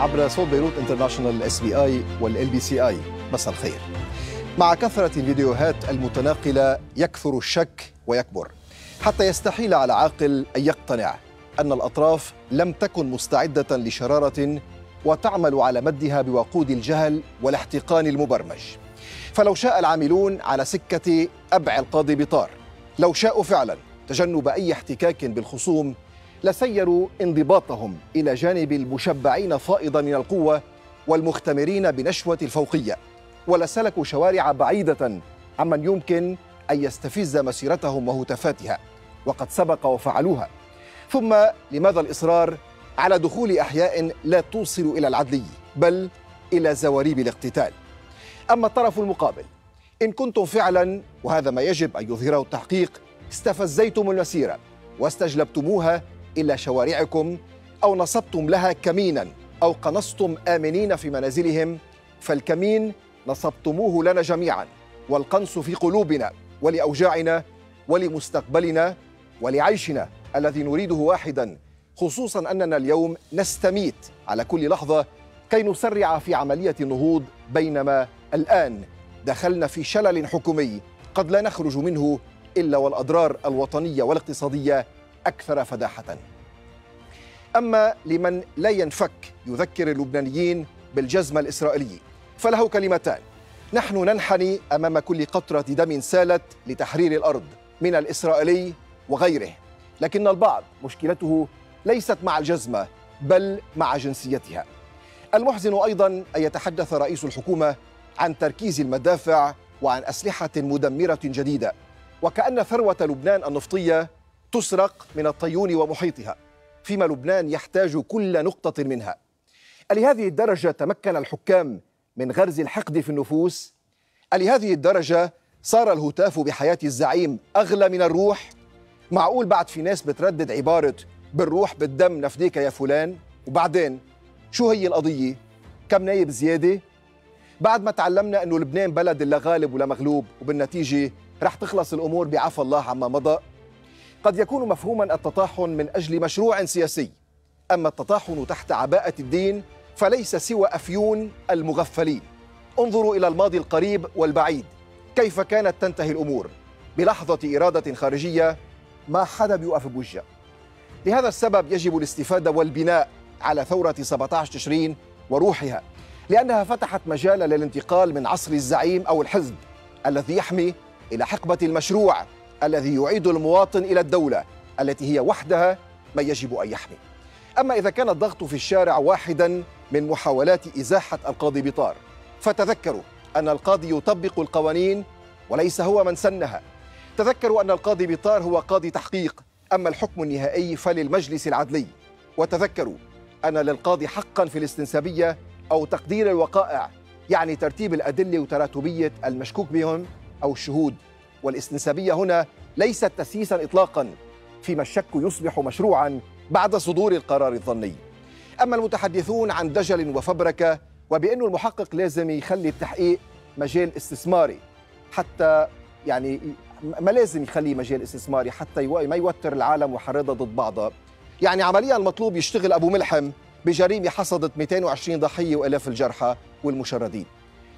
عبر صوت بيروت انترناشونال اس بي اي والال بي سي اي مساء الخير مع كثرة الفيديوهات المتناقلة يكثر الشك ويكبر حتى يستحيل على عاقل أن يقتنع أن الأطراف لم تكن مستعدة لشرارة وتعمل على مدها بوقود الجهل والاحتقان المبرمج فلو شاء العاملون على سكة أبع القاضي بطار لو شاءوا فعلا تجنب أي احتكاك بالخصوم لسيروا انضباطهم إلى جانب المشبعين فائضا من القوة والمختمرين بنشوة الفوقية ولسلكوا شوارع بعيدة عمن يمكن أن يستفز مسيرتهم وهتافاتها وقد سبق وفعلوها ثم لماذا الإصرار على دخول أحياء لا توصل إلى العدلي بل إلى زواريب الاقتتال أما الطرف المقابل إن كنتم فعلا وهذا ما يجب أن يظهره التحقيق استفزيتم المسيرة واستجلبتموها إلى شوارعكم أو نصبتم لها كمينا أو قنصتم آمنين في منازلهم فالكمين نصبتموه لنا جميعا والقنص في قلوبنا ولأوجاعنا ولمستقبلنا ولعيشنا الذي نريده واحدا خصوصا أننا اليوم نستميت على كل لحظة كي نسرع في عملية النهوض بينما الآن دخلنا في شلل حكومي قد لا نخرج منه إلا والأضرار الوطنية والاقتصادية أكثر فداحة أما لمن لا ينفك يذكر اللبنانيين بالجزم الإسرائيلي فله كلمتان نحن ننحني أمام كل قطرة دم سالت لتحرير الأرض من الإسرائيلي وغيره لكن البعض مشكلته ليست مع الجزمة بل مع جنسيتها المحزن أيضا أن يتحدث رئيس الحكومة عن تركيز المدافع وعن أسلحة مدمرة جديدة وكأن ثروة لبنان النفطية تسرق من الطيون ومحيطها فيما لبنان يحتاج كل نقطة منها ألهذه الدرجة تمكن الحكام من غرز الحقد في النفوس؟ ألهذه الدرجة صار الهتاف بحياة الزعيم أغلى من الروح؟ معقول بعد في ناس بتردد عبارة بالروح بالدم نفديك يا فلان؟ وبعدين شو هي القضية؟ كم نايب زيادة؟ بعد ما تعلمنا أنه لبنان بلد لا غالب ولا مغلوب وبالنتيجة رح تخلص الأمور بعفى الله عما مضى قد يكون مفهوما التطاحن من اجل مشروع سياسي اما التطاحن تحت عباءه الدين فليس سوى افيون المغفلين انظروا الى الماضي القريب والبعيد كيف كانت تنتهي الامور بلحظه اراده خارجيه ما حدا بيوقف بوجه لهذا السبب يجب الاستفاده والبناء على ثوره 17 تشرين وروحها لانها فتحت مجالا للانتقال من عصر الزعيم او الحزب الذي يحمي الى حقبه المشروع الذي يعيد المواطن إلى الدولة التي هي وحدها ما يجب أن يحمي أما إذا كان الضغط في الشارع واحدا من محاولات إزاحة القاضي بطار فتذكروا أن القاضي يطبق القوانين وليس هو من سنها تذكروا أن القاضي بطار هو قاضي تحقيق أما الحكم النهائي فللمجلس العدلي وتذكروا أن للقاضي حقا في الاستنسابية أو تقدير الوقائع يعني ترتيب الأدلة وتراتبية المشكوك بهم أو الشهود والاستنسابية هنا ليست تسييسا إطلاقا فيما الشك يصبح مشروعا بعد صدور القرار الظني أما المتحدثون عن دجل وفبركة وبأنه المحقق لازم يخلي التحقيق مجال استثماري حتى يعني ما لازم يخليه مجال استثماري حتى ما يوتر العالم وحرضها ضد بعضها يعني عمليا المطلوب يشتغل أبو ملحم بجريمة حصدت 220 ضحية وألاف الجرحى والمشردين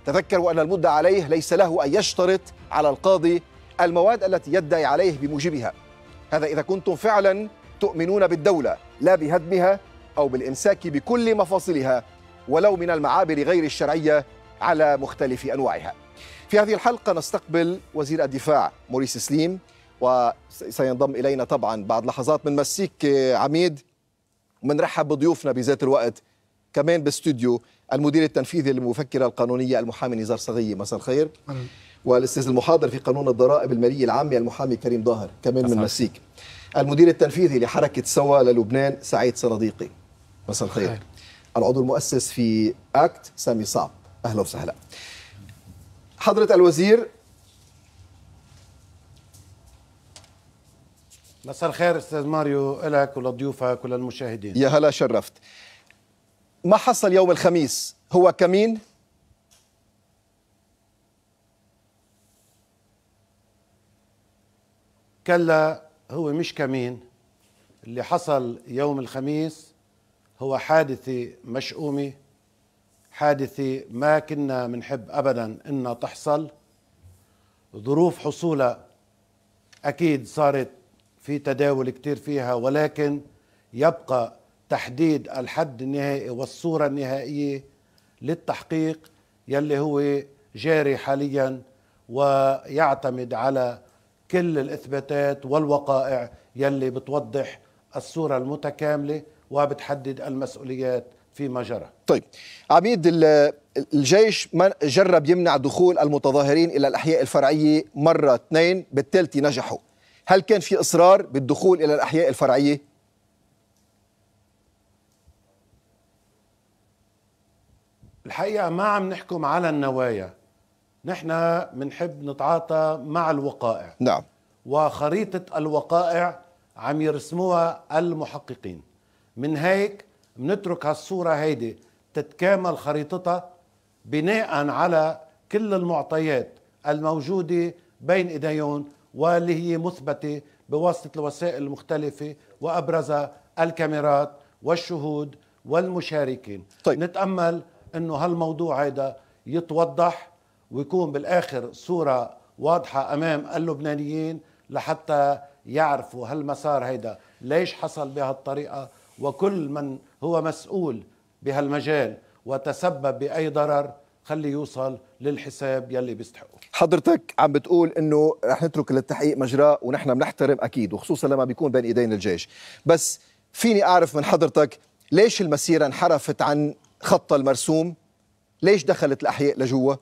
تذكروا أن المدة عليه ليس له أن يشترط على القاضي المواد التي يدعي عليه بموجبها هذا إذا كنتم فعلا تؤمنون بالدولة لا بهدمها أو بالإمساك بكل مفاصلها ولو من المعابر غير الشرعية على مختلف أنواعها في هذه الحلقة نستقبل وزير الدفاع موريس سليم وسينضم إلينا طبعا بعد لحظات من مسيك آه، عميد ومنرحب بضيوفنا بذات الوقت كمان باستوديو المدير التنفيذي للمفكرة القانونية المحامي نزار صغي مساء الخير والاستاذ المحاضر في قانون الضرائب الماليه العامه المحامي كريم ظاهر كمان من مسيك المدير التنفيذي لحركه سوا للبنان سعيد صناديقي مساء الخير العضو المؤسس في اكت سامي صعب اهلا وسهلا حضره الوزير مساء الخير استاذ ماريو لك ولضيوفك وللمشاهدين يا هلا شرفت ما حصل يوم الخميس هو كمين كلا هو مش كمين اللي حصل يوم الخميس هو حادثة مشؤومة حادثة ما كنا منحب أبدا إنها تحصل ظروف حصولها أكيد صارت في تداول كتير فيها ولكن يبقى تحديد الحد النهائي والصورة النهائية للتحقيق يلي هو جاري حاليا ويعتمد على كل الاثباتات والوقائع يلي بتوضح الصوره المتكامله وبتحدد المسؤوليات فيما جرى طيب عبيد الجيش جرب يمنع دخول المتظاهرين الى الاحياء الفرعيه مره اثنين بالثالثه نجحوا هل كان في اصرار بالدخول الى الاحياء الفرعيه الحقيقه ما عم نحكم على النوايا نحن بنحب نتعاطى مع الوقائع نعم وخريطة الوقائع عم يرسموها المحققين من هيك بنترك هالصورة هيدي تتكامل خريطتها بناء على كل المعطيات الموجودة بين إيديهم واللي هي مثبتة بواسطة الوسائل المختلفة وأبرزها الكاميرات والشهود والمشاركين طيب. نتأمل أنه هالموضوع هذا يتوضح ويكون بالاخر صوره واضحه امام اللبنانيين لحتى يعرفوا هالمسار هيدا ليش حصل بهالطريقه وكل من هو مسؤول بهالمجال وتسبب باي ضرر خلي يوصل للحساب يلي بيستحقه حضرتك عم بتقول انه رح نترك للتحقيق مجرى ونحن بنحترم اكيد وخصوصا لما بيكون بين ايدين الجيش بس فيني اعرف من حضرتك ليش المسيره انحرفت عن خط المرسوم ليش دخلت الاحياء لجوا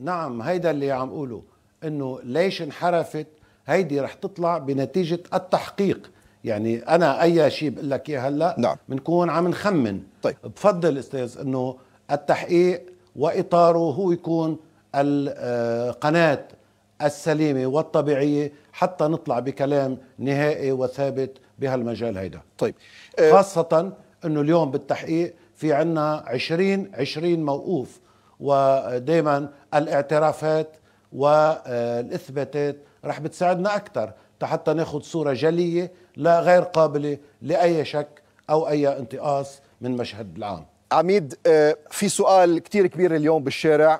نعم هيدا اللي عم قوله انه ليش انحرفت هيدي رح تطلع بنتيجه التحقيق يعني انا اي شيء بقول لك اياه هلا نعم بنكون عم نخمن طيب بفضل استاذ انه التحقيق واطاره هو يكون القناه آه، السليمه والطبيعيه حتى نطلع بكلام نهائي وثابت بهالمجال هيدا طيب خاصه انه اليوم بالتحقيق في عنا 20 20 موقوف ودائما الاعترافات والاثباتات رح بتساعدنا اكثر حتى ناخذ صوره جليه لا غير قابله لاي شك او اي انتقاص من مشهد العام عميد آه، في سؤال كثير كبير اليوم بالشارع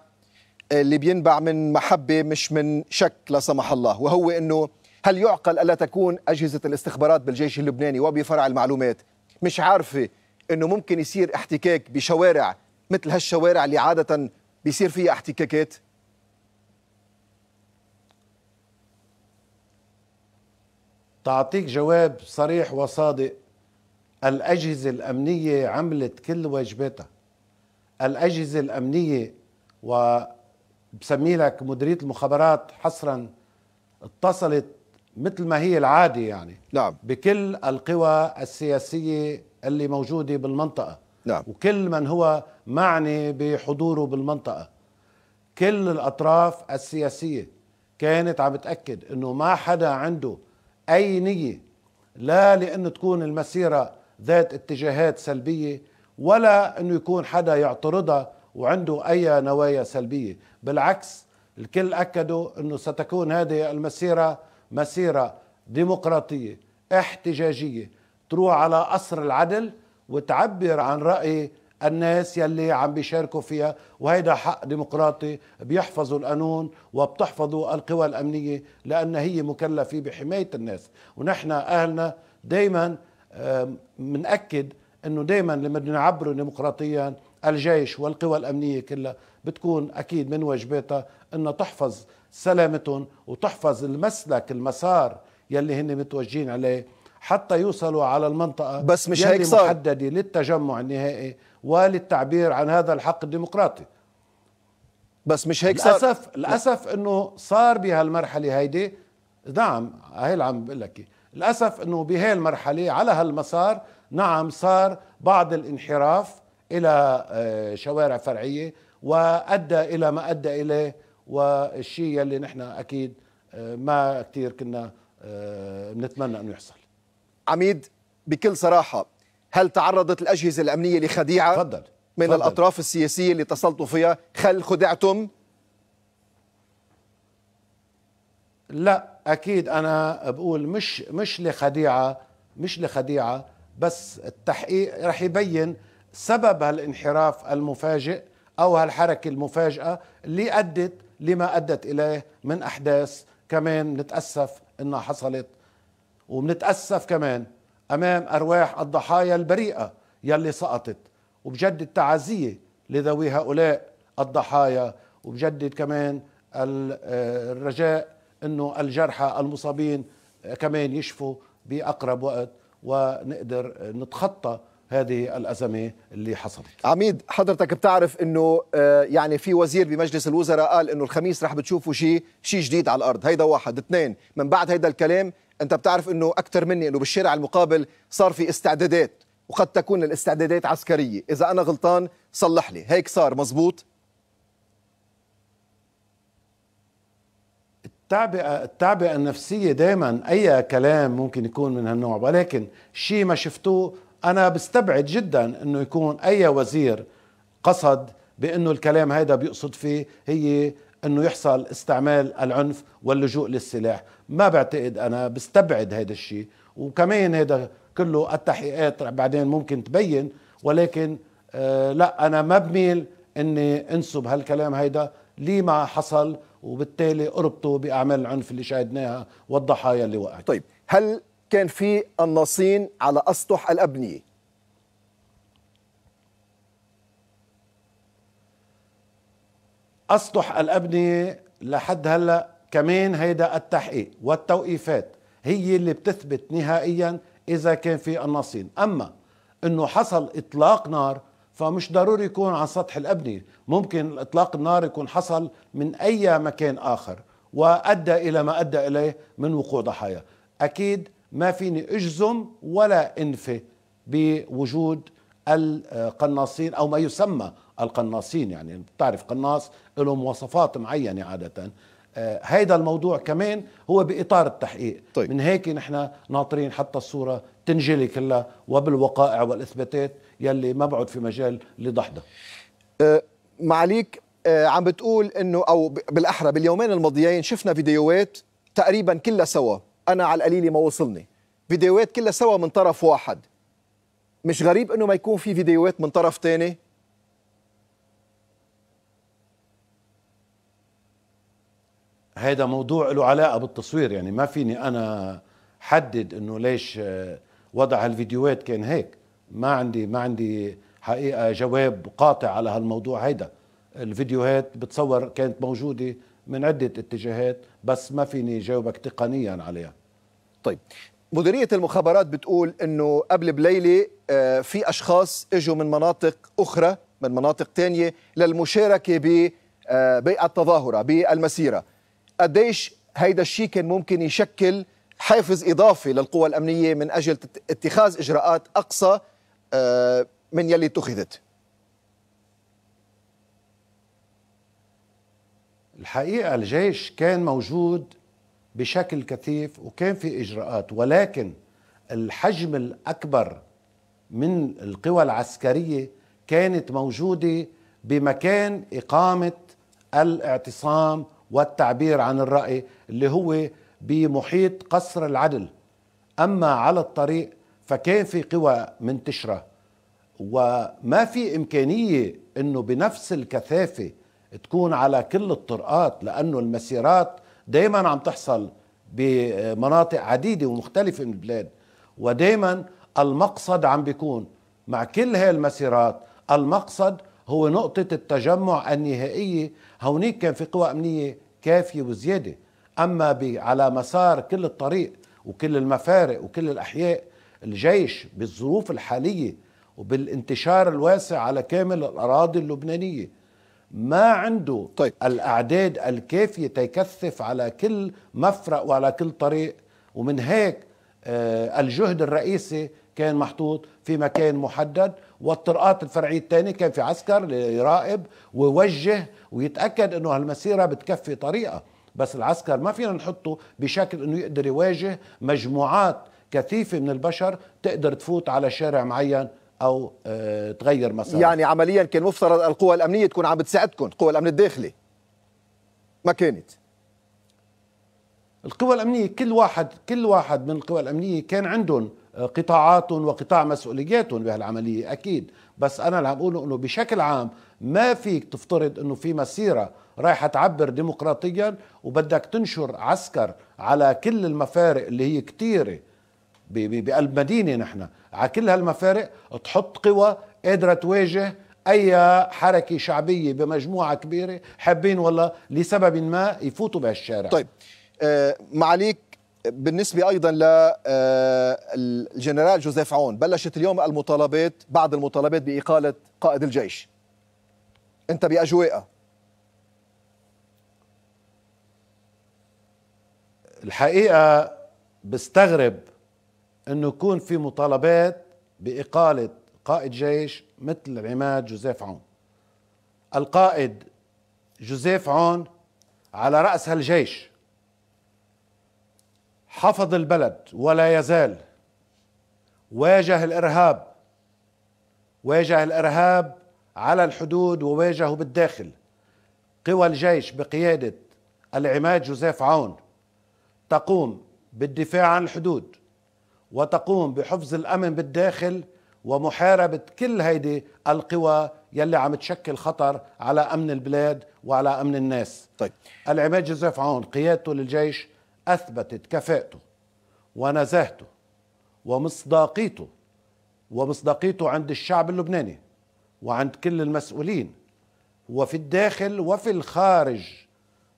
آه، اللي بينبع من محبه مش من شك لا سمح الله وهو انه هل يعقل الا تكون اجهزه الاستخبارات بالجيش اللبناني وبفرع المعلومات مش عارفه انه ممكن يصير احتكاك بشوارع مثل هالشوارع اللي عادة بيصير فيها احتكاكات تعطيك جواب صريح وصادق الأجهزة الأمنية عملت كل واجباتها الأجهزة الأمنية وبسمي لك مديرية المخابرات حصرا اتصلت مثل ما هي العادي يعني نعم. بكل القوى السياسية اللي موجودة بالمنطقة نعم. وكل من هو معني بحضوره بالمنطقة كل الأطراف السياسية كانت عم تأكد أنه ما حدا عنده أي نية لا لأنه تكون المسيرة ذات اتجاهات سلبية ولا أنه يكون حدا يعترضها وعنده أي نوايا سلبية بالعكس الكل أكدوا أنه ستكون هذه المسيرة مسيرة ديمقراطية احتجاجية تروح على قصر العدل وتعبر عن رأي الناس يلي عم بيشاركوا فيها وهيدا حق ديمقراطي بيحفظوا القانون وبتحفظوا القوى الأمنية لأن هي مكلفة بحماية الناس ونحن أهلنا دايما منأكد أنه دايما لما بدنا نعبروا ديمقراطيا الجيش والقوى الأمنية كلها بتكون أكيد من واجباتها أنها تحفظ سلامتهم وتحفظ المسلك المسار يلي هن متوجهين عليه حتى يوصلوا على المنطقة بس مش هيك صار محددة للتجمع النهائي وللتعبير عن هذا الحق الديمقراطي بس مش هيك صار للأسف للأسف أنه صار بهالمرحلة هيدي نعم هي اللي عم بقول لك إيه. للأسف أنه بهي المرحلة على هالمسار نعم صار بعض الانحراف إلى آه، شوارع فرعية وأدى إلى ما أدى إليه والشيء اللي نحن أكيد آه، ما كتير كنا آه، بنتمنى أنه يحصل عميد بكل صراحه هل تعرضت الاجهزه الامنيه لخديعه تفضل من فضل. الاطراف السياسيه اللي اتصلتوا فيها هل خدعتم لا اكيد انا بقول مش مش لخديعه مش لخديعه بس التحقيق رح يبين سبب هالانحراف المفاجئ او هالحركه المفاجئه اللي ادت لما ادت اليه من احداث كمان نتاسف انها حصلت وبنتأسف كمان أمام أرواح الضحايا البريئة يلي سقطت وبجدد تعزية لذوي هؤلاء الضحايا وبجدد كمان آه، الرجاء أنه الجرحى المصابين آه، كمان يشفوا بأقرب وقت ونقدر نتخطى هذه الأزمة اللي حصلت عميد حضرتك بتعرف أنه آه، يعني في وزير بمجلس الوزراء قال أنه الخميس رح بتشوفوا شيء شيء جديد على الأرض هيدا واحد اثنين من بعد هيدا الكلام انت بتعرف انه اكثر مني انه بالشارع المقابل صار في استعدادات وقد تكون الاستعدادات عسكريه اذا انا غلطان صلح لي هيك صار مزبوط التعبئه التعبئه النفسيه دائما اي كلام ممكن يكون من هالنوع ولكن شيء ما شفتوه انا بستبعد جدا انه يكون اي وزير قصد بانه الكلام هيدا بيقصد فيه هي انه يحصل استعمال العنف واللجوء للسلاح ما بعتقد انا بستبعد هذا الشيء وكمان هذا كله التحقيقات بعدين ممكن تبين ولكن آه، لا انا ما بميل اني انسب هالكلام هيدا لما ما حصل وبالتالي اربطه باعمال العنف اللي شاهدناها والضحايا اللي وقعت طيب هل كان في قناصين على اسطح الابنيه أسطح الأبنية لحد هلأ كمان هيدا التحقيق والتوقيفات هي اللي بتثبت نهائيا إذا كان في النصين أما أنه حصل إطلاق نار فمش ضروري يكون على سطح الأبنية ممكن إطلاق النار يكون حصل من أي مكان آخر وأدى إلى ما أدى إليه من وقوع ضحايا أكيد ما فيني أجزم ولا أنفي بوجود القناصين أو ما يسمى القناصين يعني بتعرف قناص له مواصفات معينة عادة آه، هيدا الموضوع كمان هو بإطار التحقيق طيب. من هيك نحن ناطرين حتى الصورة تنجلي كلها وبالوقائع والإثباتات يلي ما بعد في مجال لضحده أه معليك أه عم بتقول انه او بالاحرى باليومين الماضيين شفنا فيديوهات تقريبا كلها سوا انا على القليله ما وصلني فيديوهات كلها سوا من طرف واحد مش غريب انه ما يكون في فيديوهات من طرف ثاني هيدا موضوع له علاقه بالتصوير يعني ما فيني انا حدد انه ليش آه، وضع هالفيديوهات كان هيك ما عندي ما عندي حقيقه جواب قاطع على هالموضوع هيدا الفيديوهات بتصور كانت موجوده من عده اتجاهات بس ما فيني جاوبك تقنيا عليها طيب مديريه المخابرات بتقول انه قبل بليله آه، في اشخاص اجوا من مناطق اخرى من مناطق تانية للمشاركه ب آه، بالتظاهره بالمسيرة قديش هيدا الشيء كان ممكن يشكل حافز اضافي للقوى الامنيه من اجل اتخاذ اجراءات اقصى آه، من يلي اتخذت الحقيقه الجيش كان موجود بشكل كثيف وكان في اجراءات ولكن الحجم الاكبر من القوى العسكريه كانت موجوده بمكان اقامه الاعتصام والتعبير عن الرأي اللي هو بمحيط قصر العدل أما على الطريق فكان في قوى منتشرة وما في إمكانية أنه بنفس الكثافة تكون على كل الطرقات لأنه المسيرات دايما عم تحصل بمناطق عديدة ومختلفة من البلاد ودايما المقصد عم بيكون مع كل هاي المسيرات المقصد هو نقطة التجمع النهائية هونيك كان في قوى أمنية كافية وزيادة أما على مسار كل الطريق وكل المفارق وكل الأحياء الجيش بالظروف الحالية وبالانتشار الواسع على كامل الأراضي اللبنانية ما عنده طيب. الأعداد الكافية تكثف على كل مفرق وعلى كل طريق ومن هيك آه، الجهد الرئيسي كان محطوط في مكان محدد والطرقات الفرعية الثانية كان في عسكر يراقب ويوجه ويتاكد انه هالمسيره بتكفي طريقه بس العسكر ما فينا نحطه بشكل انه يقدر يواجه مجموعات كثيفه من البشر تقدر تفوت على شارع معين او آه، تغير مسار يعني عمليا كان مفترض القوى الامنيه تكون عم بتساعدكم قوى الامن الداخلي ما كانت القوى الامنيه كل واحد كل واحد من القوى الامنيه كان عندهم آه، قطاعات وقطاع مسؤولياتهم بهالعمليه اكيد بس انا اللي عم أقوله انه بشكل عام ما فيك تفترض انه في مسيره رايحه تعبر ديمقراطيا وبدك تنشر عسكر على كل المفارق اللي هي كتيره بقلب مدينه نحن على كل هالمفارق تحط قوى قادره تواجه اي حركه شعبيه بمجموعه كبيره حابين والله لسبب ما يفوتوا بهالشارع طيب آه معاليك بالنسبة أيضا للجنرال آه، جوزيف عون بلشت اليوم المطالبات بعض المطالبات بإقالة قائد الجيش انت باجوائها الحقيقه بستغرب انه يكون في مطالبات باقاله قائد جيش مثل عماد جوزيف عون القائد جوزيف عون على راس هالجيش حفظ البلد ولا يزال واجه الارهاب واجه الارهاب على الحدود وواجهوا بالداخل قوى الجيش بقيادة العماد جوزيف عون تقوم بالدفاع عن الحدود وتقوم بحفظ الأمن بالداخل ومحاربة كل هيدي القوى يلي عم تشكل خطر على أمن البلاد وعلى أمن الناس طيب. العماد جوزيف عون قيادته للجيش أثبتت كفاءته ونزاهته ومصداقيته ومصداقيته عند الشعب اللبناني وعند كل المسؤولين وفي الداخل وفي الخارج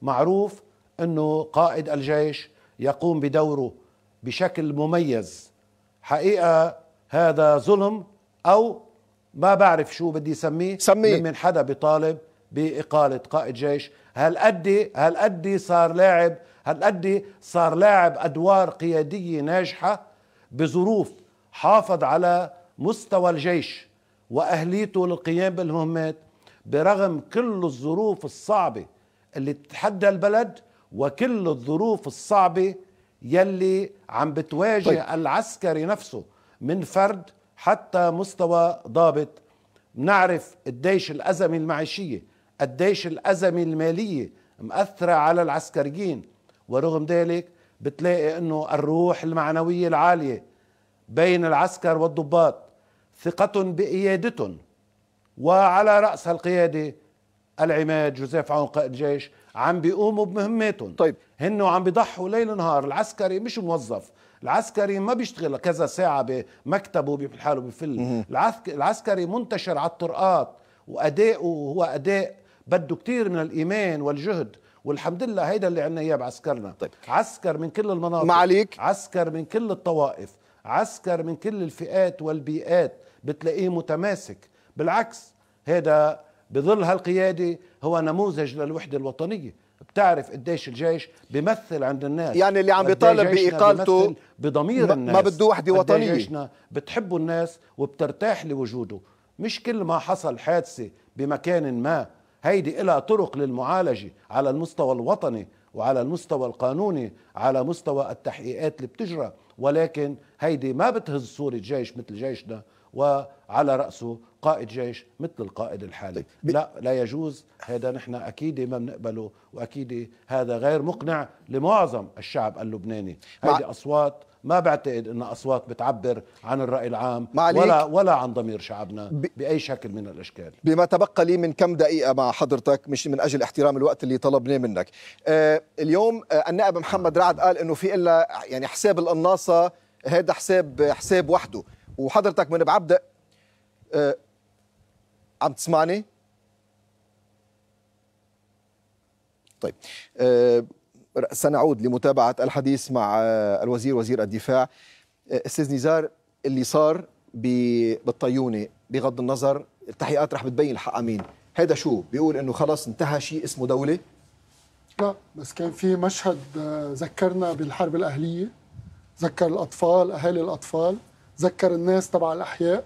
معروف انه قائد الجيش يقوم بدوره بشكل مميز حقيقه هذا ظلم او ما بعرف شو بدي اسميه سميه من حدا بيطالب باقاله قائد جيش هل ادي هل ادي صار لاعب هل ادي صار لاعب ادوار قياديه ناجحه بظروف حافظ على مستوى الجيش واهليته للقيام بالمهمات برغم كل الظروف الصعبه اللي تتحدى البلد وكل الظروف الصعبه يلي عم بتواجه طيب. العسكري نفسه من فرد حتى مستوى ضابط نعرف قديش الأزمة المعيشية قديش الأزمة المالية مأثرة على العسكريين ورغم ذلك بتلاقي أنه الروح المعنوية العالية بين العسكر والضباط ثقة بقيادتهم وعلى رأس هالقيادة العماد جوزيف عون قائد الجيش عم بيقوموا بمهماتهم طيب هن عم بيضحوا ليل نهار العسكري مش موظف العسكري ما بيشتغل كذا ساعة بمكتبه بيفل حاله بفل العسكري منتشر على الطرقات وأداؤه هو أداء بده كتير من الإيمان والجهد والحمد لله هيدا اللي عنا اياه بعسكرنا طيب. عسكر من كل المناطق معليك عسكر من كل الطوائف عسكر من كل الفئات والبيئات بتلاقيه متماسك بالعكس هذا بظل هالقيادة هو نموذج للوحدة الوطنية بتعرف قديش الجيش بيمثل عند الناس يعني اللي عم بيطالب بإقالته بضمير الناس ما بده وحدة وطنية جيشنا بتحبه الناس وبترتاح لوجوده مش كل ما حصل حادثة بمكان ما هيدي إلها طرق للمعالجة على المستوى الوطني وعلى المستوى القانوني على مستوى التحقيقات اللي بتجرى ولكن هيدي ما بتهز صورة جيش مثل جيشنا وعلى رأسه قائد جيش مثل القائد الحالي ب... طيب، لا لا يجوز هذا نحن أكيد ما بنقبله وأكيد هذا غير مقنع لمعظم الشعب اللبناني هذه مع... أصوات ما بعتقد ان اصوات بتعبر عن الراي العام ولا ولا عن ضمير شعبنا ب... باي شكل من الاشكال بما تبقى لي من كم دقيقه مع حضرتك مش من اجل احترام الوقت اللي طلبناه منك آه اليوم آه النائب محمد رعد قال انه في الا يعني حساب القناصه هذا حساب حساب وحده وحضرتك من بعبدق آه، عم تسمعني؟ طيب آه، سنعود لمتابعة الحديث مع آه، الوزير وزير الدفاع استاذ نزار اللي صار بالطيونة بغض النظر التحقيقات رح بتبين الحق مين هذا شو بيقول انه خلص انتهى شيء اسمه دولة لا بس كان في مشهد ذكرنا بالحرب الأهلية ذكر الأطفال أهالي الأطفال ذكر الناس تبع الأحياء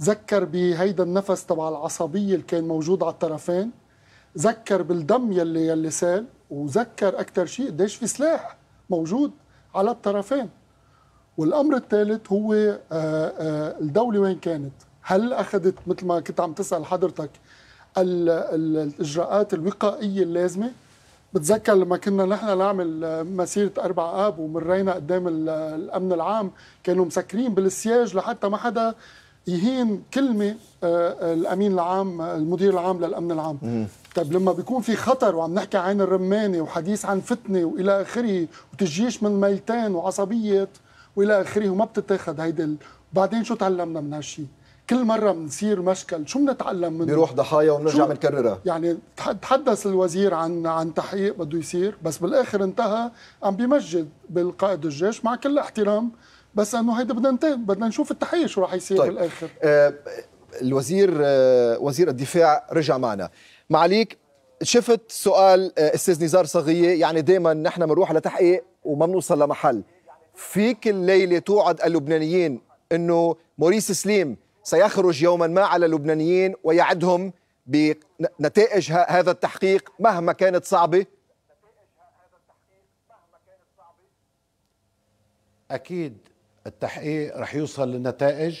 ذكر بهيدا النفس تبع العصبية اللي كان موجود على الطرفين ذكر بالدم يلي يلي سال وذكر أكثر شيء قديش في سلاح موجود على الطرفين والأمر الثالث هو آآ آه، آآ آه، الدولة وين كانت هل أخذت مثل ما كنت عم تسأل حضرتك الإجراءات الوقائية اللازمة بتذكر لما كنا نحن نعمل مسيره اربع اب ومرينا قدام الامن العام كانوا مسكرين بالسياج لحتى ما حدا يهين كلمه آه، آه، الامين العام المدير العام للامن العام مم. طيب لما بيكون في خطر وعم نحكي عن الرمانه وحديث عن فتنه والى اخره وتجيش من ميلتين وعصبيه والى اخره وما بتتاخذ هيدي وبعدين شو تعلمنا من هالشيء؟ كل مره بنصير مشكل شو بنتعلم منه بيروح ضحايا وبنرجع بنكررها يعني تحدث الوزير عن عن تحقيق بده يصير بس بالاخر انتهى عم بمجد بالقائد الجيش مع كل احترام بس انه هيدا بدنا ننتهي بدنا نشوف التحقيق شو راح يصير طيب. بالاخر آه الوزير آه وزير الدفاع رجع معنا معليك شفت سؤال آه استاذ نزار صغيه يعني دائما نحن بنروح لتحقيق وما بنوصل لمحل فيك الليله توعد اللبنانيين انه موريس سليم سيخرج يوما ما على اللبنانيين ويعدهم بنتائج هذا التحقيق مهما كانت صعبة أكيد التحقيق رح يوصل لنتائج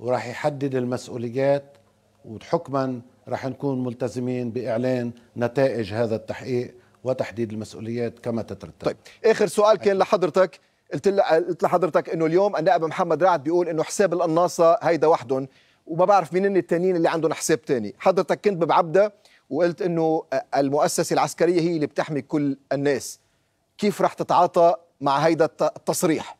ورح يحدد المسؤوليات وحكما رح نكون ملتزمين بإعلان نتائج هذا التحقيق وتحديد المسؤوليات كما تترتب طيب آخر سؤال كان لحضرتك قلت قلت لحضرتك انه اليوم النائب محمد رعد بيقول انه حساب القناصه هيدا وحدهم وما بعرف مين هن التانيين اللي عندهم حساب تاني حضرتك كنت ببعبده وقلت انه المؤسسه العسكريه هي اللي بتحمي كل الناس كيف رح تتعاطى مع هيدا التصريح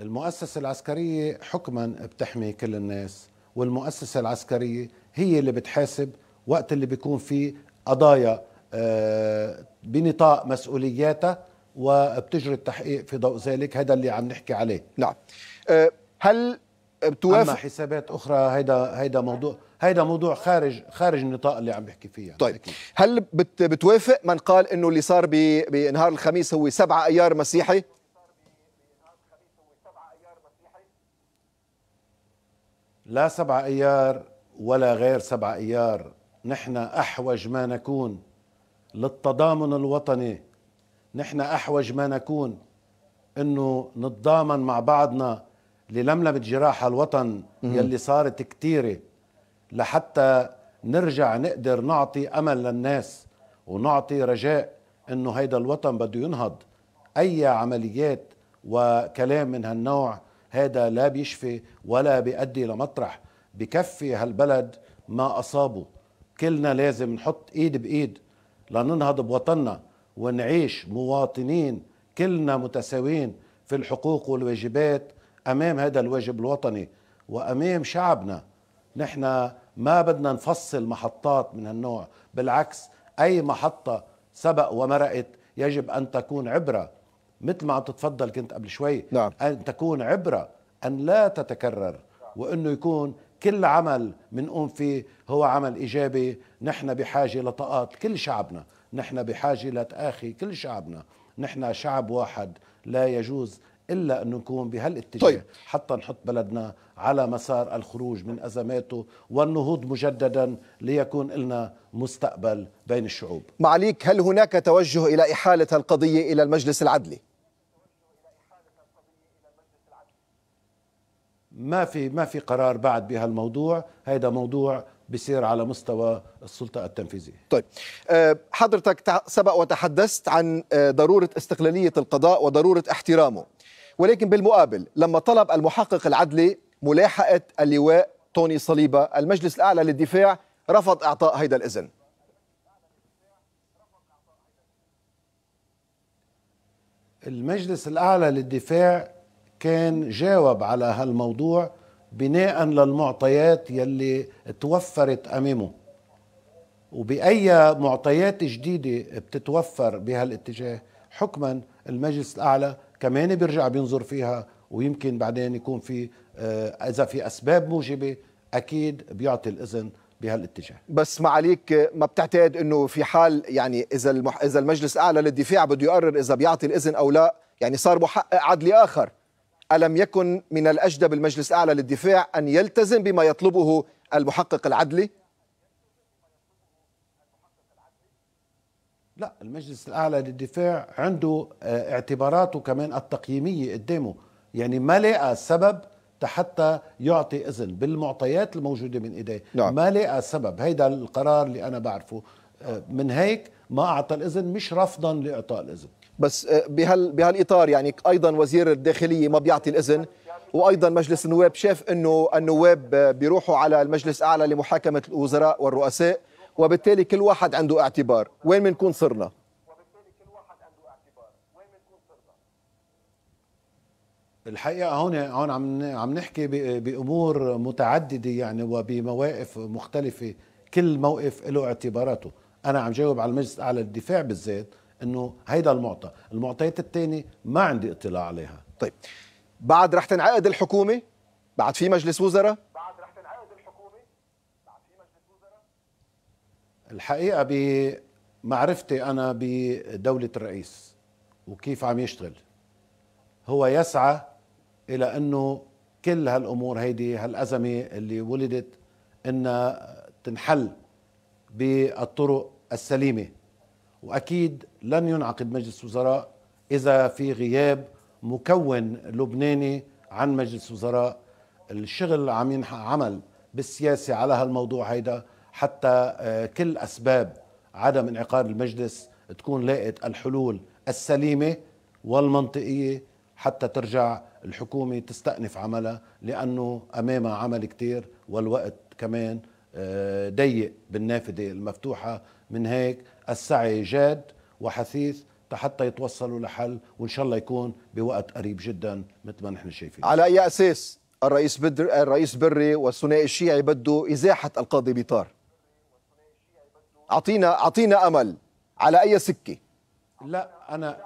المؤسسة العسكرية حكما بتحمي كل الناس والمؤسسة العسكرية هي اللي بتحاسب وقت اللي بيكون فيه قضايا آه، بنطاق مسؤولياتها وبتجري التحقيق في ضوء ذلك هذا اللي عم نحكي عليه نعم آه، هل بتوافق اما حسابات اخرى هيدا هيدا موضوع هيدا موضوع خارج خارج النطاق اللي عم بحكي فيه يعني طيب أكيد. هل بت بتوافق من قال انه اللي صار بنهار الخميس هو سبعة ايار مسيحي لا سبعة ايار ولا غير سبعة ايار نحن احوج ما نكون للتضامن الوطني نحن احوج ما نكون انه نتضامن مع بعضنا للملمة جراح الوطن يلي صارت كتيرة لحتى نرجع نقدر نعطي امل للناس ونعطي رجاء انه هيدا الوطن بده ينهض اي عمليات وكلام من هالنوع هذا لا بيشفي ولا بيؤدي لمطرح بكفي هالبلد ما اصابه كلنا لازم نحط ايد بايد لننهض بوطننا ونعيش مواطنين كلنا متساويين في الحقوق والواجبات امام هذا الواجب الوطني وامام شعبنا نحن ما بدنا نفصل محطات من هالنوع بالعكس اي محطه سبق ومرقت يجب ان تكون عبره مثل ما عم تتفضل كنت قبل شوي نعم. ان تكون عبره ان لا تتكرر وانه يكون كل عمل بنقوم فيه هو عمل إيجابي نحن بحاجة لطاقات كل شعبنا نحن بحاجة لتآخي كل شعبنا نحن شعب واحد لا يجوز الا انه نكون بهالاتجاه طيب. حتى نحط بلدنا على مسار الخروج من ازماته والنهوض مجددا ليكون لنا مستقبل بين الشعوب. معاليك هل هناك توجه الى احاله القضيه الى المجلس العدلي؟ ما في ما في قرار بعد بهالموضوع هذا موضوع بصير على مستوى السلطة التنفيذية طيب آه، حضرتك سبق وتحدثت عن آه، ضرورة استقلالية القضاء وضرورة احترامه ولكن بالمقابل لما طلب المحقق العدلي ملاحقة اللواء توني صليبة المجلس الأعلى للدفاع رفض إعطاء هيدا الإذن المجلس الأعلى للدفاع كان جاوب على هالموضوع بناء للمعطيات يلي توفرت امامه وبأي معطيات جديدة بتتوفر بهالاتجاه حكما المجلس الأعلى كمان بيرجع بينظر فيها ويمكن بعدين يكون في آه، إذا في أسباب موجبة أكيد بيعطي الإذن بهالاتجاه بس معاليك ما بتعتقد انه في حال يعني اذا المح... اذا المجلس الاعلى للدفاع بده يقرر اذا بيعطي الاذن او لا يعني صار محقق عدلي اخر ألم يكن من الأجدب المجلس الأعلى للدفاع أن يلتزم بما يطلبه المحقق العدلي؟ لا المجلس الأعلى للدفاع عنده آه، اعتباراته كمان التقييمية قدامه يعني ما لقى سبب حتى يعطي إذن بالمعطيات الموجودة من إيديه نعم. ما لقى سبب هيدا القرار اللي أنا بعرفه آه، من هيك ما أعطى الإذن مش رفضا لإعطاء الإذن بس آه، بهال بهالاطار يعني ايضا وزير الداخليه ما بيعطي الاذن وايضا مجلس النواب شاف انه النواب آه، بيروحوا على المجلس الاعلى لمحاكمه الوزراء والرؤساء وبالتالي كل واحد عنده اعتبار وين بنكون صرنا الحقيقه هون هون عم عم نحكي بامور متعدده يعني وبمواقف مختلفه كل موقف له اعتباراته انا عم جاوب على المجلس الاعلى للدفاع بالذات انه هيدا المعطى المعطيات الثانيه ما عندي اطلاع عليها طيب بعد رح تنعقد الحكومه بعد في مجلس وزراء بعد رح تنعقد الحكومه بعد في مجلس وزراء الحقيقه بمعرفتي انا بدوله الرئيس وكيف عم يشتغل هو يسعى الى انه كل هالامور هيدي هالازمه اللي ولدت انها تنحل بالطرق السليمه واكيد لن ينعقد مجلس وزراء إذا في غياب مكون لبناني عن مجلس وزراء الشغل عم عمل بالسياسة على هالموضوع هيدا حتى آه، كل أسباب عدم انعقاد المجلس تكون لاقت الحلول السليمة والمنطقية حتى ترجع الحكومة تستأنف عملها لأنه أمامها عمل كتير والوقت كمان آه، ضيق بالنافذة المفتوحة من هيك السعي جاد وحثيث حتى يتوصلوا لحل وان شاء الله يكون بوقت قريب جدا مثل ما نحن شايفين على اي اساس الرئيس بدر الرئيس بري والثنائي الشيعي بده ازاحه القاضي بيطار اعطينا اعطينا امل على اي سكه لا انا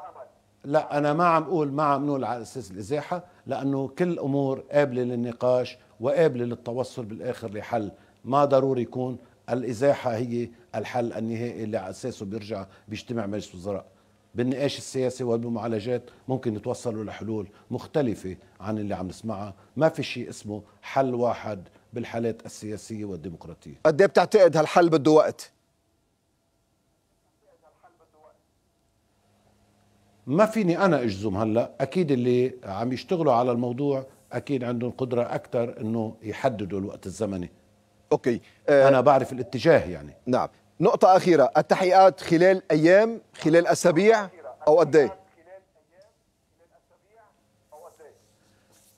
لا انا ما عم اقول ما عم نقول على اساس الازاحه لانه كل امور قابله للنقاش وقابله للتوصل بالاخر لحل ما ضروري يكون الازاحه هي الحل النهائي اللي على اساسه بيرجع بيجتمع مجلس الوزراء بالنقاش السياسي وبالمعالجات ممكن يتوصلوا لحلول مختلفة عن اللي عم نسمعها ما في شيء اسمه حل واحد بالحالات السياسية والديمقراطية قد ايه بتعتقد هالحل بده وقت؟ ما فيني أنا أجزم هلأ أكيد اللي عم يشتغلوا على الموضوع أكيد عندهم قدرة أكثر أنه يحددوا الوقت الزمني أوكي أه أنا بعرف الاتجاه يعني نعم نقطة أخيرة التحقيقات خلال أيام خلال أسابيع أو قد إيه؟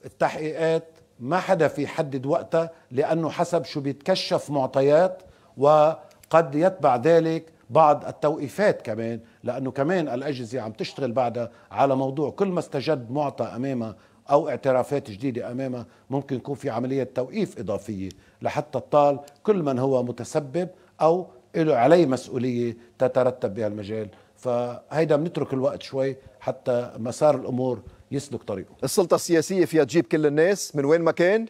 التحقيقات ما حدا في يحدد وقتها لأنه حسب شو بيتكشف معطيات وقد يتبع ذلك بعض التوقيفات كمان لأنه كمان الأجهزة عم تشتغل بعدها على موضوع كل ما استجد معطى أمامها أو اعترافات جديدة أمامها ممكن يكون في عملية توقيف إضافية لحتى تطال كل من هو متسبب أو له عليه مسؤوليه تترتب بها المجال فهيدا بنترك الوقت شوي حتى مسار الامور يسلك طريقه السلطه السياسيه فيها تجيب كل الناس من وين ما كان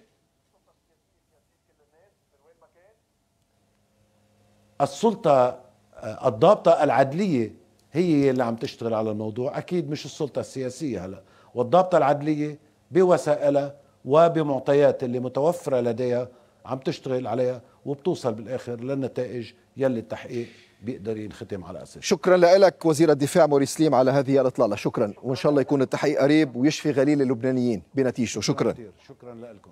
السلطه آه، الضابطه العدليه هي اللي عم تشتغل على الموضوع اكيد مش السلطه السياسيه هلا والضابطه العدليه بوسائلها وبمعطيات اللي متوفره لديها عم تشتغل عليها وبتوصل بالاخر للنتائج يلي التحقيق بيقدر ينختم على اساسه شكرا لك وزير الدفاع موري سليم على هذه الاطلاله شكرا وان شاء الله يكون التحقيق قريب ويشفي غليل اللبنانيين بنتيجته شكرا شكرا, شكرا لكم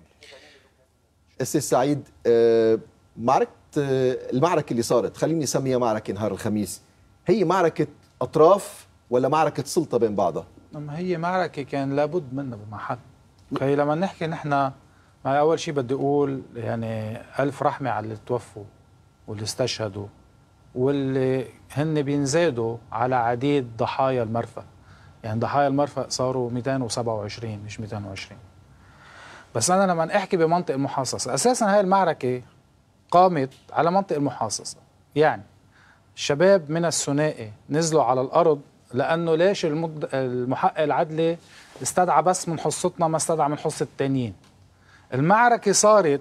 استاذ سعيد آه، معركه آه، المعركه اللي صارت خليني اسميها معركه نهار الخميس هي معركه اطراف ولا معركه سلطه بين بعضها ما نعم، هي معركه كان لابد منها بمحل فهي لما نحكي نحن اول شيء بدي اقول يعني الف رحمه على اللي توفوا واللي استشهدوا واللي هن بينزادوا على عديد ضحايا المرفأ يعني ضحايا المرفأ صاروا 227 مش 220 بس أنا لما أحكي بمنطق المحاصصة أساسا هاي المعركة قامت على منطق المحاصصة يعني الشباب من الثنائي نزلوا على الأرض لأنه ليش المد... المحقق العدلي استدعى بس من حصتنا ما استدعى من حصة التانيين المعركة صارت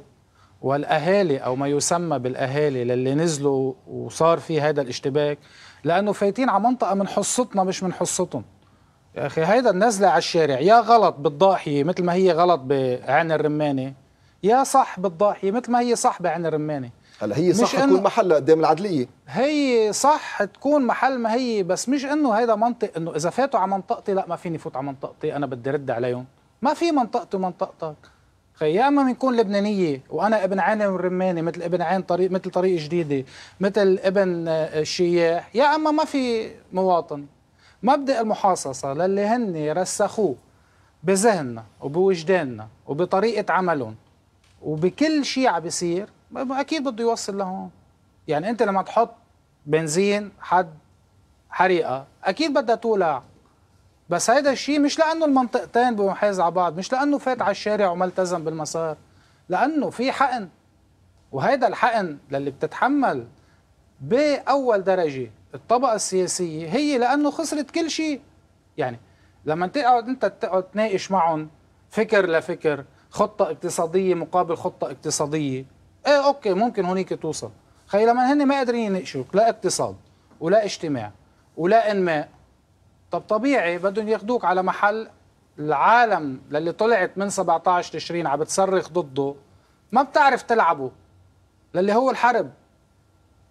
والاهالي او ما يسمى بالاهالي للي نزلوا وصار في هذا الاشتباك لانه فايتين على منطقه من حصتنا مش من حصتهم يا اخي هيدا النزله على الشارع يا غلط بالضاحيه مثل ما هي غلط بعين الرمانه يا صح بالضاحيه مثل ما هي صح بعين الرمانه هلا هي صح تكون محل محلها قدام العدليه هي صح تكون محل ما هي بس مش انه هيدا منطق انه اذا فاتوا على منطقتي لا ما فيني فوت على منطقتي انا بدي رد عليهم ما في منطقتي ومنطقتك يا اما بنكون لبنانيه وانا ابن عين الرماني مثل ابن عين طريق مثل طريق جديده مثل ابن الشياح آه، يا اما ما في مواطن مبدا المحاصصه للي هن رسخوه بذهننا وبوجداننا وبطريقه عملهم وبكل شيء عم بيصير اكيد بده يوصل لهون يعني انت لما تحط بنزين حد حريقه اكيد بدها تولع بس هيدا الشيء مش لانه المنطقتين بمحاز على بعض مش لانه فات على الشارع وما التزم بالمسار لانه في حقن وهيدا الحقن للي بتتحمل باول درجه الطبقه السياسيه هي لانه خسرت كل شيء يعني لما تقعد انت تقعد تناقش معهم فكر لفكر خطه اقتصاديه مقابل خطه اقتصاديه ايه اوكي ممكن هونيك توصل خي لما هن ما قادرين يناقشوك لا اقتصاد ولا اجتماع ولا انماء طب طبيعي بدهم ياخدوك على محل العالم للي طلعت من 17 تشرين عم بتصرخ ضده ما بتعرف تلعبه للي هو الحرب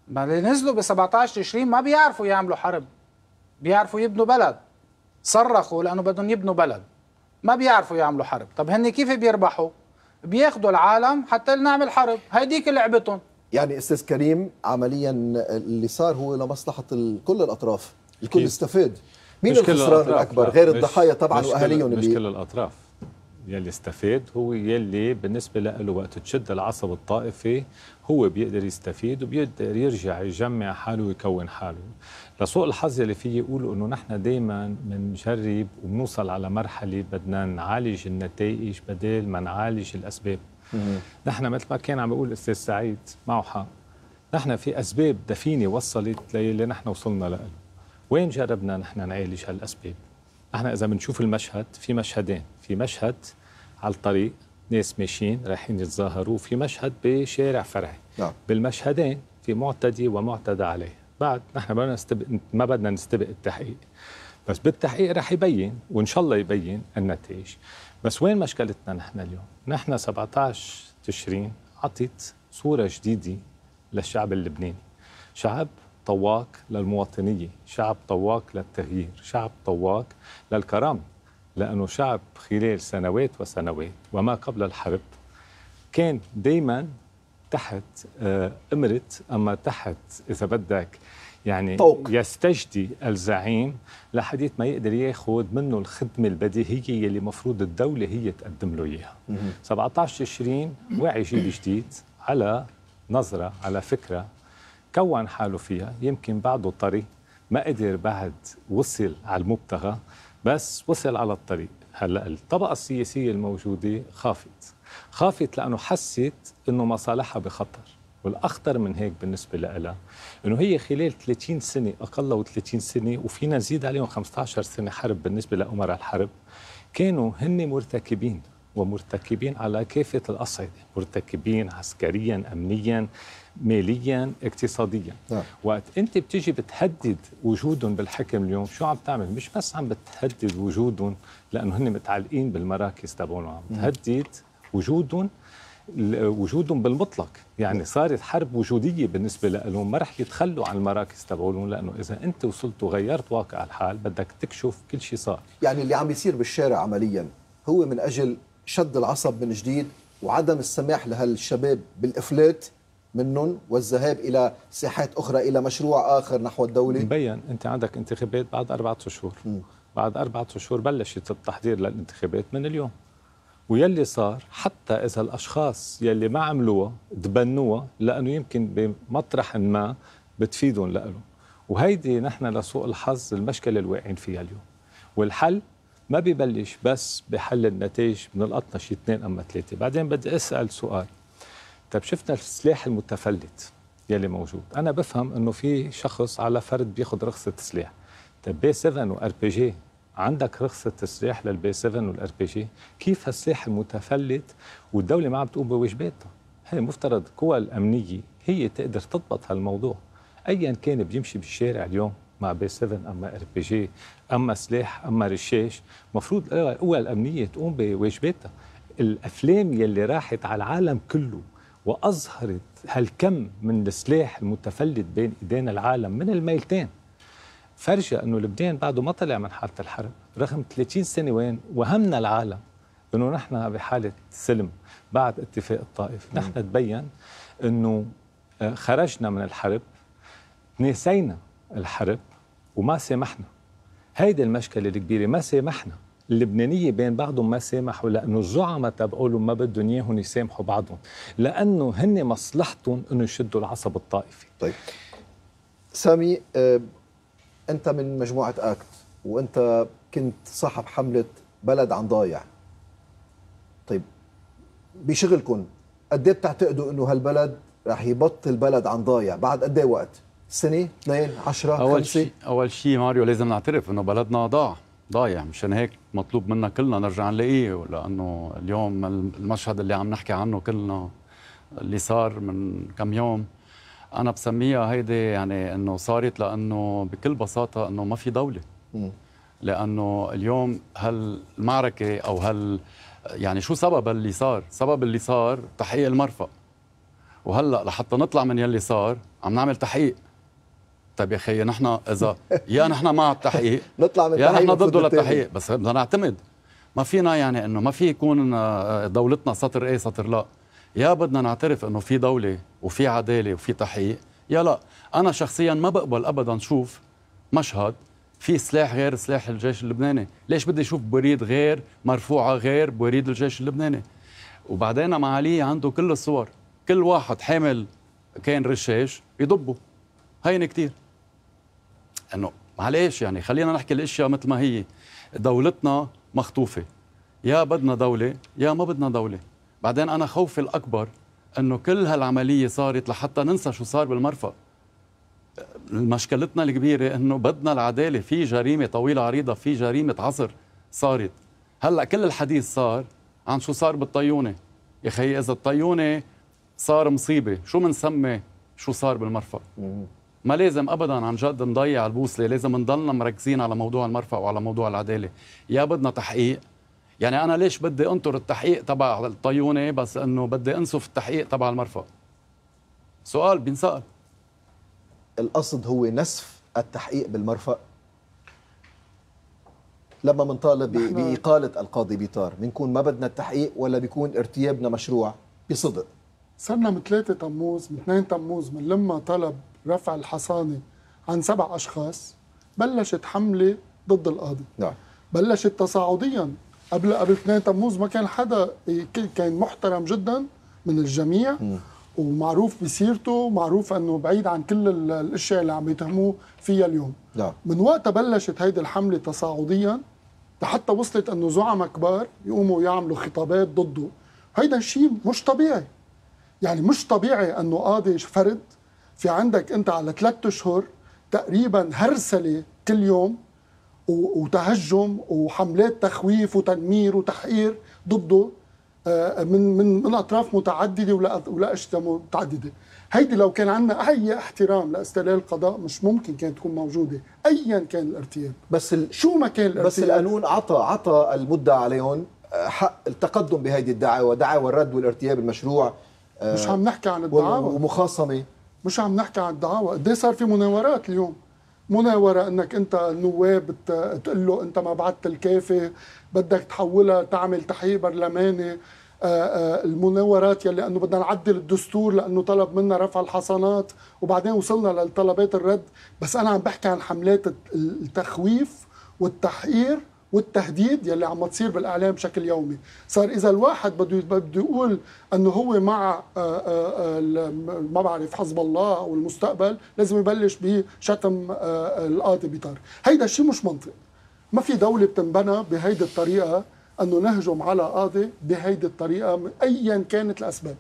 ما اللي نزلوا ب 17 تشرين ما بيعرفوا يعملوا حرب بيعرفوا يبنوا بلد صرخوا لانه بدهم يبنوا بلد ما بيعرفوا يعملوا حرب طب هن كيف بيربحوا بياخذوا العالم حتى نعمل حرب هيديك لعبتهم يعني استاذ كريم عمليا اللي صار هو لمصلحه كل الاطراف الكل استفاد مين الخسران الاكبر غير الضحايا طبعا واهاليهم اللي مش كل الاطراف يلي استفاد هو يلي بالنسبه له وقت تشد العصب الطائفي هو بيقدر يستفيد وبيقدر يرجع يجمع حاله ويكون حاله لسوء الحظ يلي فيه يقولوا انه نحن دائما بنجرب وبنوصل على مرحله بدنا نعالج النتائج بدل ما نعالج الاسباب نحن مثل ما كان عم بيقول الاستاذ سعيد معه حق نحن في اسباب دفينه وصلت للي نحن وصلنا له وين جربنا نحن نعالج هالاسباب؟ نحن اذا بنشوف المشهد في مشهدين، في مشهد على الطريق ناس ماشيين رايحين يتظاهروا، وفي مشهد بشارع فرعي. نعم. بالمشهدين في معتدي ومعتدى عليه، بعد نحن بدنا نستبق ما بدنا نستبق التحقيق. بس بالتحقيق رح يبين وان شاء الله يبين النتائج. بس وين مشكلتنا نحن اليوم؟ نحن 17 تشرين عطت صورة جديدة للشعب اللبناني. شعب طواك للمواطنية شعب طواك للتغيير شعب طواك للكرامة لأنه شعب خلال سنوات وسنوات وما قبل الحرب كان دايما تحت آه، أمرة أما تحت إذا بدك يعني طوق. يستجدي الزعيم لحديث ما يقدر ياخذ منه الخدمه البديهيه اللي مفروض الدوله هي تقدم له اياها 17 تشرين واعي جيل جديد على نظره على فكره كون حاله فيها يمكن بعده طري ما قدر بعد وصل على المبتغى بس وصل على الطريق هلا الطبقه السياسيه الموجوده خافت خافت لانه حست انه مصالحها بخطر والاخطر من هيك بالنسبه لها انه هي خلال 30 سنه اقل و30 سنه وفينا نزيد عليهم 15 سنه حرب بالنسبه لأمر الحرب كانوا هن مرتكبين ومرتكبين على كافه الاصعده، مرتكبين عسكريا امنيا ماليا اقتصاديا نعم. وقت انت بتيجي بتهدد وجودهم بالحكم اليوم شو عم تعمل مش بس عم بتهدد وجودهم لانه هن متعلقين بالمراكز تبعهم عم بتهدد وجودهم وجودهم بالمطلق يعني صارت حرب وجودية بالنسبة لهم ما رح يتخلوا عن المراكز تبعهم لأنه إذا أنت وصلت وغيرت واقع الحال بدك تكشف كل شيء صار يعني اللي عم يصير بالشارع عمليا هو من أجل شد العصب من جديد وعدم السماح لهالشباب بالإفلات منهم والذهاب الى ساحات اخرى الى مشروع اخر نحو الدوله مبين انت عندك انتخابات بعد اربعه اشهر بعد اربعه اشهر بلشت التحضير للانتخابات من اليوم ويلي صار حتى اذا الاشخاص يلي ما عملوها تبنوها لانه يمكن بمطرح ما بتفيدهم لهم وهيدي نحن لسوء الحظ المشكله اللي واقعين فيها اليوم والحل ما ببلش بس بحل النتائج بنلقطنا شي اثنين اما ثلاثه بعدين بدي اسال سؤال طيب شفنا السلاح المتفلت يلي موجود انا بفهم انه في شخص على فرد بياخذ رخصه سلاح طيب بي 7 وار بي جي عندك رخصة سلاح للبي 7 والار بي جي، كيف هالسلاح المتفلت والدولة ما عم تقوم بواجباتها؟ هي مفترض القوى الأمنية هي تقدر تضبط هالموضوع، أيا كان بيمشي بالشارع اليوم مع بي 7 أما ار بي جي، أما سلاح أما رشاش، مفروض القوى الأمنية تقوم بواجباتها، الأفلام يلي راحت على العالم كله واظهرت هالكم من السلاح المتفلت بين ايدينا العالم من الميلتين فرجة انه لبنان بعده ما طلع من حاله الحرب رغم 30 سنه وين وهمنا العالم انه نحن بحاله سلم بعد اتفاق الطائف نحن تبين انه آه، خرجنا من الحرب نسينا الحرب وما سامحنا هيدي المشكله الكبيره ما سامحنا اللبنانيه بين بعضهم ما سامحوا لانه الزعماء تبعولهم ما بدهم اياهم يسامحوا بعضهم لانه هن مصلحتهم انه يشدوا العصب الطائفي طيب سامي آه، انت من مجموعه اكت وانت كنت صاحب حمله بلد عن ضايع طيب بشغلكم قد ايه بتعتقدوا انه هالبلد رح يبطل بلد عن ضايع بعد قد ايه وقت؟ سنه، اثنين، 10 اول شيء اول شيء ماريو لازم نعترف انه بلدنا ضاع ضايع مشان هيك مطلوب منا كلنا نرجع نلاقيه لانه اليوم المشهد اللي عم نحكي عنه كلنا اللي صار من كم يوم انا بسميها هيدي يعني انه صارت لانه بكل بساطه انه ما في دوله لانه اليوم هالمعركه او هال يعني شو سبب اللي صار؟ سبب اللي صار تحقيق المرفق وهلا لحتى نطلع من يلي صار عم نعمل تحقيق طيب يا خيي نحن اذا يا نحن مع التحقيق نطلع من يا نحن ضده للتحقيق بس بدنا نعتمد ما فينا يعني انه ما في يكون آه، دولتنا سطر ايه سطر لا يا بدنا نعترف انه في دوله وفي عداله وفي تحقيق يا لا انا شخصيا ما بقبل ابدا شوف مشهد في سلاح غير سلاح الجيش اللبناني ليش بدي اشوف بريد غير مرفوعه غير بريد الجيش اللبناني وبعدين معالي عنده كل الصور كل واحد حامل كان رشاش يضبه هين كتير انه معلش يعني خلينا نحكي الاشياء مثل ما هي دولتنا مخطوفه يا بدنا دوله يا ما بدنا دوله بعدين انا خوفي الاكبر انه كل هالعمليه صارت لحتى ننسى شو صار بالمرفأ مشكلتنا الكبيره انه بدنا العداله في جريمه طويله عريضه في جريمه عصر صارت هلا كل الحديث صار عن شو صار بالطيونه يا خي اذا الطيونه صار مصيبه شو بنسمي شو صار بالمرفأ ما لازم ابدا عن جد نضيع البوصله لازم نضلنا مركزين على موضوع المرفأ وعلى موضوع العداله يا بدنا تحقيق يعني انا ليش بدي انطر التحقيق تبع الطيونه بس انه بدي انسف التحقيق تبع المرفأ سؤال بينسال القصد هو نسف التحقيق بالمرفأ لما بنطالب بإقالة القاضي بيطار بنكون ما بدنا التحقيق ولا بيكون ارتيابنا مشروع بصدق صرنا من 3 تموز من 2 تموز من لما طلب رفع الحصانه عن سبع اشخاص بلشت حمله ضد القاضي نعم بلشت تصاعديا قبل قبل 2 تموز ما كان حدا إيه، كان محترم جدا من الجميع م. ومعروف بسيرته معروف انه بعيد عن كل الاشياء اللي عم يتهموه فيها اليوم لا. نعم. من وقتها بلشت هيدي الحمله تصاعديا لحتى وصلت انه زعماء كبار يقوموا يعملوا خطابات ضده هيدا الشيء مش طبيعي يعني مش طبيعي انه قاضي فرد في عندك انت على ثلاثة اشهر تقريبا هرسله كل يوم وتهجم وحملات تخويف وتنمير وتحقير ضده آه، من من من اطراف متعدده ولا ولا متعدده، هيدي لو كان عندنا اي احترام لاستقلال القضاء مش ممكن كانت تكون موجوده ايا كان الارتياب بس ال... شو ما كان الارتياب بس القانون عطى عطى المدعى عليهم آه، حق التقدم بهيدي الدعاوى، دعاوى الرد والارتياب المشروع آه، مش عم نحكي عن الدعاوى ومخاصمه مش عم نحكي عن الدعاوى قد إيه صار في مناورات اليوم مناورة انك انت النواب تقول له انت ما بعت الكافي بدك تحولها تعمل تحقيق برلماني آه، آه، المناورات يلي انه بدنا نعدل الدستور لانه طلب منا رفع الحصانات وبعدين وصلنا للطلبات الرد بس انا عم بحكي عن حملات التخويف والتحقير والتهديد يلي عم تصير بالاعلام بشكل يومي صار اذا الواحد بده بده يقول انه هو مع آه، آه، آه، ما بعرف حزب الله او المستقبل لازم يبلش بشتم القاضي بيطار هيدا الشيء مش منطق ما في دوله بتنبنى بهيدي الطريقه انه نهجم على قاضي بهيدي الطريقه ايا كانت الاسباب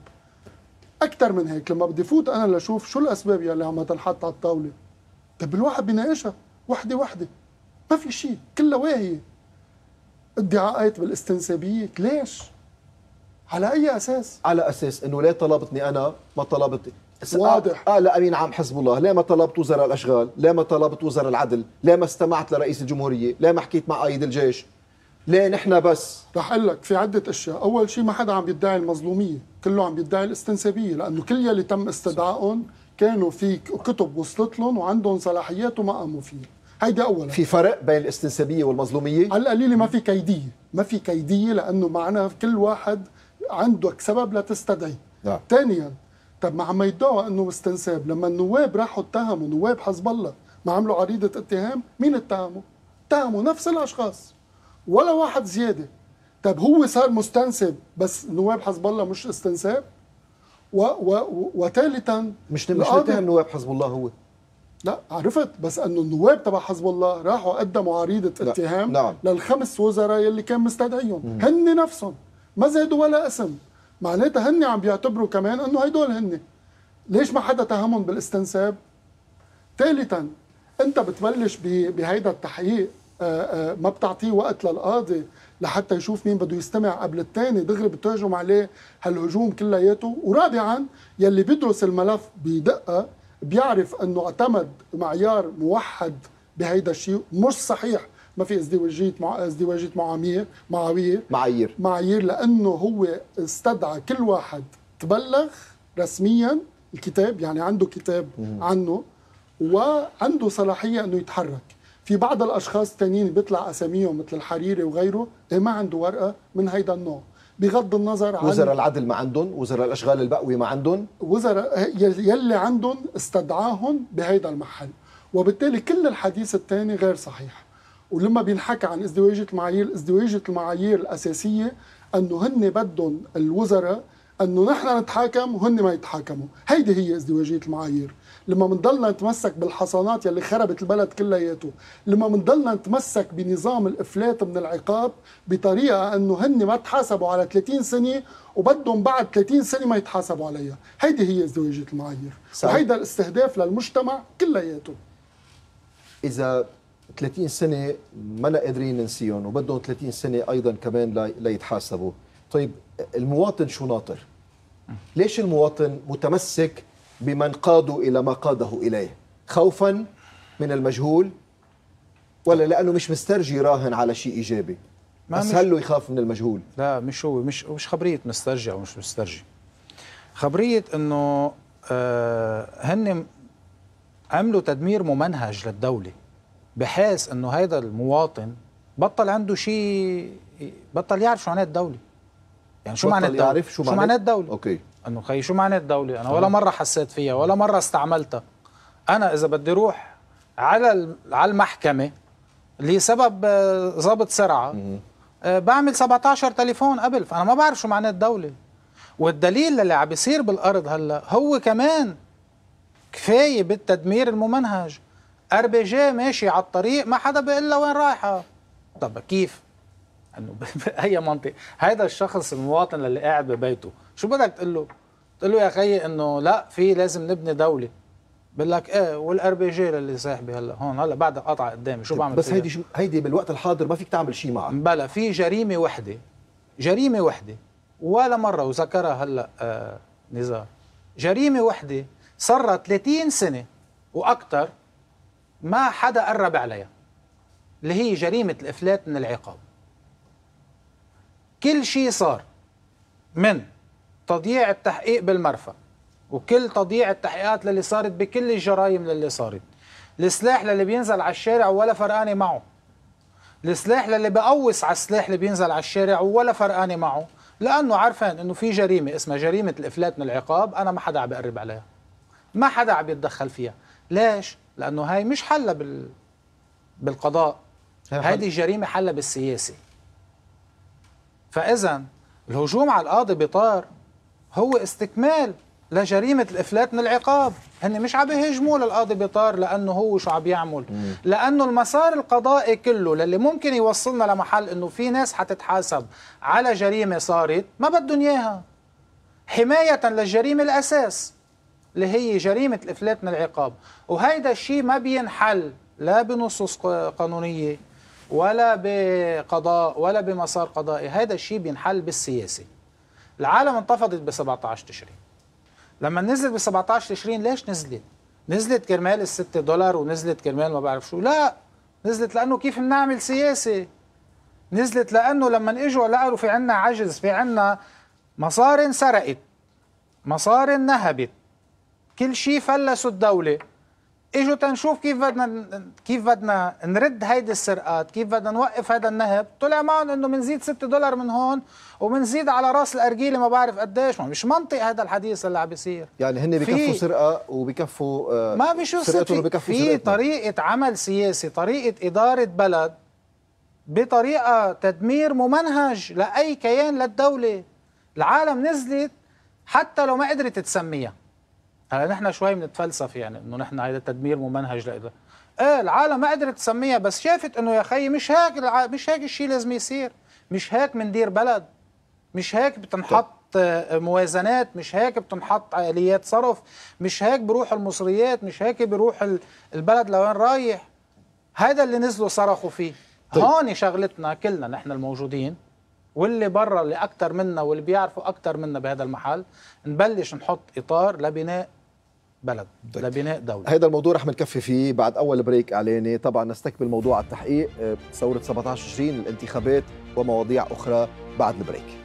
اكثر من هيك لما بدي فوت انا لاشوف شو الاسباب يلي عم تنحط على الطاوله طب الواحد بيناقشها وحده وحده ما في شيء كلها واهيه ادعاءات آية بالاستنسابيه ليش؟ على اي اساس؟ على اساس انه ليه طلبتني انا ما طلبت آه، واضح قال آه امين عام حزب الله ليه ما طلبت وزراء الاشغال ليه ما طلبت وزراء العدل ليه ما استمعت لرئيس الجمهوريه ليه ما حكيت مع قايد الجيش ليه نحن بس رح اقول لك في عده اشياء اول شيء ما حدا عم بيدعي المظلوميه كله عم بيدعي الاستنسابيه لانه كل يلي تم استدعائهم كانوا في كتب وصلت لهم وعندهم صلاحيات وما قاموا فيها هيدي اولا في فرق بين الاستنسابيه والمظلوميه على القليله ما في كيديه ما في كيديه لانه معنا كل واحد عندك سبب لتستدعي نعم ثانيا طب ما عم يدعوا انه استنساب لما النواب راحوا اتهموا نواب حزب الله ما عملوا عريضه اتهام مين اتهموا اتهموا نفس الاشخاص ولا واحد زياده طب هو صار مستنسب بس نواب حزب الله مش استنساب و و وثالثا مش مش نواب حزب الله هو لا عرفت بس انه النواب تبع حزب الله راحوا قدموا عريضه اتهام نعم. للخمس وزراء يلي كان مستدعيهم هن نفسهم ما زادوا ولا اسم معناتها هن عم بيعتبروا كمان انه هدول هن ليش ما حدا تهمهم بالاستنساب ثالثا انت بتبلش بهيدا التحقيق ما بتعطيه وقت للقاضي لحتى يشوف مين بده يستمع قبل الثاني دغري بتهجم عليه هالهجوم كلياته ورابعا يلي بيدرس الملف بدقه بيعرف انه اعتمد معيار موحد بهيدا الشيء مش صحيح ما في ازدواجيه مع ازدواجيه معاميه معاويه معايير معايير لانه هو استدعى كل واحد تبلغ رسميا الكتاب يعني عنده كتاب عنه وعنده صلاحيه انه يتحرك في بعض الاشخاص الثانيين بيطلع اساميهم مثل الحريري وغيره إيه ما عنده ورقه من هيدا النوع بغض النظر عن وزراء العدل ما عندهم وزراء الاشغال البقوي ما عندهم وزراء يلي عندهم استدعاهم بهيدا المحل وبالتالي كل الحديث الثاني غير صحيح ولما بينحكى عن ازدواجية المعايير ازدواجية المعايير الأساسية أنه هن بدهم الوزراء أنه نحن نتحاكم وهن ما يتحاكموا هيدي هي ازدواجية المعايير لما بنضلنا نتمسك بالحصانات يلي خربت البلد كلياته لما بنضلنا نتمسك بنظام الافلات من العقاب بطريقه انه هن ما تحاسبوا على 30 سنه وبدهم بعد 30 سنه ما يتحاسبوا عليها هيدي هي ازدواجيه المعايير صحيح. وهيدا الاستهداف للمجتمع كلياته اذا 30 سنه ما قادرين ننسيهم وبدهم 30 سنه ايضا كمان ليتحاسبوا طيب المواطن شو ناطر ليش المواطن متمسك بمن قادوا إلى ما قاده إليه خوفا من المجهول ولا لأنه مش مسترجي راهن على شيء إيجابي ما بس هل يخاف من المجهول لا مش هو مش مش خبرية مسترجي أو مش مسترجي خبرية أنه آه هن عملوا تدمير ممنهج للدولة بحيث أنه هيدا المواطن بطل عنده شيء بطل يعرف شو معناه الدولة يعني شو معناه الدولة يعرف شو, شو معناه الدولة أوكي انه خي شو معنى الدوله انا ولا أه. مره حسيت فيها ولا مره استعملتها انا اذا بدي روح على على المحكمه لسبب آه، ضابط سرعه آه، بعمل 17 تليفون قبل فانا ما بعرف شو معنى الدوله والدليل اللي عم بيصير بالارض هلا هو كمان كفايه بالتدمير الممنهج ار بي جي ماشي على الطريق ما حدا بيقول له وين رايحه طب كيف انه باي منطق هذا الشخص المواطن اللي قاعد ببيته شو بدك تقول له؟ تقول له يا خيي انه لا في لازم نبني دوله بقول لك ايه والار بي جي اللي صاحبي هلا هون هلا بعد قطع قدامي شو طيب، بعمل بس هيدي شو هيدي بالوقت الحاضر ما فيك تعمل شيء معها بلا في جريمه وحده جريمه وحده ولا مره وذكرها هلا آه نزار جريمه وحده صار 30 سنه واكثر ما حدا قرب عليها اللي هي جريمه الافلات من العقاب كل شيء صار من تضييع التحقيق بالمرفأ وكل تضييع التحقيقات للي صارت بكل الجرائم للي صارت السلاح للي بينزل على الشارع ولا فرقانة معه السلاح للي بقوس على السلاح اللي بينزل على الشارع ولا فرقانة معه لأنه عارفين أنه في جريمة اسمها جريمة الإفلات من العقاب أنا ما حدا عم بقرب عليها ما حدا عم يتدخل فيها ليش؟ لأنه هاي مش حلة بال... بالقضاء هذه الجريمة حلة بالسياسة فإذا الهجوم على القاضي بطار هو استكمال لجريمة الإفلات من العقاب هن مش عم بيهاجموا للقاضي بيطار لأنه هو شو عم يعمل لأنه المسار القضائي كله للي ممكن يوصلنا لمحل أنه في ناس حتتحاسب على جريمة صارت ما بدهم إياها حماية للجريمة الأساس اللي هي جريمة الإفلات من العقاب وهيدا الشيء ما بينحل لا بنصوص قانونية ولا بقضاء ولا بمسار قضائي هذا الشيء بينحل بالسياسه العالم انتفضت ب 17 تشرين لما نزلت ب 17 تشرين ليش نزلت؟ نزلت كرمال ال 6 دولار ونزلت كرمال ما بعرف شو لا نزلت لانه كيف بنعمل سياسه نزلت لانه لما اجوا لقوا في عنا عجز في عنا مصاري انسرقت مصاري نهبت كل شيء فلسوا الدوله اجوا تنشوف كيف بدنا كيف بدنا نرد هيدي السرقات، كيف بدنا نوقف هذا النهب، طلع معهم انه بنزيد 6 دولار من هون وبنزيد على راس الارجيله ما بعرف قديش، ما مش منطق هذا الحديث اللي عم بيصير يعني هن بكفوا سرقه وبكفوا آه، ما بيشوفوا سرقه في طريقه عمل سياسي، طريقه اداره بلد بطريقه تدمير ممنهج لاي كيان للدوله، العالم نزلت حتى لو ما قدرت تسميها هلا نحن شوي بنتفلسف يعني انه نحن هذا تدمير ممنهج لإله ايه العالم ما قدرت تسميها بس شافت انه يا خيي مش هيك الع... مش هيك الشيء لازم يصير مش هيك بندير بلد مش هيك بتنحط آه، موازنات مش هيك بتنحط آليات صرف مش هيك بروح المصريات مش هيك بروح البلد لوين رايح هذا اللي نزلوا صرخوا فيه طيب. هون شغلتنا كلنا نحن الموجودين واللي برا اللي اكثر منا واللي بيعرفوا اكثر منا بهذا المحل نبلش نحط اطار لبناء بلد ده, طيب. دوله هذا الموضوع رح نكفي فيه بعد اول بريك اعلاني طبعا نستكمل موضوع التحقيق آه، ثوره 17 تشرين الانتخابات ومواضيع اخرى بعد البريك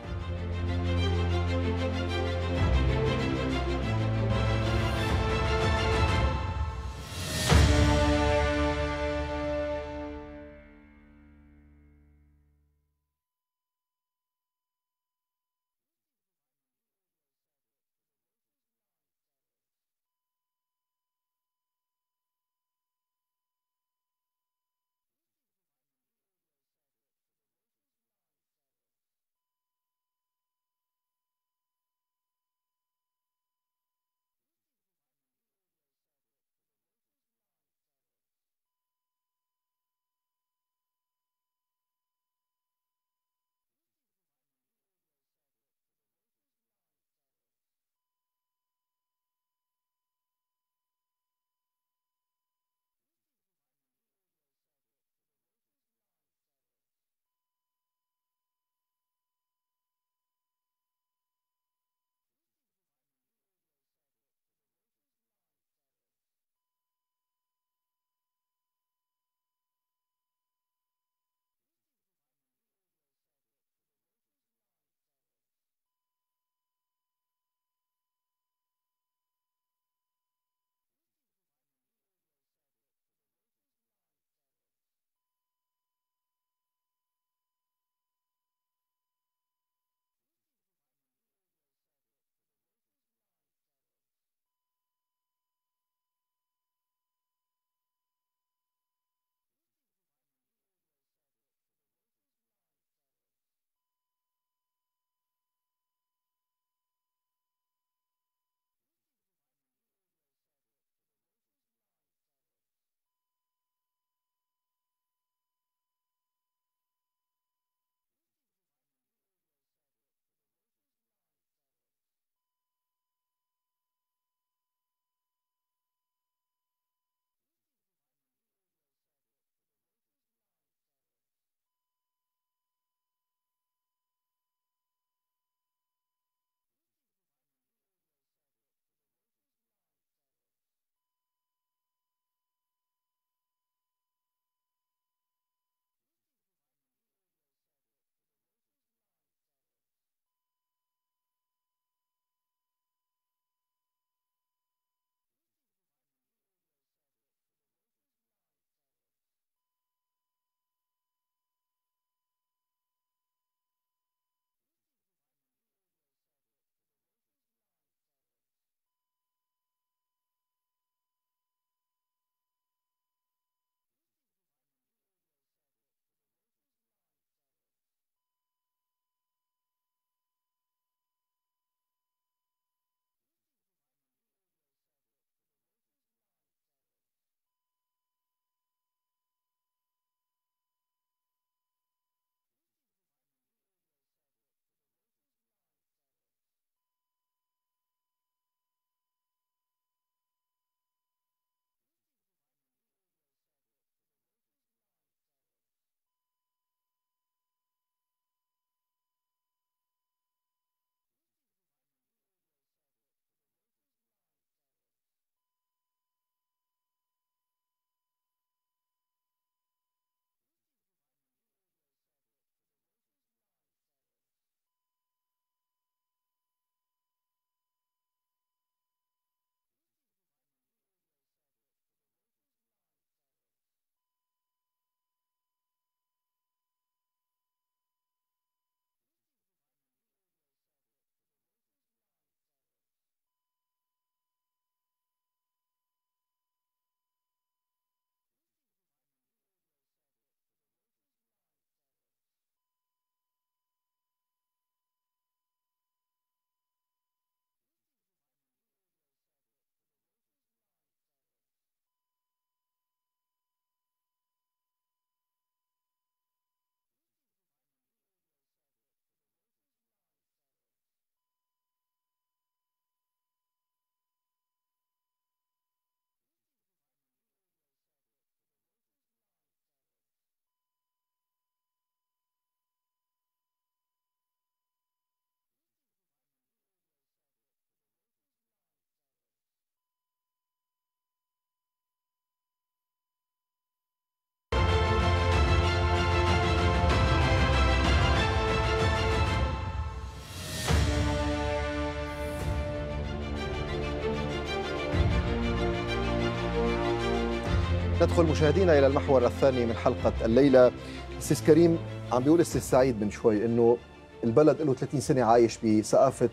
ندخل مشاهدينا الى المحور الثاني من حلقه الليله استاذ كريم عم بيقول استاذ سعيد من شوي انه البلد له 30 سنه عايش بثقافه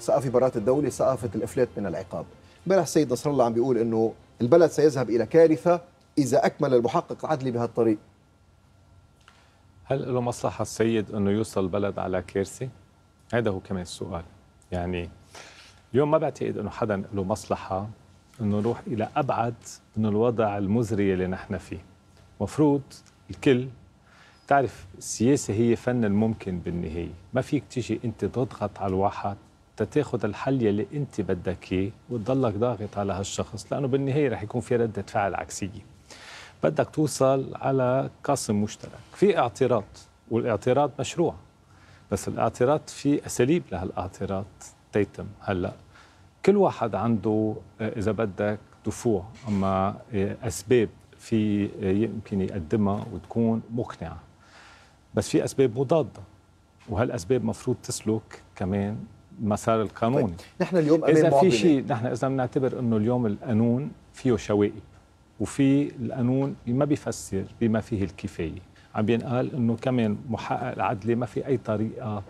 ثقافه برات الدوله ثقافه الافلات من العقاب امبارح السيد نصر الله عم بيقول انه البلد سيذهب الى كارثه اذا اكمل المحقق العدلي بهالطريق هل له مصلحه السيد انه يوصل البلد على كارثه هذا هو كمان السؤال يعني اليوم ما بعتقد انه حدا له مصلحه انه نروح الى ابعد من الوضع المزري اللي نحن فيه مفروض الكل تعرف السياسة هي فن الممكن بالنهاية ما فيك تيجي أنت تضغط على الواحد تتاخد الحل يلي أنت بدك إياه وتضلك ضاغط على هالشخص لأنه بالنهاية رح يكون في ردة فعل عكسية بدك توصل على قاسم مشترك في اعتراض والاعتراض مشروع بس الاعتراض في أساليب لهالاعتراض تيتم هلأ كل واحد عنده آه، اذا بدك دفوع اما آه، اسباب في آه، يمكن يقدمها وتكون مقنعه بس في اسباب مضاده وهالاسباب مفروض تسلك كمان المسار القانوني طيب. نحن اليوم اذا في شيء نحن اذا بنعتبر انه اليوم القانون فيه شوائب وفي القانون ما بيفسر بما فيه الكفايه عم بينقال انه كمان محقق العدل ما في اي طريقه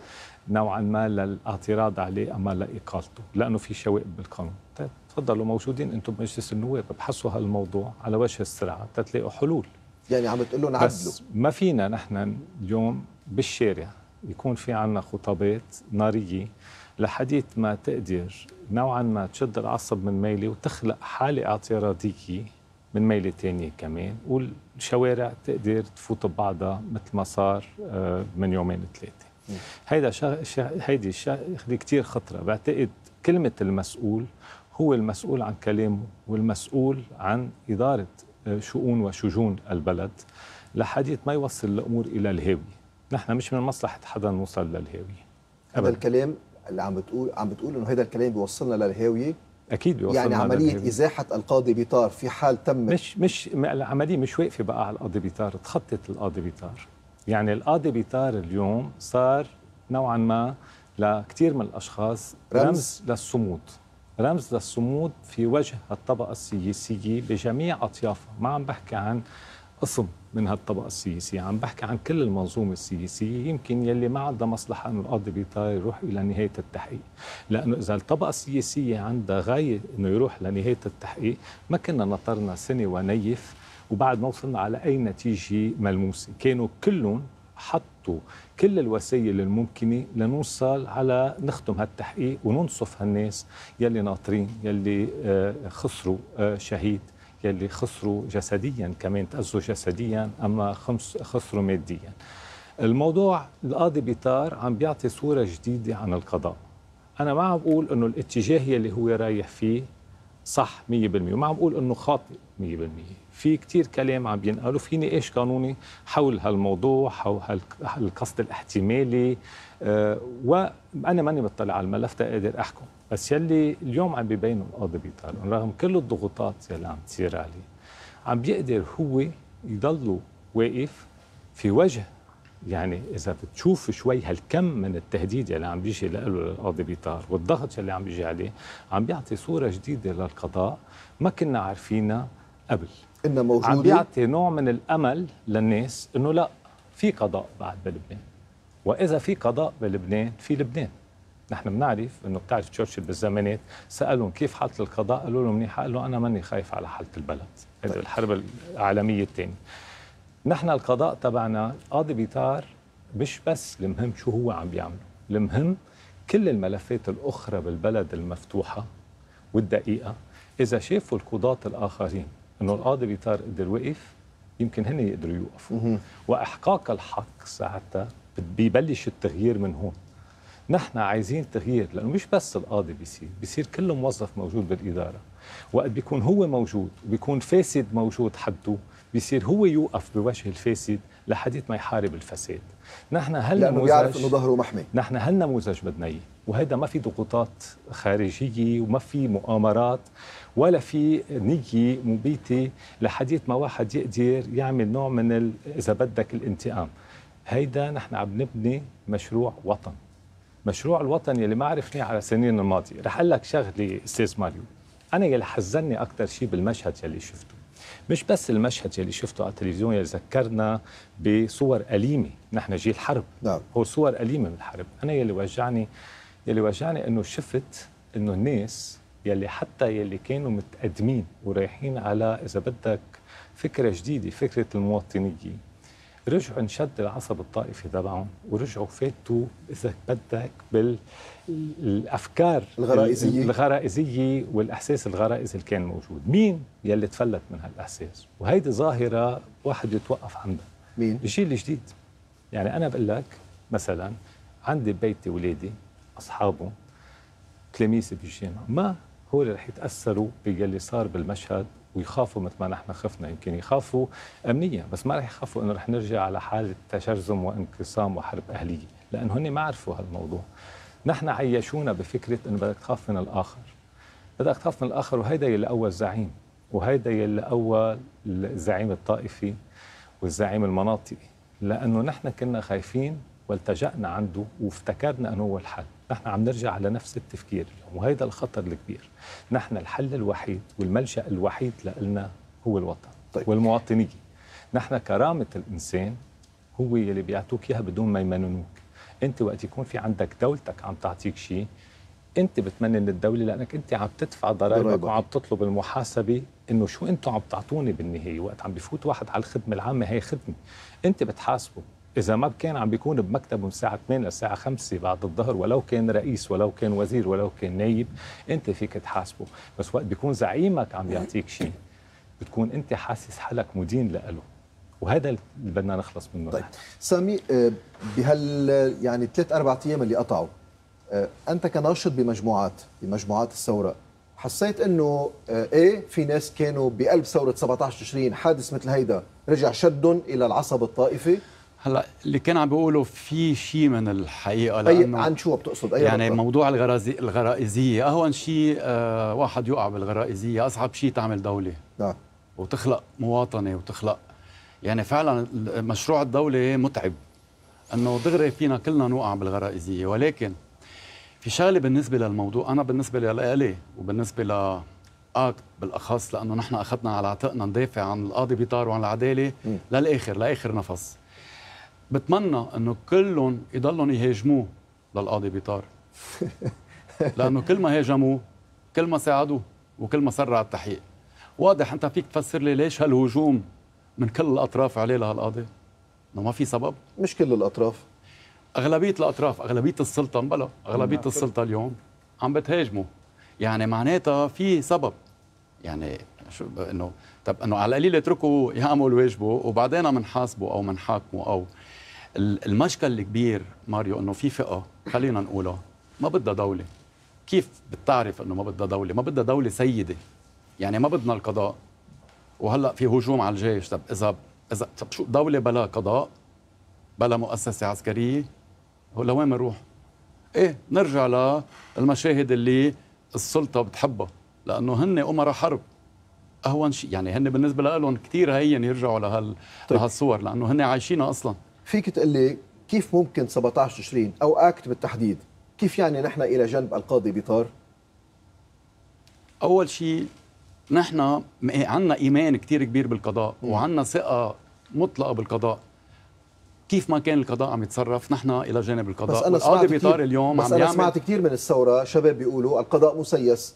نوعا ما للاعتراض عليه أما لإقالته لأنه في شوائب بالقانون طيب، تفضلوا موجودين أنتم بمجلس النواب ابحثوا هالموضوع على وجه السرعة تتلاقوا حلول يعني عم بتقول لهم عدلوا بس ما فينا نحن اليوم بالشارع يكون في عنا خطابات نارية لحديث ما تقدر نوعا ما تشد العصب من ميلة وتخلق حالة اعتراضية من ميلة تانية كمان والشوارع تقدر تفوت ببعضها مثل ما صار آه، من يومين ثلاثة هيدا هيدي شغله كثير خطره بعتقد كلمه المسؤول هو المسؤول عن كلامه والمسؤول عن اداره آه، شؤون وشجون البلد لحديث ما يوصل الامور الى الهاويه نحن مش من مصلحه حدا نوصل للهاويه هذا الكلام اللي عم بتقول عم بتقول انه هذا الكلام بيوصلنا للهاويه اكيد بيوصلنا يعني عمليه للهاوية. ازاحه القاضي بيطار في حال تم مش مش العمليه مش واقفه بقى على القاضي بيطار تخطت القاضي بيطار يعني القاضي بيطار اليوم صار نوعا ما لكثير من الاشخاص رمز, رمز للصمود رمز للصمود في وجه الطبقه السياسيه بجميع اطيافها ما عم بحكي عن قسم من هالطبقه السياسيه عم بحكي عن كل المنظومه السياسيه يمكن يلي ما عندها مصلحه انه القاضي بيطار يروح الى نهايه التحقيق لانه اذا الطبقه السياسيه عندها غايه انه يروح لنهايه التحقيق ما كنا نطرنا سنه ونيف وبعد ما وصلنا على أي نتيجة ملموسة كانوا كلهم حطوا كل الوسائل الممكنة لنوصل على نختم هالتحقيق وننصف هالناس يلي ناطرين يلي آه، خسروا آه، شهيد يلي خسروا جسديا كمان تأذوا جسديا أما خسروا ماديا الموضوع القاضي بيطار عم بيعطي صورة جديدة عن القضاء أنا ما عم بقول أنه الاتجاه يلي هو رايح فيه صح 100% وما عم بقول أنه خاطئ 100% في كثير كلام عم بينقلوا في نقاش قانوني حول هالموضوع حول هالقصد الاحتمالي أه وانا ماني مطلع على الملف تقدر احكم بس يلي اليوم عم ببين القاضي بيطال رغم كل الضغوطات يلي عم تصير عليه عم بيقدر هو يضل واقف في وجه يعني اذا بتشوف شوي هالكم من التهديد اللي عم بيجي له القاضي بيطار والضغط اللي عم بيجي عليه عم بيعطي صوره جديده للقضاء ما كنا عارفينها قبل انه موجوده عم بيعطي نوع من الامل للناس انه لا في قضاء بعد بلبنان واذا في قضاء بلبنان في لبنان نحن بنعرف انه بتعرف تشرشل بالزمانات سالهم كيف حاله القضاء قالوا له منيحه قال له انا ماني خايف على حاله البلد طيب. الحرب العالميه الثانيه نحن القضاء تبعنا قاضي بيطار مش بس المهم شو هو عم بيعمله المهم كل الملفات الاخرى بالبلد المفتوحه والدقيقه اذا شافوا القضاة الاخرين انه القاضي بيطار قدر وقف يمكن هن يقدروا يوقفوا واحقاق الحق ساعتها ببلش التغيير من هون نحن عايزين تغيير لانه مش بس القاضي بيصير بيصير كل موظف موجود بالاداره وقت بيكون هو موجود وبيكون فاسد موجود حده بيصير هو يوقف بوجه الفاسد لحديت ما يحارب الفساد نحن هل لانه بيعرف انه ظهره محمي نحن هل نموذج بدنا اياه وهذا ما في ضغوطات خارجيه وما في مؤامرات ولا في نية مبيتة لحديث ما واحد يقدر يعمل نوع من إذا بدك الانتقام هيدا نحن عم نبني مشروع وطن مشروع الوطن يلي ما عرفناه على السنين الماضية رح أقول لك شغلة أستاذ ماريو أنا يلي حزني أكثر شيء بالمشهد يلي شفته مش بس المشهد يلي شفته على التلفزيون يلي ذكرنا بصور أليمة نحن جيل حرب نعم. هو صور أليمة من الحرب أنا يلي وجعني يلي وجعني أنه شفت أنه الناس يلي حتى يلي كانوا متقدمين ورايحين على اذا بدك فكره جديده فكره المواطنيه رجعوا انشد العصب الطائفي تبعهم ورجعوا فاتوا اذا بدك بالافكار الغرائزيه الغرائزيه والاحساس الغرائزي اللي كان موجود، مين يلي تفلت من هالاحساس؟ وهيدي ظاهره واحد يتوقف عندها مين؟ الجيل الجديد يعني انا بقول لك مثلا عندي بيتي اولادي اصحابه تلاميذي بالجامعه ما هو اللي رح يتاثروا باللي صار بالمشهد ويخافوا مثل ما نحن خفنا يمكن يخافوا امنيا بس ما رح يخافوا انه رح نرجع على حاله تشرذم وانقسام وحرب اهليه لانه هن ما عرفوا هالموضوع نحن عيشونا بفكره انه بدك تخاف من الاخر بدك تخاف من الاخر وهيدا يلي اول زعيم وهيدا يلي اول الزعيم الطائفي والزعيم المناطقي لانه نحن كنا خايفين والتجأنا عنده وافتكرنا انه هو الحل نحن عم نرجع على نفس التفكير اليوم وهذا الخطر الكبير نحن الحل الوحيد والملجأ الوحيد لنا هو الوطن طيب. والمواطنية نحن كرامة الإنسان هو يلي بيعطوك إياها بدون ما يمننوك أنت وقت يكون في عندك دولتك عم تعطيك شيء انت بتمنن الدوله لانك انت عم تدفع ضرائبك وعم تطلب المحاسبه انه شو انتم عم تعطوني بالنهايه وقت عم بفوت واحد على الخدمه العامه هي خدمه انت بتحاسبه اذا ما كان عم بيكون بمكتبه من الساعه 8 للساعه 5 بعد الظهر ولو كان رئيس ولو كان وزير ولو كان نايب انت فيك تحاسبه بس وقت بيكون زعيمك عم يعطيك شيء بتكون انت حاسس حالك مدين لإله وهذا اللي بدنا نخلص منه طيب سامي آه، بهال يعني ثلاث اربع ايام اللي قطعوا آه، انت كناشط بمجموعات بمجموعات الثوره حسيت انه آه، ايه في ناس كانوا بقلب ثوره 17 تشرين حادث مثل هيدا رجع شدهم الى العصب الطائفي هلا اللي كان عم بيقولوا في شيء من الحقيقه لانه أي عن شو بتقصد أي يعني نقطة؟ موضوع الغرازي الغرائزيه اهون شيء آه واحد يقع بالغرائزيه اصعب شيء تعمل دوله نعم وتخلق مواطنه وتخلق يعني فعلا مشروع الدوله متعب انه دغري فينا كلنا نوقع بالغرائزيه ولكن في شغله بالنسبه للموضوع انا بالنسبه لالي وبالنسبه ل اكت بالاخص لانه نحن اخذنا على عاتقنا ندافع عن القاضي بيطار وعن العداله للاخر لاخر نفس بتمنى انه كلهم يضلوا يهاجموه للقاضي بيطار لانه كل ما هاجموه كل ما ساعدوه وكل ما سرع التحقيق واضح انت فيك تفسر لي ليش هالهجوم من كل الاطراف عليه لهالقاضي انه ما في سبب مش كل الاطراف اغلبيه الاطراف اغلبيه السلطه بلا اغلبيه نعم. السلطه اليوم عم بتهاجمه يعني معناتها في سبب يعني شو انه طب انه على القليل اتركوا يعمل واجبه وبعدين بنحاسبه او بنحاكمه او المشكل الكبير ماريو انه في فئه خلينا نقولها ما بدها دوله كيف بتعرف انه ما بدها دوله ما بدها دوله سيده يعني ما بدنا القضاء وهلا في هجوم على الجيش طب اذا اذا طب شو دوله بلا قضاء بلا مؤسسه عسكريه لوين بنروح؟ ايه نرجع للمشاهد اللي السلطه بتحبها لانه هن امراء حرب اهون شيء يعني هن بالنسبه لهم كثير هين يرجعوا لهال طيب. لهالصور لانه هن عايشينها اصلا فيك تقول لي كيف ممكن 17 تشرين او اكت بالتحديد كيف يعني نحن الى جنب القاضي بيطار اول شيء نحن إيه، عندنا ايمان كثير كبير بالقضاء وعندنا ثقه مطلقه بالقضاء كيف ما كان القضاء عم يتصرف نحن الى جانب القضاء بس انا سمعت كثير اليوم بس عم انا يعمل سمعت كثير من الثوره شباب بيقولوا القضاء مسيس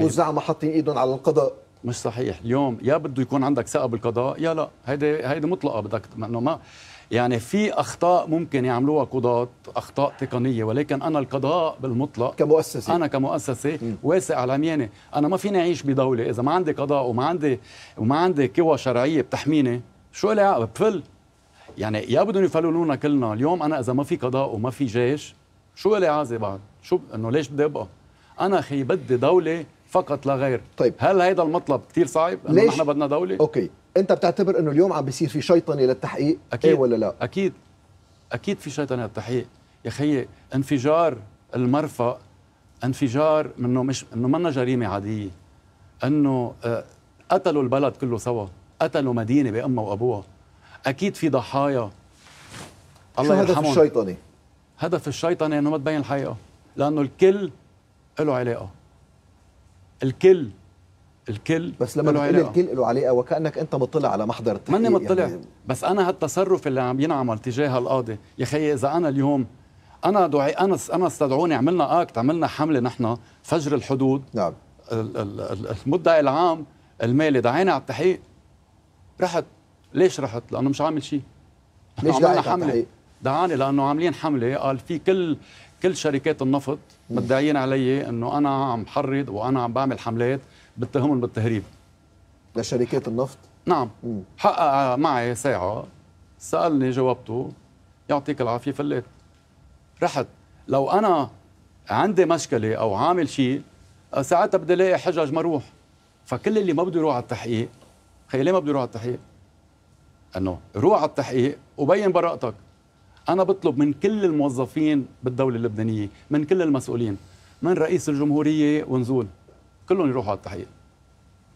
والزعماء حاطين ايدهم على القضاء مش صحيح اليوم يا بده يكون عندك ثقه بالقضاء يا لا هيدي هيدي مطلقه بدك انه ما يعني في اخطاء ممكن يعملوها قضاة اخطاء تقنيه ولكن انا القضاء بالمطلق كمؤسسه انا كمؤسسه واسع على عمياني انا ما فيني اعيش بدوله اذا ما عندي قضاء وما عندي وما عندي قوى شرعيه بتحميني شو لي بفل يعني يا بدهم يفللونا كلنا اليوم انا اذا ما في قضاء وما في جيش شو لي عازي بعد شو انه ليش بدي ابقى انا خي بدي دوله فقط لا غير طيب هل هذا المطلب كثير صعب ليش نحن بدنا دوله اوكي انت بتعتبر انه اليوم عم بيصير في شيطنه للتحقيق إيه اكيد إيه ولا لا اكيد اكيد في شيطنه للتحقيق يا خيي انفجار المرفأ انفجار منه مش انه منا جريمه عاديه انه آه، قتلوا البلد كله سوا قتلوا مدينه بامها وابوها اكيد في ضحايا الله شو هدف الشيطنه هدف الشيطنه انه ما تبين الحقيقه لانه الكل له علاقه الكل الكل بس لما علاقة. الكل له علاقه وكانك انت مطلع على محضر التحقيق ماني مطلع يعني بس انا هالتصرف اللي عم ينعمل تجاه القاضي يا خيي اذا انا اليوم انا دعي انا انا استدعوني عملنا اكت عملنا حمله نحن فجر الحدود نعم المدعي العام المالي دعينا على التحقيق رحت ليش رحت؟ لانه مش عامل شيء ليش على حمله دعاني لانه عاملين حمله قال في كل كل شركات النفط مدعيين علي انه انا عم حرض وانا عم بعمل حملات بتهمهم بالتهريب لشركات النفط نعم حقق معي ساعه سالني جاوبته يعطيك العافيه فليت رحت لو انا عندي مشكله او عامل شيء ساعتها بدي الاقي حجج ما اروح فكل اللي ما بده يروح على التحقيق خي ليه ما بده يروح على التحقيق؟ انه روح على التحقيق وبين براءتك انا بطلب من كل الموظفين بالدوله اللبنانيه من كل المسؤولين من رئيس الجمهوريه ونزول كلهم يروحوا على التحقيق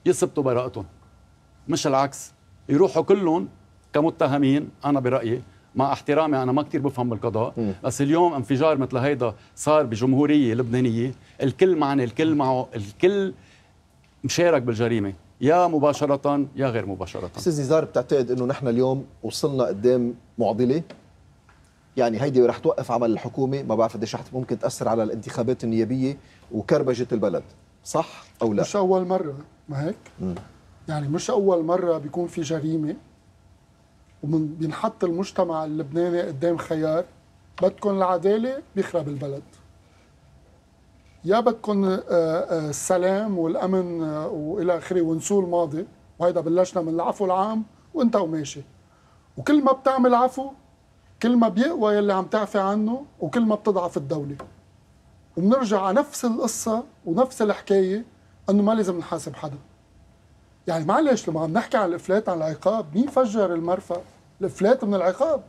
يثبتوا براءتهم مش العكس يروحوا كلهم كمتهمين انا برايي مع احترامي انا ما كثير بفهم بالقضاء م. بس اليوم انفجار مثل هيدا صار بجمهوريه لبنانيه الكل معنا الكل معه الكل مشارك بالجريمه يا مباشره يا غير مباشره استاذ نزار بتعتقد انه نحن اليوم وصلنا قدام معضله يعني هيدي رح توقف عمل الحكومه ما بعرف قديش رح ممكن تاثر على الانتخابات النيابيه وكربجه البلد صح او لا مش اول مره ما هيك م. يعني مش اول مره بيكون في جريمه وبينحط المجتمع اللبناني قدام خيار بدكم العداله بيخرب البلد يا بدكم آه، آه، السلام والامن آه، والى اخره ونسوا الماضي وهيدا بلشنا من العفو العام وانت وماشي وكل ما بتعمل عفو كل ما بيقوى يلي عم تعفي عنه وكل ما بتضعف الدوله وبنرجع على نفس القصه ونفس الحكايه انه ما لازم نحاسب حدا يعني معلش لما عم نحكي عن الافلات عن العقاب مين فجر المرفأ الافلات من العقاب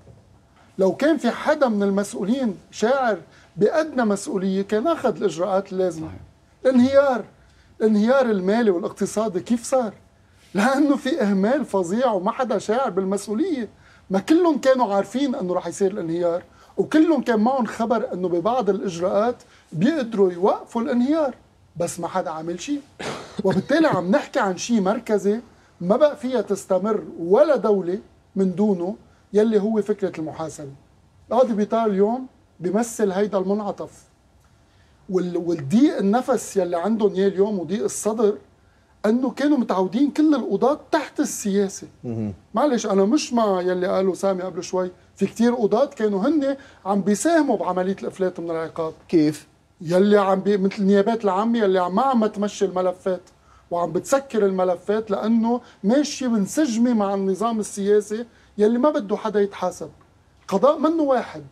لو كان في حدا من المسؤولين شاعر بأدنى مسؤولية كان أخذ الإجراءات اللازمة صحيح. الانهيار الانهيار المالي والاقتصادي كيف صار؟ لأنه في إهمال فظيع وما حدا شاعر بالمسؤولية ما كلهم كانوا عارفين انه رح يصير الانهيار وكلهم كان معهم خبر انه ببعض الاجراءات بيقدروا يوقفوا الانهيار بس ما حدا عمل شيء وبالتالي عم نحكي عن شيء مركزي ما بقى فيها تستمر ولا دولة من دونه يلي هو فكرة المحاسبة القاضي بيطار اليوم بيمثل هيدا المنعطف والضيق النفس يلي عندهم اياه اليوم وضيق الصدر انه كانوا متعودين كل القضاة تحت السياسه معلش انا مش مع يلي قالوا سامي قبل شوي في كتير قضاة كانوا هن عم بيساهموا بعمليه الافلات من العقاب كيف يلي عم بي... مثل النيابات العامه يلي عم ما عم تمشي الملفات وعم بتسكر الملفات لانه ماشيه منسجمه مع النظام السياسي يلي ما بده حدا يتحاسب قضاء منه واحد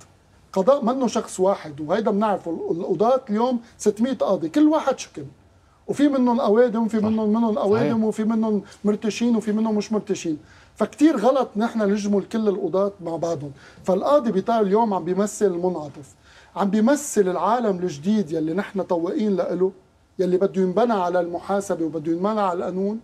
قضاء منه شخص واحد وهيدا بنعرفه القضاة اليوم 600 قاضي كل واحد شكل وفي منهم اوادم وفي منهم منهم اوادم وفي منهم مرتشين وفي منهم مش مرتشين فكتير غلط نحن نجمل كل القضاة مع بعضهم فالقاضي بتاع اليوم عم بيمثل المنعطف عم بيمثل العالم الجديد يلي نحن طوقين لإله يلي بده ينبنى على المحاسبة وبده ينبنى على القانون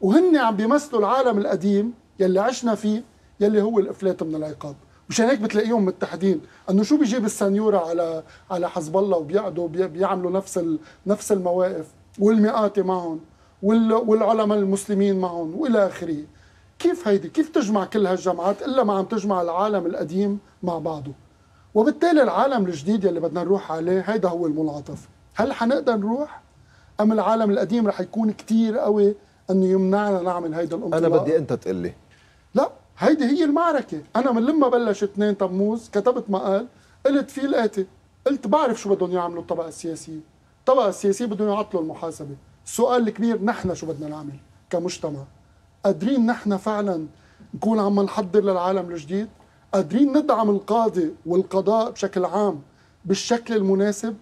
وهن عم بيمثلوا العالم القديم يلي عشنا فيه يلي هو الافلات من العقاب مشان هيك بتلاقيهم متحدين انه شو بيجيب السنيوره على على حزب الله وبيقعدوا بيعملوا نفس نفس المواقف والمئات معهم والعلماء المسلمين معهم والى اخره كيف هيدي كيف تجمع كل هالجماعات الا ما عم تجمع العالم القديم مع بعضه وبالتالي العالم الجديد يلي بدنا نروح عليه هيدا هو المنعطف هل حنقدر نروح ام العالم القديم رح يكون كتير قوي انه يمنعنا نعمل هيدا الانطلاق انا بدي انت تقول لي لا هيدي هي المعركه انا من لما بلش 2 تموز كتبت مقال قلت فيه الاتي قلت بعرف شو بدهم يعملوا الطبقه السياسيه الطبقه السياسيه بدهم يعطلوا المحاسبه السؤال الكبير نحن شو بدنا نعمل كمجتمع قادرين نحن فعلا نكون عم نحضر للعالم الجديد قادرين ندعم القاضي والقضاء بشكل عام بالشكل المناسب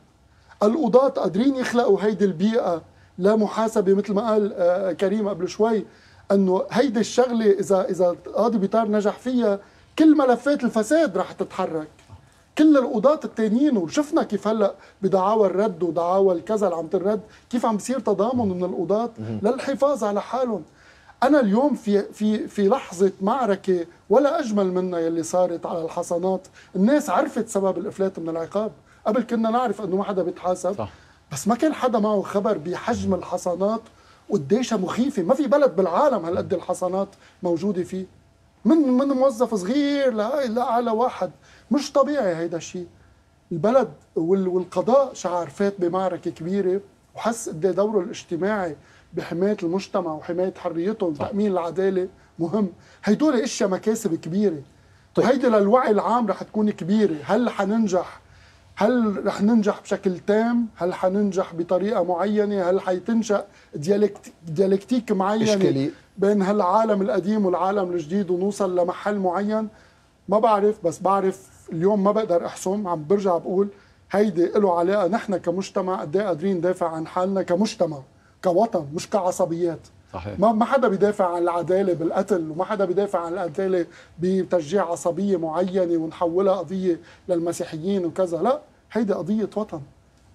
القضاة قادرين يخلقوا هيدي البيئة لا محاسبة مثل ما قال آه، كريم قبل شوي انه هيدي الشغلة اذا اذا القاضي بيطار نجح فيها كل ملفات الفساد رح تتحرك كل القضاة التانيين وشفنا كيف هلا بدعاوى الرد ودعاوى الكذا اللي عم تنرد كيف عم بصير تضامن من القضاة للحفاظ على حالهم انا اليوم في في في لحظه معركه ولا اجمل منها يلي صارت على الحصانات الناس عرفت سبب الافلات من العقاب قبل كنا نعرف انه ما حدا بيتحاسب صح. بس ما كان حدا معه خبر بحجم الحصانات وقديشها مخيفه ما في بلد بالعالم هالقد الحصانات موجوده فيه من من موظف صغير لاعلى واحد مش طبيعي هيدا الشيء البلد والقضاء شعر فات بمعركه كبيره وحس قد إيه دوره الاجتماعي بحمايه المجتمع وحمايه حريتهم وتامين العداله مهم هيدول اشياء مكاسب كبيره طيب. هيدي للوعي العام رح تكون كبيره هل حننجح هل رح ننجح بشكل تام هل حننجح بطريقه معينه هل حيتنشا ديالكتيك, ديالكتيك معينه إشكالي. بين هالعالم القديم والعالم الجديد ونوصل لمحل معين ما بعرف بس بعرف اليوم ما بقدر احسم عم برجع بقول هيدي له علاقه نحن كمجتمع قد ايه قادرين ندافع عن حالنا كمجتمع كوطن مش كعصبيات صحيح. ما ما حدا بيدافع عن العداله بالقتل وما حدا بيدافع عن العداله بتشجيع عصبيه معينه ونحولها قضيه للمسيحيين وكذا لا هيدي قضيه وطن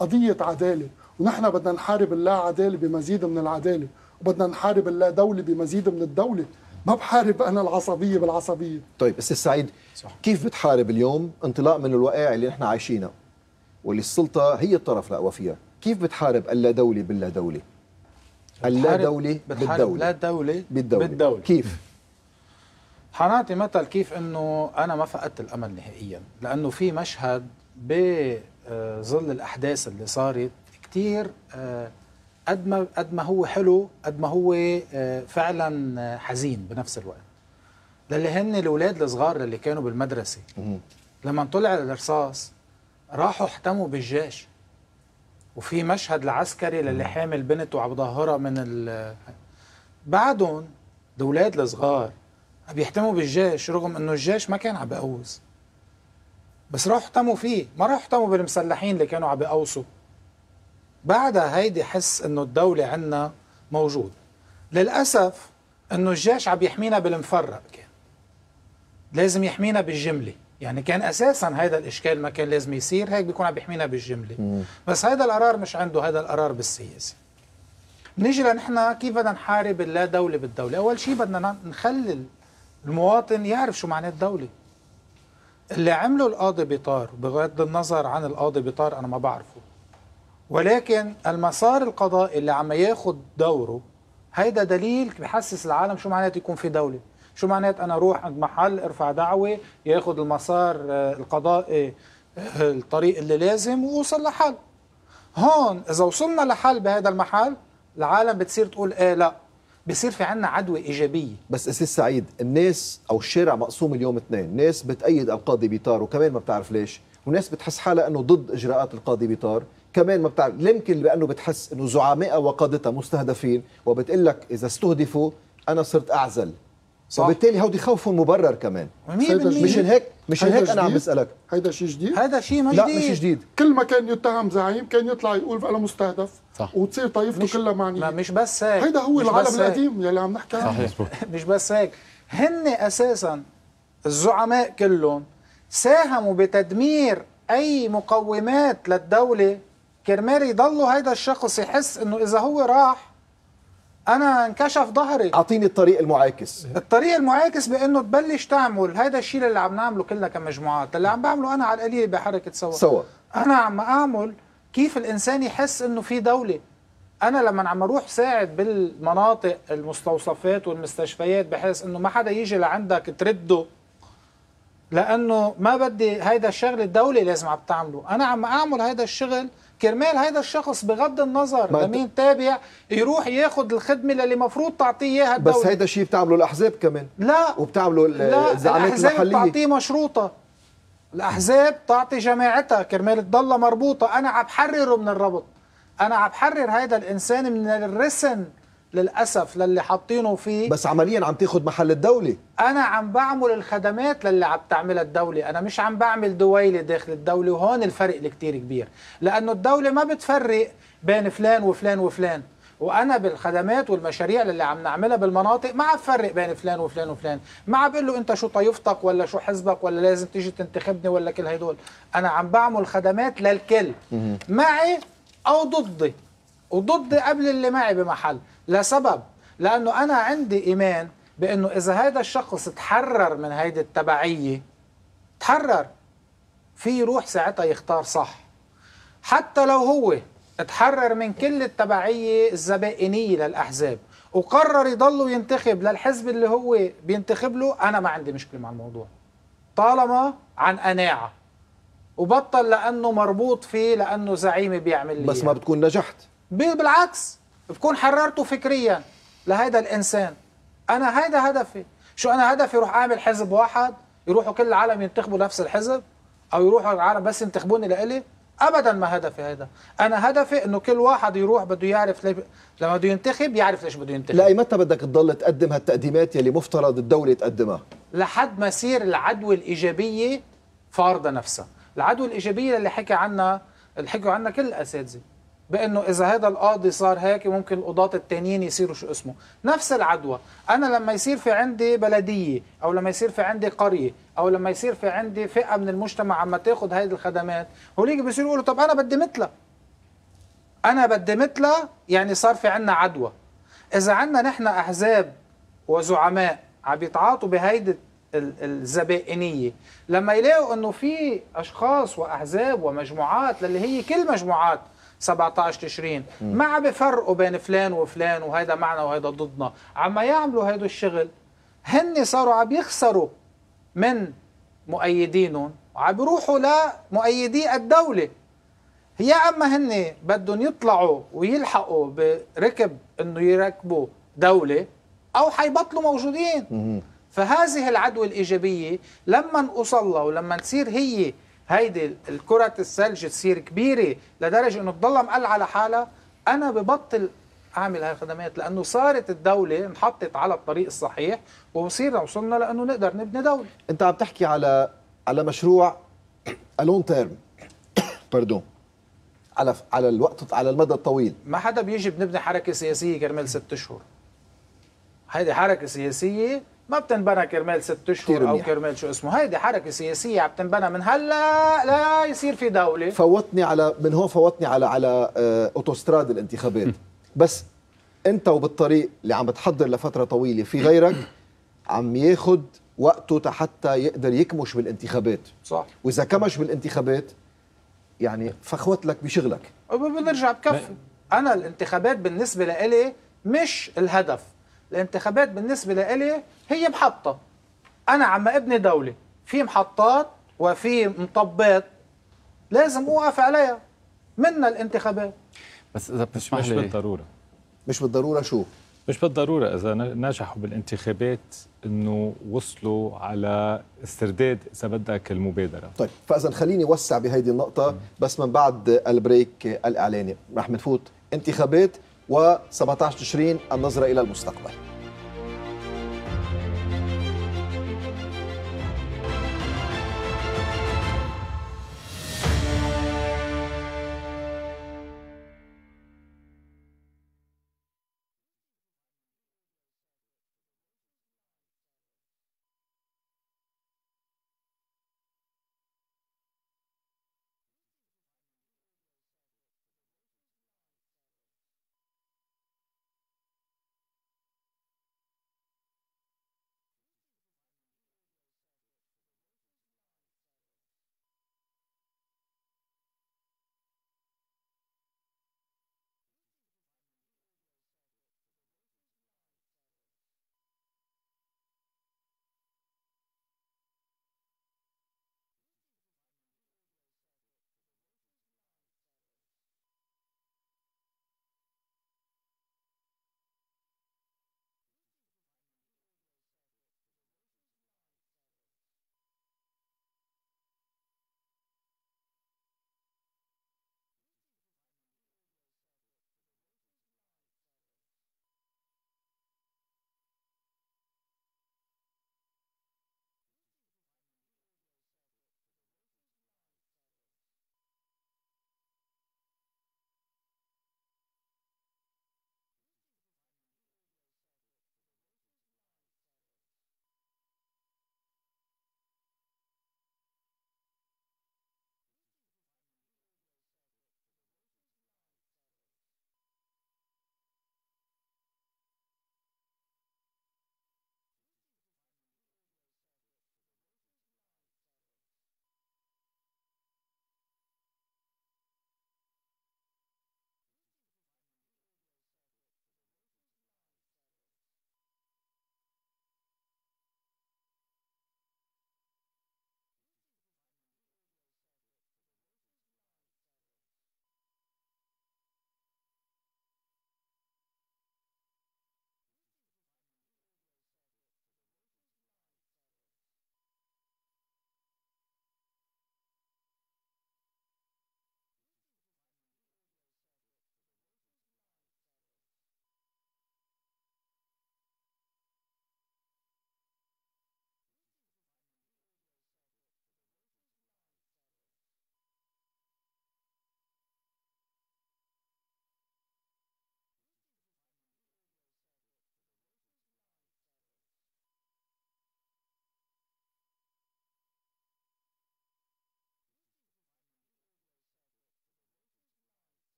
قضيه عداله ونحن بدنا نحارب اللا عداله بمزيد من العداله وبدنا نحارب اللا دوله بمزيد من الدوله ما بحارب انا العصبيه بالعصبيه طيب استاذ سعيد صح. كيف بتحارب اليوم انطلاق من الوقائع اللي نحن عايشينها واللي السلطه هي الطرف الاقوى فيها كيف بتحارب اللا دولي باللا دولي اللا دولي بالدوله لا دولة بالدوله, بالدولة. كيف حنعطي مثل كيف انه انا ما فقدت الامل نهائيا لانه في مشهد بظل الاحداث اللي صارت كثير آه، قد ما قد ما هو حلو قد ما هو آه، فعلا آه، حزين بنفس الوقت للي هن الاولاد الصغار اللي كانوا بالمدرسه لما طلع الرصاص راحوا احتموا بالجيش وفي مشهد العسكري للي حامل بنت وعم ظاهره من ال بعدهم الاولاد الصغار عم يحتموا بالجيش رغم انه الجيش ما كان عم بقوز بس راحوا احتموا فيه ما راحوا احتموا بالمسلحين اللي كانوا عم بقوصوا بعدها هيدي حس انه الدولة عنا موجود للأسف انه الجيش عم يحمينا بالمفرق كان لازم يحمينا بالجملة يعني كان اساسا هذا الاشكال ما كان لازم يصير هيك بيكون عم يحمينا بالجمله بس هذا القرار مش عنده هذا القرار بالسياسه بنيجي لنحن كيف بدنا نحارب اللا دوله بالدوله اول شيء بدنا نخلي المواطن يعرف شو معناه الدوله اللي عمله القاضي بيطار بغض النظر عن القاضي بيطار انا ما بعرفه ولكن المسار القضائي اللي عم ياخد دوره هيدا دليل بحسس العالم شو معناته يكون في دوله شو معناته انا اروح عند محل ارفع دعوه ياخد المسار آه، القضائي آه، آه، الطريق اللي لازم ووصل لحل هون اذا وصلنا لحل بهذا المحل العالم بتصير تقول ايه لا بصير في عنا عدوى ايجابيه بس استاذ سعيد الناس او الشارع مقسوم اليوم اثنين ناس بتأيد القاضي بيطار وكمان ما بتعرف ليش وناس بتحس حالها انه ضد اجراءات القاضي بيطار كمان ما بتعرف يمكن لانه بتحس انه زعمائها وقادتها مستهدفين وبتقول لك اذا استهدفوا انا صرت اعزل صح وبالتالي هودي خوف مبرر كمان مشان هيك مشان هيك انا عم بسالك هيدا شيء جديد هذا شيء ما جديد لا مش جديد كل ما كان يتهم زعيم كان يطلع يقول انا مستهدف صح وتصير طائفته كلها معنيه ما مش بس هيك هيدا هو العالم القديم يلي عم نحكي عنه مش بس هيك هن اساسا الزعماء كلهم ساهموا بتدمير اي مقومات للدوله كرمال يضلوا هيدا الشخص يحس انه اذا هو راح انا انكشف ظهري اعطيني الطريق المعاكس الطريق المعاكس بانه تبلش تعمل هيدا الشيء اللي عم نعمله كلنا كمجموعات اللي عم بعمله انا على القليل بحركه سوا سوا انا عم اعمل كيف الانسان يحس انه في دوله انا لما عم اروح ساعد بالمناطق المستوصفات والمستشفيات بحيث انه ما حدا يجي لعندك ترده لانه ما بدي هيدا الشغل الدوله لازم عم تعمله انا عم اعمل هيدا الشغل كرمال هذا الشخص بغض النظر لمين تابع يروح ياخذ الخدمه اللي المفروض تعطيه اياها الدوله بس هيدا الشيء بتعمله الاحزاب كمان لا وبتعمله الزعامات المحليه لا بتعطيه مشروطه الاحزاب تعطي جماعتها كرمال تضلها مربوطه انا عم بحرره من الربط انا عم بحرر هذا الانسان من الرسن للاسف للي حاطينه فيه بس عمليا عم تاخذ محل الدوله انا عم بعمل الخدمات للي عم تعملها الدوله انا مش عم بعمل دويله داخل الدوله وهون الفرق الكتير كبير لانه الدوله ما بتفرق بين فلان وفلان وفلان وانا بالخدمات والمشاريع اللي عم نعملها بالمناطق ما عم فرق بين فلان وفلان وفلان ما عم بقول له انت شو طائفتك ولا شو حزبك ولا لازم تيجي تنتخبني ولا كل هدول انا عم بعمل خدمات للكل معي او ضدي وضدي قبل اللي معي بمحل لسبب لأنه أنا عندي إيمان بأنه إذا هذا الشخص تحرر من هيدي التبعية تحرر في يروح ساعتها يختار صح حتى لو هو تحرر من كل التبعية الزبائنية للأحزاب وقرر يضل ينتخب للحزب اللي هو بينتخب له أنا ما عندي مشكلة مع الموضوع طالما عن قناعة وبطل لأنه مربوط فيه لأنه زعيمي بيعمل لي بس ما بتكون نجحت بالعكس بكون حررته فكريا لهيدا الانسان انا هيدا هدفي شو انا هدفي اروح اعمل حزب واحد يروحوا كل العالم ينتخبوا نفس الحزب او يروحوا العالم بس ينتخبوني لإلي ابدا ما هدفي هذا انا هدفي انه كل واحد يروح بده يعرف لي... لما بده ينتخب يعرف ليش بده ينتخب لا متى بدك تضل تقدم هالتقديمات يلي مفترض الدوله تقدمها لحد ما يصير العدوى الايجابيه فارضه نفسها العدوى الايجابيه اللي حكى عنها اللي حكوا عنها كل الاساتذه بانه اذا هذا القاضي صار هيك ممكن القضاة التانيين يصيروا شو اسمه نفس العدوى انا لما يصير في عندي بلديه او لما يصير في عندي قريه او لما يصير في عندي فئه من المجتمع عم تاخذ هذه الخدمات هوليك بيصيروا يقولوا طب انا بدي مثلها انا بدي مثلها يعني صار في عندنا عدوى اذا عندنا نحن احزاب وزعماء عم بيتعاطوا بهيدي الزبائنيه لما يلاقوا انه في اشخاص واحزاب ومجموعات للي هي كل مجموعات 17 تشرين ما عم بفرقوا بين فلان وفلان وهيدا معنا وهيدا ضدنا عم يعملوا هيدا الشغل هن صاروا عم يخسروا من مؤيدينهم وعم بيروحوا لمؤيدي الدولة يا اما هن بدهم يطلعوا ويلحقوا بركب انه يركبوا دولة او حيبطلوا موجودين فهذه العدوى الإيجابية لما نوصل لها ولما تصير هي هيدي الكرة الثلج تصير كبيرة لدرجة انه تضلها مقل على حالها انا ببطل اعمل هالخدمات لانه صارت الدوله انحطت على الطريق الصحيح وصيرنا وصلنا لانه نقدر نبني دوله انت عم تحكي على على مشروع الون تيرم باردون على على الوقت على المدى الطويل ما حدا بيجي بنبني حركه سياسيه كرمال ست اشهر هيدي حركه سياسيه ما بتنبنى كرمال ست اشهر او كرمال شو اسمه هيدي حركه سياسيه عم تنبنى من هلا لا يصير في دوله فوتني على من هون فوتني على على آه، اوتوستراد الانتخابات بس انت وبالطريق اللي عم بتحضر لفتره طويله في غيرك عم ياخذ وقته حتى يقدر يكمش بالانتخابات صح واذا كمش بالانتخابات يعني فخوت لك بشغلك بنرجع بكفي انا الانتخابات بالنسبه لإلي مش الهدف الانتخابات بالنسبه لإلي هي محطة أنا عم أبني دولة في محطات وفي مطبات لازم أوقف عليها منا الانتخابات بس إذا بتسمح مش لي بالضرورة مش بالضرورة شو؟ مش بالضرورة إذا نجحوا بالانتخابات انه وصلوا على استرداد اذا بدك المبادره طيب فاذا خليني وسع بهيدي النقطه بس من بعد البريك الاعلاني رح بنفوت انتخابات و17 تشرين النظره الى المستقبل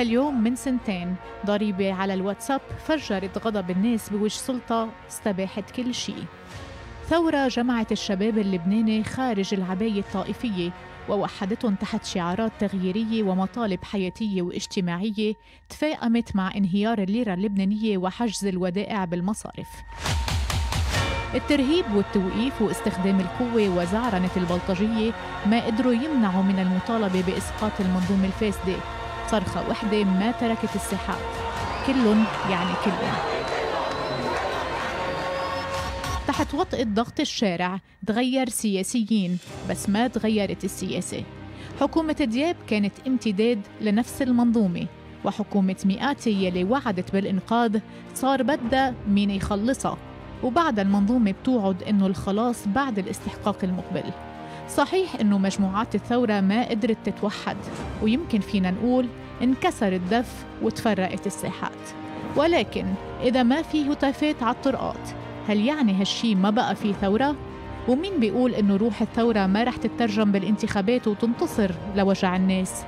قبلها اليوم من سنتين ضريبة على الواتساب فجرت غضب الناس بوجه سلطة استباحت كل شيء ثورة جمعت الشباب اللبناني خارج العباية الطائفية ووحدتهم تحت شعارات تغييرية ومطالب حياتية واجتماعية تفاءمت مع انهيار الليرة اللبنانية وحجز الودائع بالمصارف الترهيب والتوقيف واستخدام القوة وزعرنة البلطجية ما قدروا يمنعوا من المطالبة بإسقاط المنظومة الفاسدة صرخة واحدة ما تركت السحاب كل يعني كل تحت وطئة ضغط الشارع تغير سياسيين بس ما تغيرت السياسة حكومة دياب كانت امتداد لنفس المنظومة وحكومة مئاتي يلي وعدت بالإنقاذ صار بدها مين يخلصها وبعد المنظومة بتوعد إنه الخلاص بعد الاستحقاق المقبل صحيح إنه مجموعات الثورة ما قدرت تتوحد ويمكن فينا نقول انكسر الدف وتفرقت الساحات ولكن إذا ما في هتافات على الطرقات هل يعني هالشي ما بقى في ثورة؟ ومين بيقول إنه روح الثورة ما رح تترجم بالانتخابات وتنتصر لوجع الناس؟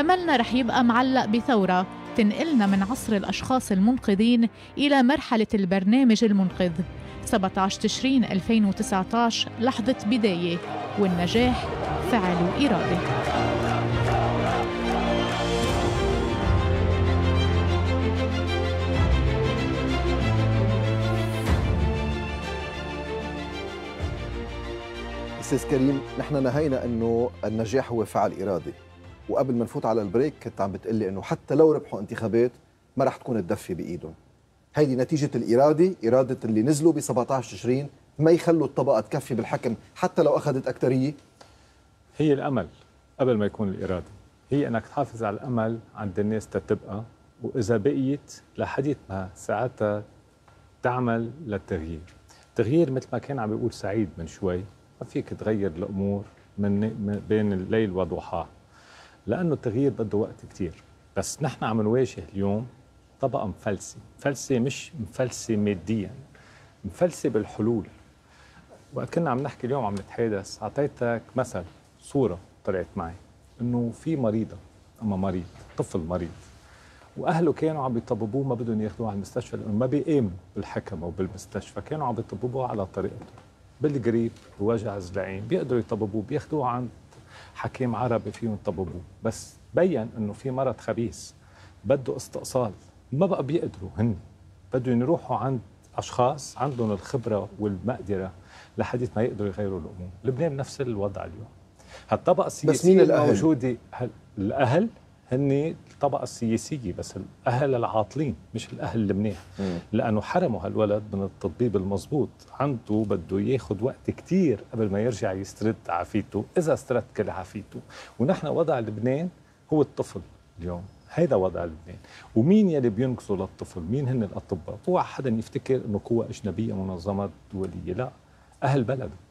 أملنا رح يبقى معلق بثورة تنقلنا من عصر الأشخاص المنقذين إلى مرحلة البرنامج المنقذ 17 تشرين 2019 لحظة بداية والنجاح فعل وإرادة استاذ كريم نحن نهينا انه النجاح هو فعل اراده وقبل ما نفوت على البريك كنت عم بتقلي انه حتى لو ربحوا انتخابات ما رح تكون الدفه بايدهم هيدي نتيجه الاراده اراده اللي نزلوا ب 17 تشرين ما يخلوا الطبقه تكفي بالحكم حتى لو اخذت اكثريه هي الامل قبل ما يكون الاراده هي انك تحافظ على الامل عند الناس تتبقى واذا بقيت لحديت ما ساعتها تعمل للتغيير تغيير مثل ما كان عم بيقول سعيد من شوي ما فيك تغير الامور من بين الليل وضحاها لانه التغيير بده وقت كثير بس نحن عم نواجه اليوم طبقه مفلسه مفلسه مش مفلسه ماديا مفلسه بالحلول وقت كنا عم نحكي اليوم عم نتحادث اعطيتك مثل صوره طلعت معي انه في مريضه اما مريض طفل مريض واهله كانوا عم بيطببوه ما بدهم ياخذوه على المستشفى لانه ما بيامنوا بالحكم او بالمستشفى كانوا عم بيطببوه على طريقته بالقريب بوجع الزعيم بيقدروا يطببوه بياخذوه عند حكيم عربي فيهم يطببوه بس بين انه في مرض خبيث بده استئصال ما بقى بيقدروا هن بدهم يروحوا عند اشخاص عندهم الخبره والمقدره لحديث ما يقدروا يغيروا الامور لبنان نفس الوضع اليوم هالطبقه السياسيه بس مين الاهل موجوده الاهل هن الطبقه السياسيه بس الاهل العاطلين مش الاهل المنيح لانه حرموا هالولد من التطبيب المضبوط عنده بده ياخذ وقت كثير قبل ما يرجع يسترد عافيته اذا استرد كل عافيته ونحن وضع لبنان هو الطفل اليوم هيدا وضع لبنان ومين يلي بينقذوا للطفل مين هن الاطباء اوعى حدا يفتكر انه قوة اجنبيه منظمة دوليه لا اهل بلده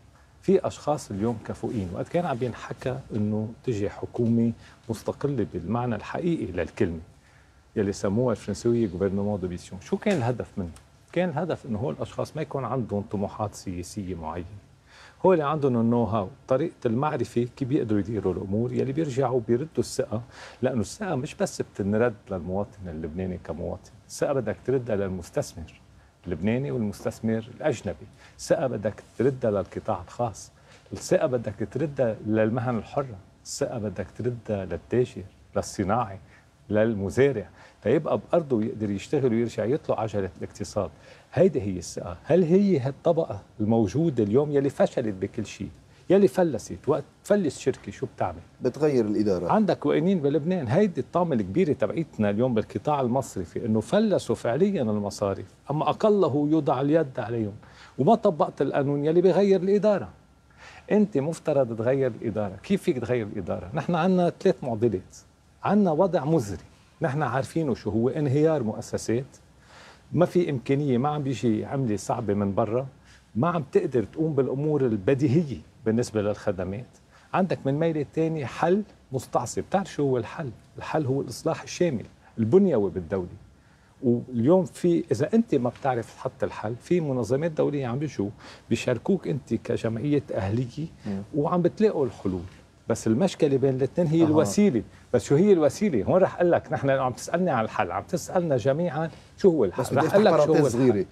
في اشخاص اليوم كفؤين وقت كان عم ينحكى انه تجي حكومه مستقله بالمعنى الحقيقي للكلمه يلي سموها الفرنسويه غوفرنمون دو بيسيون شو كان الهدف منه كان الهدف انه هول الاشخاص ما يكون عندهم طموحات سياسيه معينه هو اللي عندهم النو هاو طريقه المعرفه كيف بيقدروا يديروا الامور يلي بيرجعوا بيردوا الثقه لانه الثقه مش بس بتنرد للمواطن اللبناني كمواطن الثقه بدك تردها للمستثمر اللبناني والمستثمر الأجنبي الثقة بدك تردها للقطاع الخاص الثقة بدك تردها للمهن الحرة الثقة بدك تردها للتاجر للصناعي للمزارع ليبقى بأرضه يقدر يشتغل ويرجع يطلع عجلة الاقتصاد هيدي هي الثقة هل هي هالطبقة الموجودة اليوم يلي فشلت بكل شيء يلي فلست وقت تفلس شركه شو بتعمل بتغير الاداره عندك وقنين بلبنان هيدي الطامه الكبيره تبعيتنا اليوم بالقطاع المصرفي انه فلسوا فعليا المصارف اما اقله يوضع اليد عليهم وما طبقت القانون يلي بغير الاداره انت مفترض تغير الاداره كيف فيك تغير الاداره نحن عندنا ثلاث معضلات عندنا وضع مزري نحن عارفينه شو هو انهيار مؤسسات ما في امكانيه ما عم بيجي عمله صعبه من برا ما عم تقدر تقوم بالامور البديهيه بالنسبه للخدمات عندك من ميل الثاني حل مستعصي بتعرف شو هو الحل الحل هو الاصلاح الشامل البنيوي بالدوله واليوم في اذا انت ما بتعرف تحط الحل في منظمات دوليه عم بيجوا بيشاركوك انت كجمعيه اهليه وعم بتلاقوا الحلول بس المشكله بين الاثنين هي أه. الوسيله بس شو هي الوسيله هون رح اقول لك نحن عم تسالني عن الحل عم تسالنا جميعا شو هو الحل بس رح اقول لك شو هو الحل. صغيره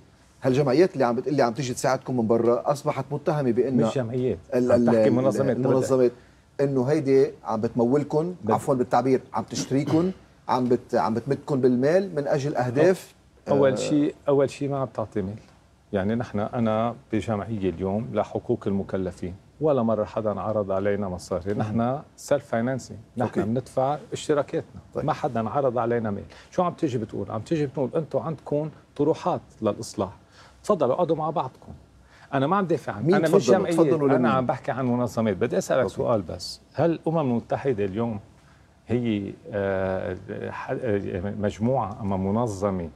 هالجمعيات اللي عم اللي عم تيجي تساعدكم من برا اصبحت متهمه بان مش جمعيات تحكي منظمات المنظمات انه هيدي عم بتمولكم عفوا بالتعبير عم تشتريكم عم بت عم بتمدكم بالمال من اجل اهداف اول آه، شيء اول شيء ما عم تعطي مال يعني نحن انا بجمعيه اليوم لحقوق المكلفين ولا مره حدا عرض علينا مصاري نحن سيلف فاينانسينج نحن بندفع اشتراكاتنا طيب. ما حدا عرض علينا مال شو عم تيجي بتقول عم تيجي بتقول انتم عندكم طروحات للاصلاح تفضلوا اقعدوا مع بعضكم انا ما عم دافع عن انا مش جمعيه انا عم بحكي عن منظمات بدي اسالك أوكي. سؤال بس هل الامم المتحده اليوم هي مجموعه اما منظمه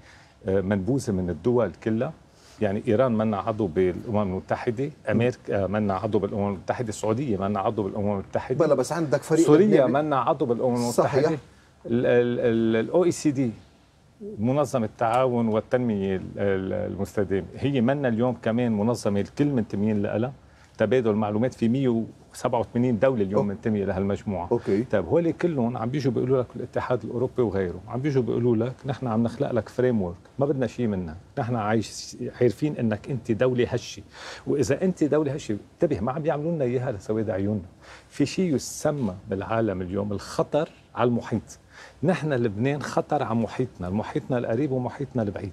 منبوذه من الدول كلها يعني ايران منا عضو بالامم المتحده، امريكا منا عضو بالامم المتحده، السعوديه منا عضو بالامم المتحده بلا بس عندك فريق سوريا منا عضو بالامم المتحده صحيح الاو اي سي دي منظمة التعاون والتنمية المستدامة هي منا اليوم كمان منظمة الكل منتميين لها تبادل معلومات في 187 دولة اليوم منتمية لهالمجموعة أوكي طيب هول كلهم عم بيجوا بيقولوا لك الاتحاد الأوروبي وغيره عم بيجوا بيقولوا لك نحن عم نخلق لك فريم ما بدنا شيء منك نحن عايش عارفين انك انت دولة هشي وإذا انت دولة هشي انتبه ما عم يعملوا لنا إياها لسواد عيوننا في شيء يسمى بالعالم اليوم الخطر على المحيط نحن لبنان خطر على محيطنا محيطنا القريب ومحيطنا البعيد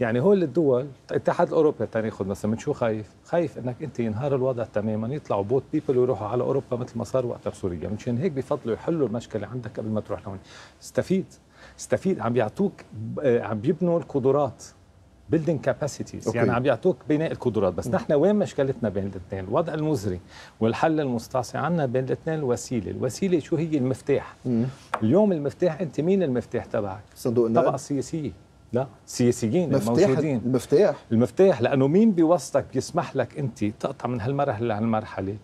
يعني هول الدول الاتحاد الاوروبي ياخذ مثلا من شو خايف؟ خايف انك انت ينهار الوضع تماما يطلعوا بوت بيبل ويروحوا على اوروبا مثل ما صار وقت سوريا مشان هيك بفضلوا يحلوا المشكله عندك قبل ما تروح لهون استفيد استفيد عم بيعطوك آه، عم بيبنوا القدرات بيلدينج كاباسيتيز يعني عم يعطوك بناء القدرات بس نحن وين مشكلتنا بين الاثنين الوضع المزري والحل المستعصي عندنا بين الاثنين الوسيله الوسيله شو هي المفتاح مم. اليوم المفتاح انت مين المفتاح تبعك صندوق النقد طبقه سياسيه لا سياسيين الموجودين المفتاح المفتاح لانه مين بوسطك بيسمح لك انت تقطع من هالمرحله لهالمرحله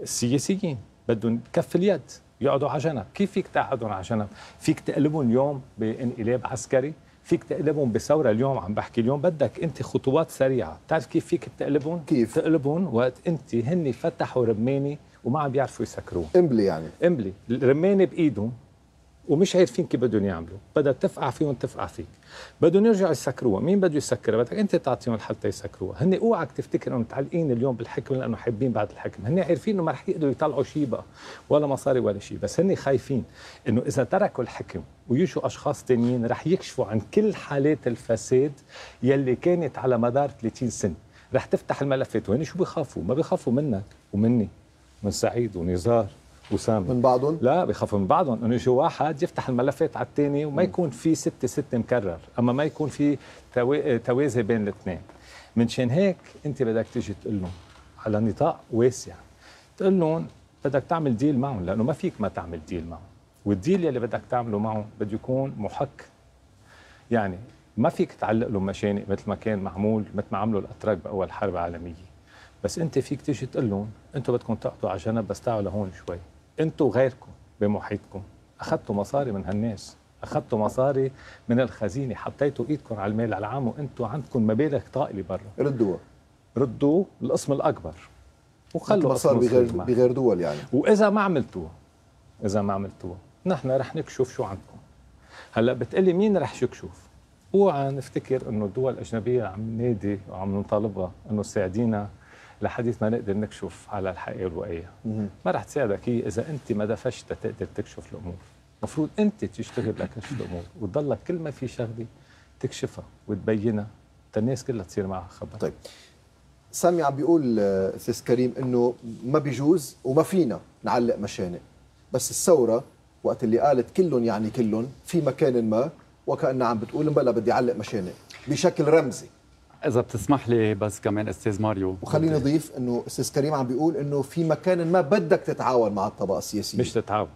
السياسيين بدهم كف اليد يقعدوا على جنب كيف فيك تقعدهم على جنب فيك تقلبهم اليوم بانقلاب عسكري فيك تقلبهم بثوره اليوم عم بحكي اليوم بدك انت خطوات سريعه بتعرف كيف فيك تقلبهم كيف تقلبهم وقت انت هن فتحوا رماني وما عم بيعرفوا يسكروه امبلي يعني امبلي الرماني بايدهم ومش عارفين كيف بدهم يعملوا بدها تفقع فيهم تفقع فيك بدهم يرجعوا يسكروها مين بده يسكرها بدك انت تعطيهم الحل تيسكروها هن اوعك تفتكر انه متعلقين اليوم بالحكم لانه حابين بعد الحكم هن عارفين انه ما رح يقدروا يطلعوا شيء بقى ولا مصاري ولا شيء بس هن خايفين انه اذا تركوا الحكم ويجوا اشخاص تانيين رح يكشفوا عن كل حالات الفساد يلي كانت على مدار 30 سنه رح تفتح الملفات وهن شو بخافوا ما بخافوا منك ومني من سعيد ونزار وسام من بعضهم؟ لا بخافوا من بعضهم انه يجي واحد يفتح الملفات على الثاني وما يكون في ستة ستة مكرر اما ما يكون في توازي بين الاثنين منشان هيك انت بدك تيجي تقول لهم على نطاق واسع تقول لهم بدك تعمل ديل معهم لانه ما فيك ما تعمل ديل معهم والديل اللي بدك تعمله معهم بده يكون محك يعني ما فيك تعلق لهم مشانق مثل ما كان معمول مثل ما عملوا الاتراك باول حرب عالميه بس انت فيك تيجي تقول لهم انتم بدكم تقعدوا على جنب بس تعالوا لهون شوي انتوا غيركم بمحيطكم اخذتوا مصاري من هالناس اخذتوا مصاري من الخزينه حطيتوا ايدكم على المال العام وانتوا عندكم مبالغ طائله برا ردوها ردوا القسم الاكبر وخلوا مصاري بغير بغير دول يعني واذا ما عملتوها اذا ما عملتوها نحن رح نكشف شو عندكم هلا بتقلي مين رح يكشف اوعى نفتكر انه الدول الاجنبيه عم نادي وعم نطالبها انه ساعدينا لحديث ما نقدر نكشف على الحقيقه الواقعيه ما رح تساعدك هي اذا انت ما دفشت تقدر تكشف الامور المفروض انت تشتغل لكشف الامور وتضلك كل ما في شغله تكشفها وتبينها الناس كلها تصير معها خبر طيب سامي عم بيقول استاذ آه، كريم انه ما بيجوز وما فينا نعلق مشانق بس الثوره وقت اللي قالت كلهم يعني كلهم في مكان ما وكانها عم بتقول بلا بدي اعلق مشانق بشكل رمزي اذا بتسمح لي بس كمان استاذ ماريو وخليني اضيف انه استاذ كريم عم بيقول انه في مكان ما بدك تتعاون مع الطبقه السياسيه مش تتعاون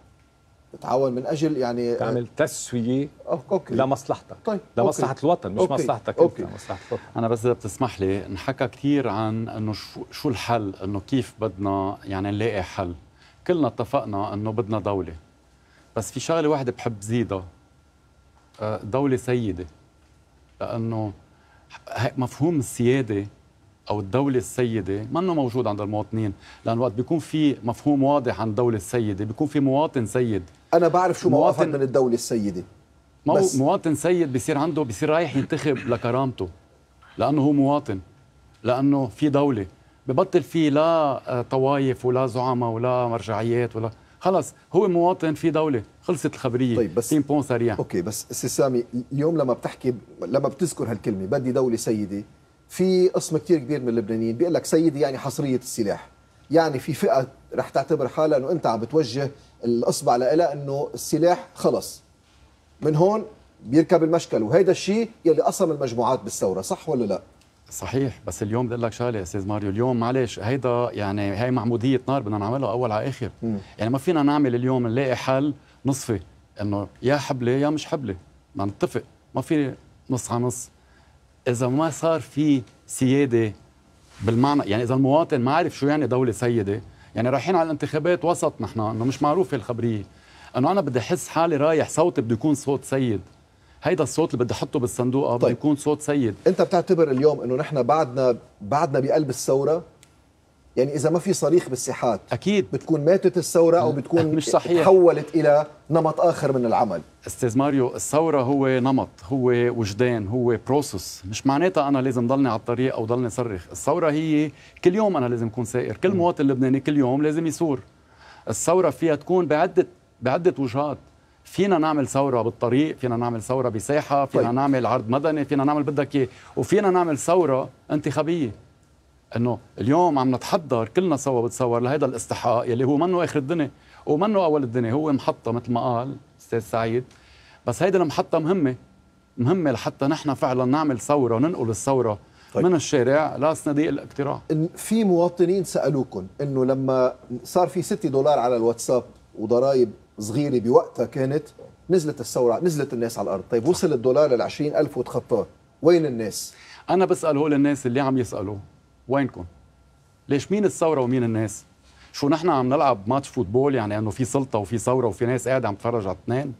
تتعاون من اجل يعني تعمل تسويه أوكي. لمصلحتك طيب. لمصلحه أوكي. الوطن مش أوكي. مصلحتك أوكي. انت مصلحه الوطن انا بس اذا بتسمح لي انحكى كثير عن انه شو, شو الحل انه كيف بدنا يعني نلاقي حل كلنا اتفقنا انه بدنا دوله بس في شغله واحده بحب زيدها أه، دولة سيدة لأنه مفهوم السياده او الدوله السيده منه موجود عند المواطنين لان وقت بيكون في مفهوم واضح عن الدوله السيده بيكون في مواطن سيد انا بعرف شو مواطن من الدوله السيده مو بس مواطن سيد بيصير عنده بيصير رايح ينتخب لكرامته لانه هو مواطن لانه في دوله ببطل في لا آه، طوايف ولا زعماء ولا مرجعيات ولا خلص هو مواطن في دوله خلصت الخبريه طيب بس تيم بون سريع اوكي بس سي سامي اليوم لما بتحكي لما بتذكر هالكلمه بدي دوله سيده في قسم كثير كبير من اللبنانيين بيقول لك سيدي يعني حصريه السلاح يعني في فئه رح تعتبر حالها انه انت عم بتوجه الاصبع لها انه السلاح خلص من هون بيركب المشكل وهيدا الشيء يلي قسم المجموعات بالثوره صح ولا لا صحيح بس اليوم بدي اقول لك شغله استاذ ماريو اليوم معلش هيدا يعني هي معموديه نار بدنا نعملها اول على اخر م. يعني ما فينا نعمل اليوم نلاقي حل نصفي انه يا حبله يا مش حبله ما نتفق ما في نص على نص اذا ما صار في سياده بالمعنى يعني اذا المواطن ما عرف شو يعني دوله سيده يعني رايحين على الانتخابات وسط نحن انه مش معروفه الخبريه انه انا بدي احس حالي رايح صوتي بده يكون صوت سيد هيدا الصوت اللي بدي احطه بالصندوق آه، طيب. بده يكون صوت سيد انت بتعتبر اليوم انه نحن بعدنا بعدنا بقلب الثوره يعني اذا ما في صريخ بالساحات اكيد بتكون ماتت الثوره او بتكون مش صحيح. تحولت الى نمط اخر من العمل استاذ ماريو الثوره هو نمط هو وجدان هو بروسس مش معناتها انا لازم ضلني على الطريق او ضلني صرخ الثوره هي كل يوم انا لازم اكون سائر كل مواطن لبناني كل يوم لازم يثور الثوره فيها تكون بعده بعده وجهات فينا نعمل ثورة بالطريق فينا نعمل ثورة بساحة فينا طيب. نعمل عرض مدني فينا نعمل بدك إيه وفينا نعمل ثورة انتخابية انه اليوم عم نتحضر كلنا سوا بتصور لهيدا الاستحقاق يلي هو منه اخر الدنيا ومنه اول الدنيا هو محطه مثل ما قال استاذ سعيد بس هيدي المحطه مهمه مهمه لحتى نحن فعلا نعمل ثوره وننقل الثوره طيب. من الشارع لصناديق الاقتراع في مواطنين سالوكم انه لما صار في 6 دولار على الواتساب وضرائب صغيره بوقتها كانت نزلت الثوره نزلت الناس على الارض طيب وصل الدولار لل 20000 وتخطاه وين الناس انا بسال هول الناس اللي عم يسالوا وينكم ليش مين الثوره ومين الناس شو نحن عم نلعب ماتش فوتبول يعني انه في سلطه وفي ثوره وفي ناس قاعده عم تتفرج على اثنين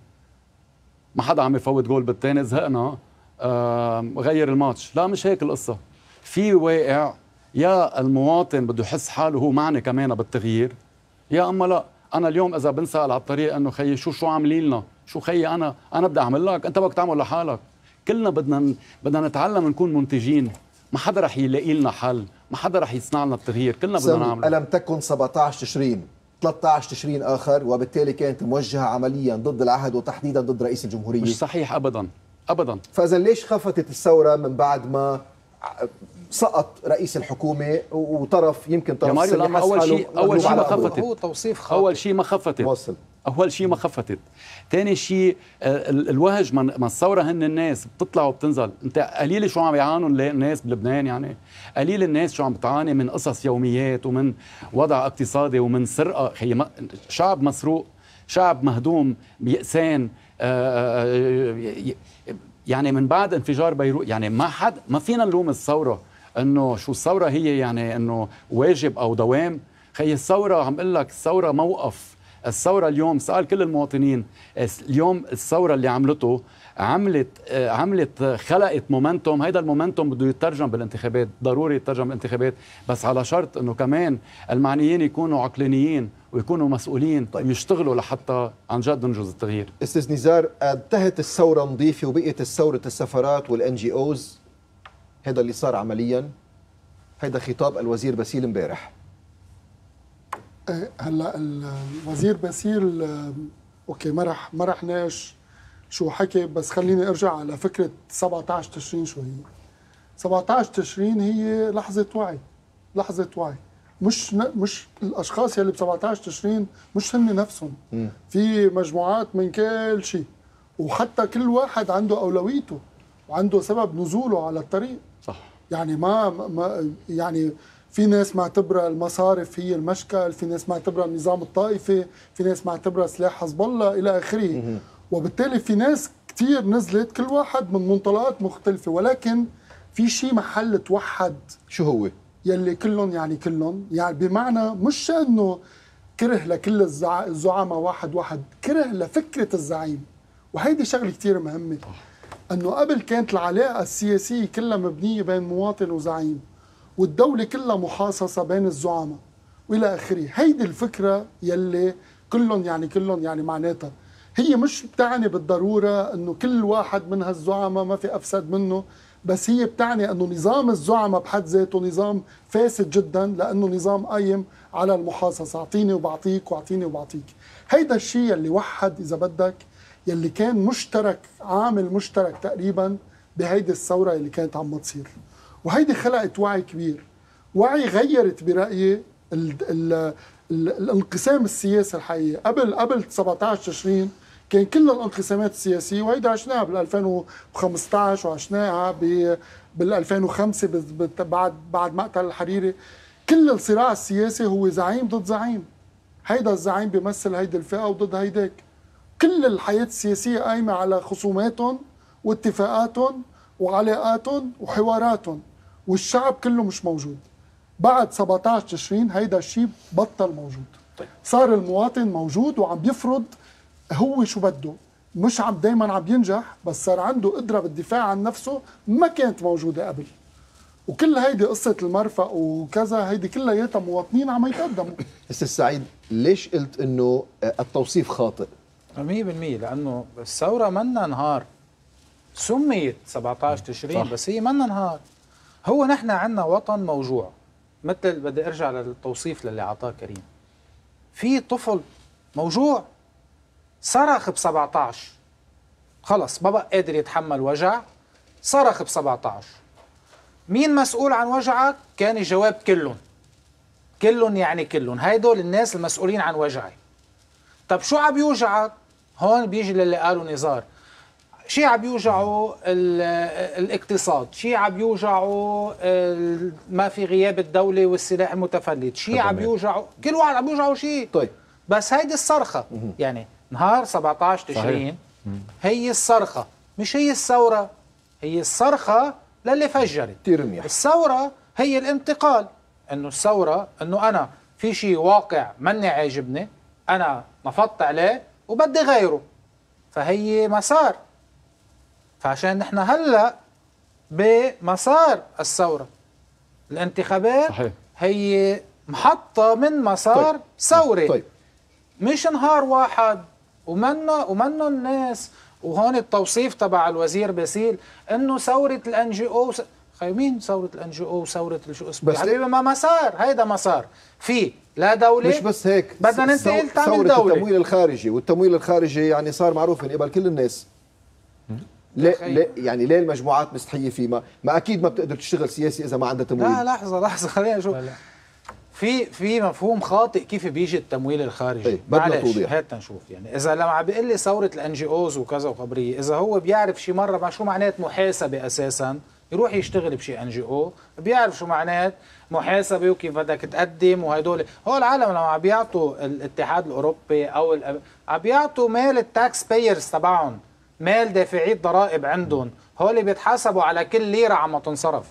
ما حدا عم يفوت جول بالثاني زهقنا غير الماتش لا مش هيك القصه في واقع يا المواطن بده يحس حاله هو معنى كمان بالتغيير يا اما لا انا اليوم اذا بنسال على الطريق انه خيي شو شو عاملين لنا شو خيي انا انا بدي اعمل لك انت بدك تعمل لحالك كلنا بدنا بدنا نتعلم نكون منتجين ما حدا رح يلاقي لنا حل ما حدا رح يصنع لنا التغيير كلنا بدنا نعمل الم تكن 17 تشرين 13 تشرين اخر وبالتالي كانت موجهه عمليا ضد العهد وتحديدا ضد رئيس الجمهوريه مش صحيح ابدا ابدا فاذا ليش خفتت الثوره من بعد ما سقط رئيس الحكومه وطرف يمكن طرف ماريو اول شيء اول شيء ما خفتت هو توصيف خاطئ اول شيء ما خفتت وصل اول شيء ما خفتت ثاني شيء آه، الوهج من الثوره هن الناس بتطلع وبتنزل انت قليل شو عم يعانوا الناس بلبنان يعني قليل الناس شو عم بتعاني من قصص يوميات ومن وضع اقتصادي ومن سرقه خي شعب مسروق شعب مهدوم يأسان آه، آه، يعني من بعد انفجار بيروت يعني ما حد ما فينا نلوم الثوره انه شو الثوره هي يعني انه واجب او دوام خي الثوره عم اقول لك الثوره موقف الثورة اليوم سأل كل المواطنين اليوم الثورة اللي عملته عملت آه، عملت آه، خلقت مومنتوم هيدا المومنتوم بده يترجم بالانتخابات ضروري يترجم بالانتخابات بس على شرط انه كمان المعنيين يكونوا عقلانيين ويكونوا مسؤولين طيب. ويشتغلوا لحتى عن جد ننجز التغيير استاذ نزار انتهت الثوره نظيفه وبقيت الثوره السفارات والان جي اوز هذا اللي صار عمليا هذا خطاب الوزير باسيل امبارح إيه، هلا الوزير باسيل اوكي ما راح ما ناش شو حكي بس خليني ارجع على فكره 17 تشرين شو هي 17 تشرين هي لحظه وعي لحظه وعي مش مش الاشخاص يلي ب 17 تشرين مش هن نفسهم في مجموعات من كل شيء وحتى كل واحد عنده اولويته وعنده سبب نزوله على الطريق صح يعني ما, ما يعني في ناس معتبرة المصارف هي المشكل في ناس معتبرة النظام الطائفي في ناس معتبرة سلاح حزب الله إلى آخره وبالتالي في ناس كثير نزلت كل واحد من منطلقات مختلفة ولكن في شيء محل توحد شو هو؟ يلي كلهم يعني كلهم يعني بمعنى مش انه كره لكل الزعامة واحد واحد كره لفكرة الزعيم وهيدي شغلة كثير مهمة انه قبل كانت العلاقه السياسيه كلها مبنيه بين مواطن وزعيم والدوله كلها محاصصه بين الزعماء والى اخره هيدي الفكره يلي كلهم يعني كلهم يعني معناتها هي مش بتعني بالضروره انه كل واحد من هالزعماء ما في افسد منه بس هي بتعني انه نظام الزعماء بحد ذاته نظام فاسد جدا لانه نظام قايم على المحاصصه اعطيني وبعطيك واعطيني وبعطيك هيدا الشيء اللي وحد اذا بدك يلي كان مشترك عامل مشترك تقريبا بهيدي الثوره اللي كانت عم تصير وهيدي خلقت وعي كبير وعي غيرت برايي الـ الـ الـ الانقسام السياسي الحقيقي قبل قبل 17 تشرين كان كل الانقسامات السياسيه وهيدا عشناها بال 2015 وعشناها بال 2005 بعد بعد مقتل الحريري كل الصراع السياسي هو زعيم ضد زعيم هيدا الزعيم بيمثل هيدي الفئه وضد هيداك كل الحياة السياسية قايمة على خصوماتهم واتفاقاتهم وعلاقاتهم وحواراتهم والشعب كله مش موجود بعد 17 تشرين هيدا الشيء بطل موجود طيب. صار المواطن موجود وعم بيفرض هو شو بده مش عم دايما عم ينجح بس صار عنده قدرة بالدفاع عن نفسه ما كانت موجودة قبل وكل هيدي قصة المرفأ وكذا هيدي كلياتها مواطنين عم يتقدموا استاذ سعيد ليش قلت انه التوصيف خاطئ؟ 100% لانه الثوره منا نهار سميت 17 تشرين صح. بس هي منا نهار هو نحن عندنا وطن موجوع مثل بدي ارجع للتوصيف للي اعطاه كريم في طفل موجوع صرخ ب 17 خلص ما بقى قادر يتحمل وجع صرخ ب 17 مين مسؤول عن وجعك؟ كان الجواب كلهم كلهم يعني كلهم هيدول الناس المسؤولين عن وجعي طب شو عم بيوجعك؟ هون بيجي للي قالوا نزار شي عم بيوجعه الاقتصاد شي عم بيوجعه ما في غياب الدولة والسلاح المتفلت شي عم بيوجعه كل واحد عم بيوجعه شي طيب بس هيدي الصرخة يعني نهار 17 تشرين هي الصرخة مش هي الثورة هي الصرخة للي فجرت منيح الثورة هي الانتقال انه الثورة انه انا في شي واقع مني عاجبني انا نفضت عليه وبدي غيره فهي مسار فعشان نحن هلا بمسار الثوره الانتخابات صحيح. هي محطه من مسار طيب. ثوري طيب. مش نهار واحد ومنا ومنا الناس وهون التوصيف تبع الوزير باسيل انه ثوره الان جي او مين ثوره الان جي او وثوره شو اسمه بس حبيبي ما مسار هيدا مسار في لا دولة مش بس هيك بدنا ننتقل تعمل دولة التمويل الخارجي والتمويل الخارجي يعني صار معروف من قبل كل الناس ليه ليه يعني ليه المجموعات مستحيه فيه ما, ما اكيد ما بتقدر تشتغل سياسي اذا ما عندها تمويل لا لحظه لحظه خلينا نشوف في في مفهوم خاطئ كيف بيجي التمويل الخارجي ايه بدنا توضيح هات نشوف يعني اذا لما عم بيقول لي ثوره الان جي اوز وكذا وخبريه اذا هو بيعرف شي مره مع شو معنات محاسبه اساسا يروح يشتغل بشي ان جي او بيعرف شو معنات محاسبه وكيف بدك تقدم وهدول هو العالم لما عم بيعطوا الاتحاد الاوروبي او عم بيعطوا مال التاكس بايرز تبعهم مال دافعي الضرائب عندهم هول بيتحاسبوا على كل ليره عم تنصرف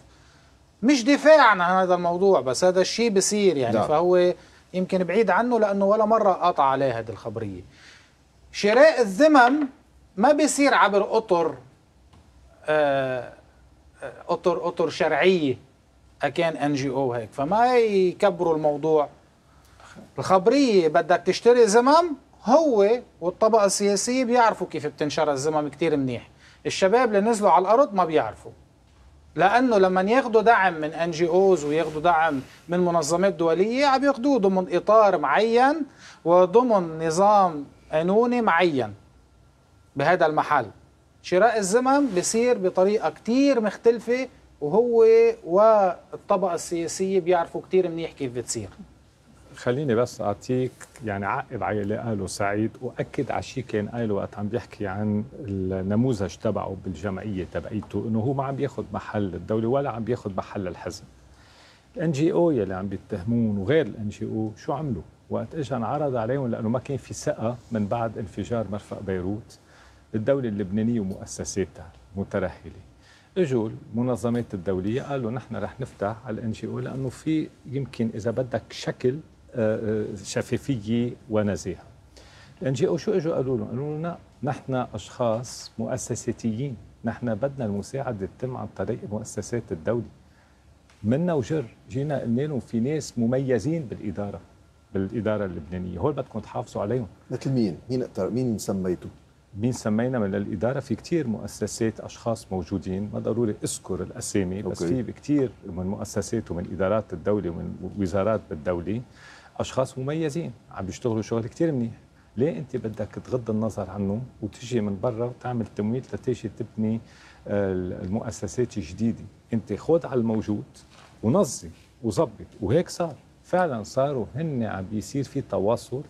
مش دفاع عن هذا الموضوع بس هذا الشيء بصير يعني ده. نعم. فهو يمكن بعيد عنه لانه ولا مره قطع عليه هذه الخبريه شراء الذمم ما بيصير عبر اطر آه اطر اطر شرعيه اكان ان جي او هيك فما يكبروا الموضوع الخبريه بدك تشتري زمم هو والطبقه السياسيه بيعرفوا كيف بتنشر الزمم كتير منيح الشباب اللي نزلوا على الارض ما بيعرفوا لانه لما ياخذوا دعم من ان جي اوز وياخذوا دعم من منظمات دوليه عم ياخذوه ضمن اطار معين وضمن نظام قانوني معين بهذا المحل شراء الزمن بصير بطريقة كتير مختلفة وهو والطبقة السياسية بيعرفوا كتير منيح كيف بتصير خليني بس أعطيك يعني عقب على اللي قاله سعيد وأكد على شيء كان قاله وقت عم بيحكي عن النموذج تبعه بالجمعية تبعيته إنه هو ما عم بياخد محل الدولة ولا عم بياخد محل الحزب الان جي او يلي عم بيتهمون وغير الان جي او شو عملوا؟ وقت اجى انعرض عليهم لانه ما كان في ثقه من بعد انفجار مرفق بيروت الدولة اللبنانية ومؤسساتها مترهلة اجوا المنظمات الدولية قالوا نحن رح نفتح على الان جي او لأنه في يمكن إذا بدك شكل آه، آه، شفافية ونزاهة الان جي او شو اجوا قالوا لهم؟ قالوا لنا نحن أشخاص مؤسساتيين نحن بدنا المساعدة تتم عن طريق مؤسسات الدولة منا وجر جينا قلنا لهم في ناس مميزين بالإدارة بالإدارة اللبنانية هول بدكم تحافظوا عليهم مثل مين؟ مين أكثر مين سميته؟ مين سمينا من الإدارة في كتير مؤسسات أشخاص موجودين ما ضروري أذكر الأسامي بس أوكي. في كتير من مؤسسات ومن إدارات الدولة ومن وزارات بالدولة أشخاص مميزين عم بيشتغلوا شغل كتير منيح ليه أنت بدك تغض النظر عنه وتجي من برا وتعمل تمويل لتيجي تبني آه، المؤسسات الجديدة أنت خد على الموجود ونظم وظبط وهيك صار فعلا صاروا هن عم بيصير في تواصل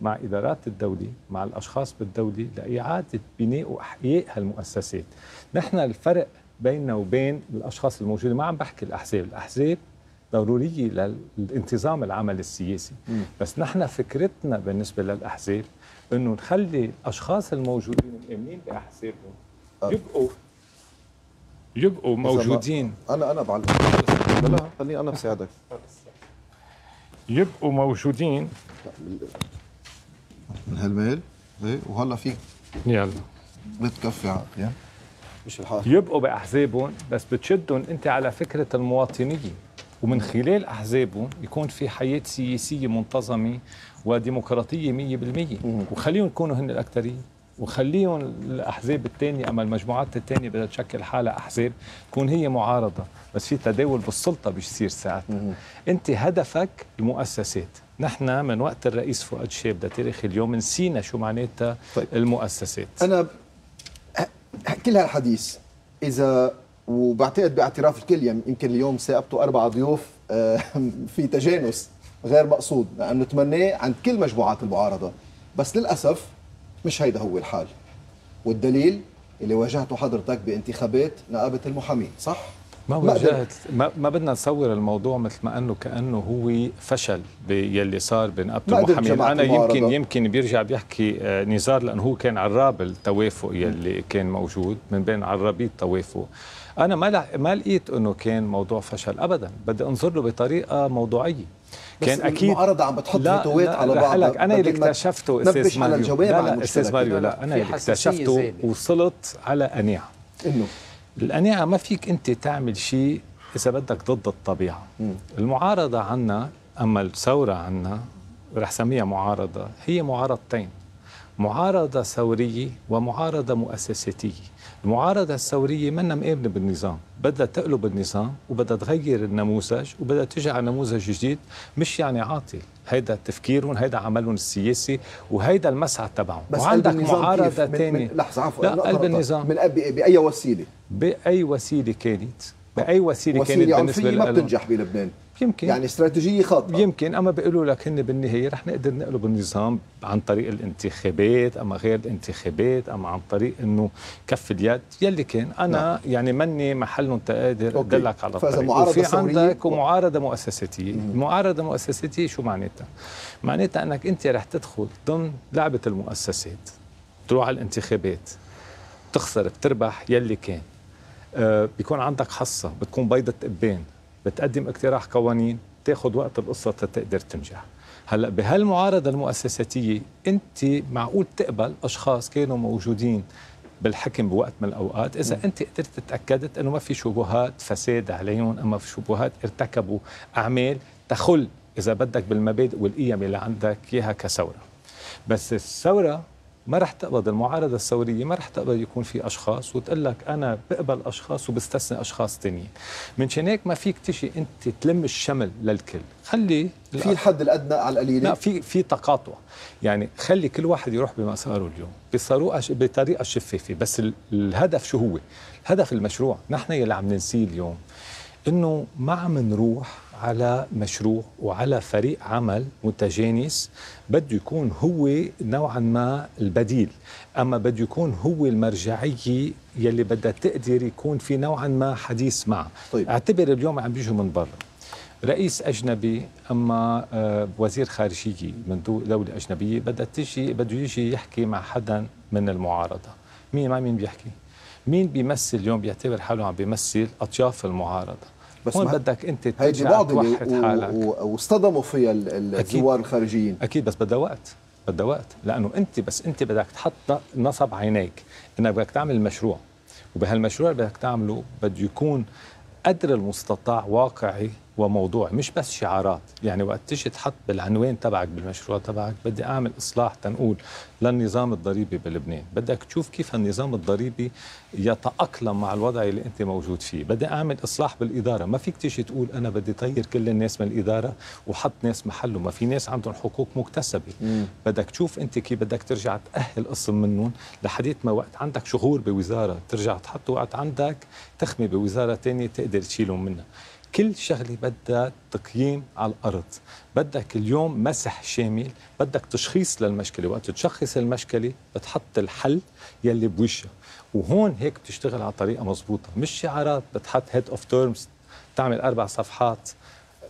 مع إدارات الدولة مع الأشخاص بالدولة لإعادة بناء وإحياء هالمؤسسات نحن الفرق بيننا وبين الأشخاص الموجودين ما عم بحكي الأحزاب الأحزاب ضرورية للانتظام العمل السياسي م. بس نحن فكرتنا بالنسبة للأحزاب أنه نخلي الأشخاص الموجودين الآمنين بأحزابهم آه. يبقوا يبقوا موجودين انا انا بعلم لا خليني انا بساعدك يبقوا موجودين من هالميل ايه وهلا فيك يلا بتكفي عقل مش الحال يبقوا باحزابهم بس بتشدهم انت على فكره المواطنيه ومن خلال احزابهم يكون في حياه سياسيه منتظمه وديمقراطيه 100% وخليهم يكونوا هن الاكثريه وخليهم الاحزاب الثانيه اما المجموعات الثانيه بدها تشكل حالها احزاب تكون هي معارضه بس في تداول بالسلطه بيصير ساعتها انت هدفك المؤسسات نحن من وقت الرئيس فؤاد شاب لتاريخ اليوم نسينا شو معناتها طيب. المؤسسات انا كل هالحديث اذا وبعتقد باعتراف الكل يعني يمكن اليوم سيابطوا اربع ضيوف آه، في تجانس غير مقصود لانه نتمناه عند كل مجموعات المعارضه بس للاسف مش هيدا هو الحال والدليل اللي واجهته حضرتك بانتخابات نقابه المحامين صح ما هو ما, ما بدنا نصور الموضوع مثل ما انه كانه هو فشل يلي صار بين قبته ومحامين انا يمكن يمكن بيرجع بيحكي آه، نزار لانه هو كان عراب التوافق يلي كان موجود من بين عرابي التوافق انا ما لح... ما لقيت انه كان موضوع فشل ابدا بدي انظر له بطريقه موضوعيه كان بس اكيد المعارضه عم بتحط فيتوات على بعض لك انا اللي اكتشفته استاذ ماريو على الجواب لا, لا استاذ ماريو لا انا اللي اكتشفته وصلت على قناعه انه القناعه ما فيك انت تعمل شيء اذا بدك ضد الطبيعه المعارضه عنا اما الثوره عنا رح سميها معارضه هي معارضتين معارضه ثوريه ومعارضه مؤسساتيه المعارضة الثورية منا مآمنة بالنظام بدها تقلب النظام وبدها تغير النموذج وبدها تجي على نموذج جديد مش يعني عاطل هيدا تفكيرهم هيدا عملهم السياسي وهيدا المسعى تبعهم وعندك معارضة ثانية لحظة عفوا لا قلب طيب. النظام من إيه؟ بأي وسيلة بأي وسيلة كانت بأي وسيلة, وسيلة كانت بالنسبة ما بتنجح بلبنان يمكن يعني استراتيجيه خاطئه يمكن اما بيقولوا لك هن بالنهايه رح نقدر نقلب النظام عن طريق الانتخابات اما غير الانتخابات اما عن طريق انه كف اليد يلي كان انا نعم. يعني مني محلهم تقادر ادلك على الطريق وفي عندك ومعارضه مؤسساتيه معارضه مؤسساتيه شو معناتها معناتها انك انت رح تدخل ضمن لعبه المؤسسات تروح على الانتخابات تخسر بتربح يلي كان آه بيكون عندك حصه بتكون بيضه قبان بتقدم اقتراح قوانين تاخذ وقت القصه تقدر تنجح هلا بهالمعارضه المؤسساتيه انت معقول تقبل اشخاص كانوا موجودين بالحكم بوقت من الاوقات اذا انت قدرت تاكدت انه ما في شبهات فساد عليهم اما في شبهات ارتكبوا اعمال تخل اذا بدك بالمبادئ والقيم اللي عندك اياها كثوره بس الثوره ما رح تقبض المعارضة الثورية ما رح تقبل يكون في أشخاص وتقول لك أنا بقبل أشخاص وبستثني أشخاص تانيين من هيك ما فيك تشي أنت تلم الشمل للكل خلي في الحد الأدنى على القليلة لا في في تقاطع يعني خلي كل واحد يروح بمساره اليوم بطريقة شفافة بس الهدف شو هو؟ هدف المشروع نحن يلي عم ننسيه اليوم إنه ما عم نروح على مشروع وعلى فريق عمل متجانس بده يكون هو نوعا ما البديل اما بده يكون هو المرجعيه يلي بدها تقدر يكون في نوعا ما حديث معه طيب. اعتبر اليوم عم بيجوا من برا رئيس اجنبي اما آه، وزير خارجيه من دوله اجنبيه بدها تجي بده يجي يحكي مع حدا من المعارضه مين مع مين بيحكي مين بيمثل اليوم بيعتبر حاله عم بيمثل اطياف المعارضه بس هون بدك انت توحد حالك واصطدموا فيها الثوار الخارجيين اكيد بس بدها وقت بدها وقت لانه انت بس انت بدك تحط نصب عينيك انك بدك تعمل مشروع وبهالمشروع اللي بدك تعمله بده يكون قدر المستطاع واقعي وموضوع مش بس شعارات يعني وقت تيجي تحط بالعنوان تبعك بالمشروع تبعك بدي اعمل اصلاح تنقول للنظام الضريبي بلبنان بدك تشوف كيف النظام الضريبي يتاقلم مع الوضع اللي انت موجود فيه بدي اعمل اصلاح بالاداره ما فيك تيجي تقول انا بدي طير كل الناس من الاداره وحط ناس محله ما في ناس عندهم حقوق مكتسبه مم. بدك تشوف انت كيف بدك ترجع تاهل قسم منهم لحديت ما وقت عندك شهور بوزاره ترجع تحط وقت عندك تخمي بوزاره ثانيه تقدر تشيلهم منها كل شغلة بدها تقييم على الأرض بدك اليوم مسح شامل بدك تشخيص للمشكلة وقت تشخص المشكلة بتحط الحل يلي بوشها وهون هيك بتشتغل على طريقة مضبوطة مش شعارات بتحط هيد اوف تيرمز تعمل أربع صفحات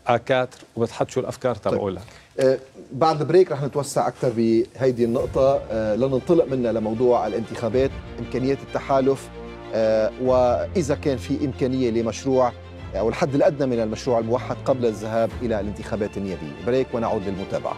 اكاتر وبتحط شو الافكار طيب. تبعولك طيب. آه بعد البريك رح نتوسع اكثر بهيدي النقطه آه لننطلق منها لموضوع الانتخابات امكانيه التحالف آه واذا كان في امكانيه لمشروع أو الحد الأدنى من المشروع الموحد قبل الذهاب إلى الانتخابات النيابية بريك ونعود للمتابعة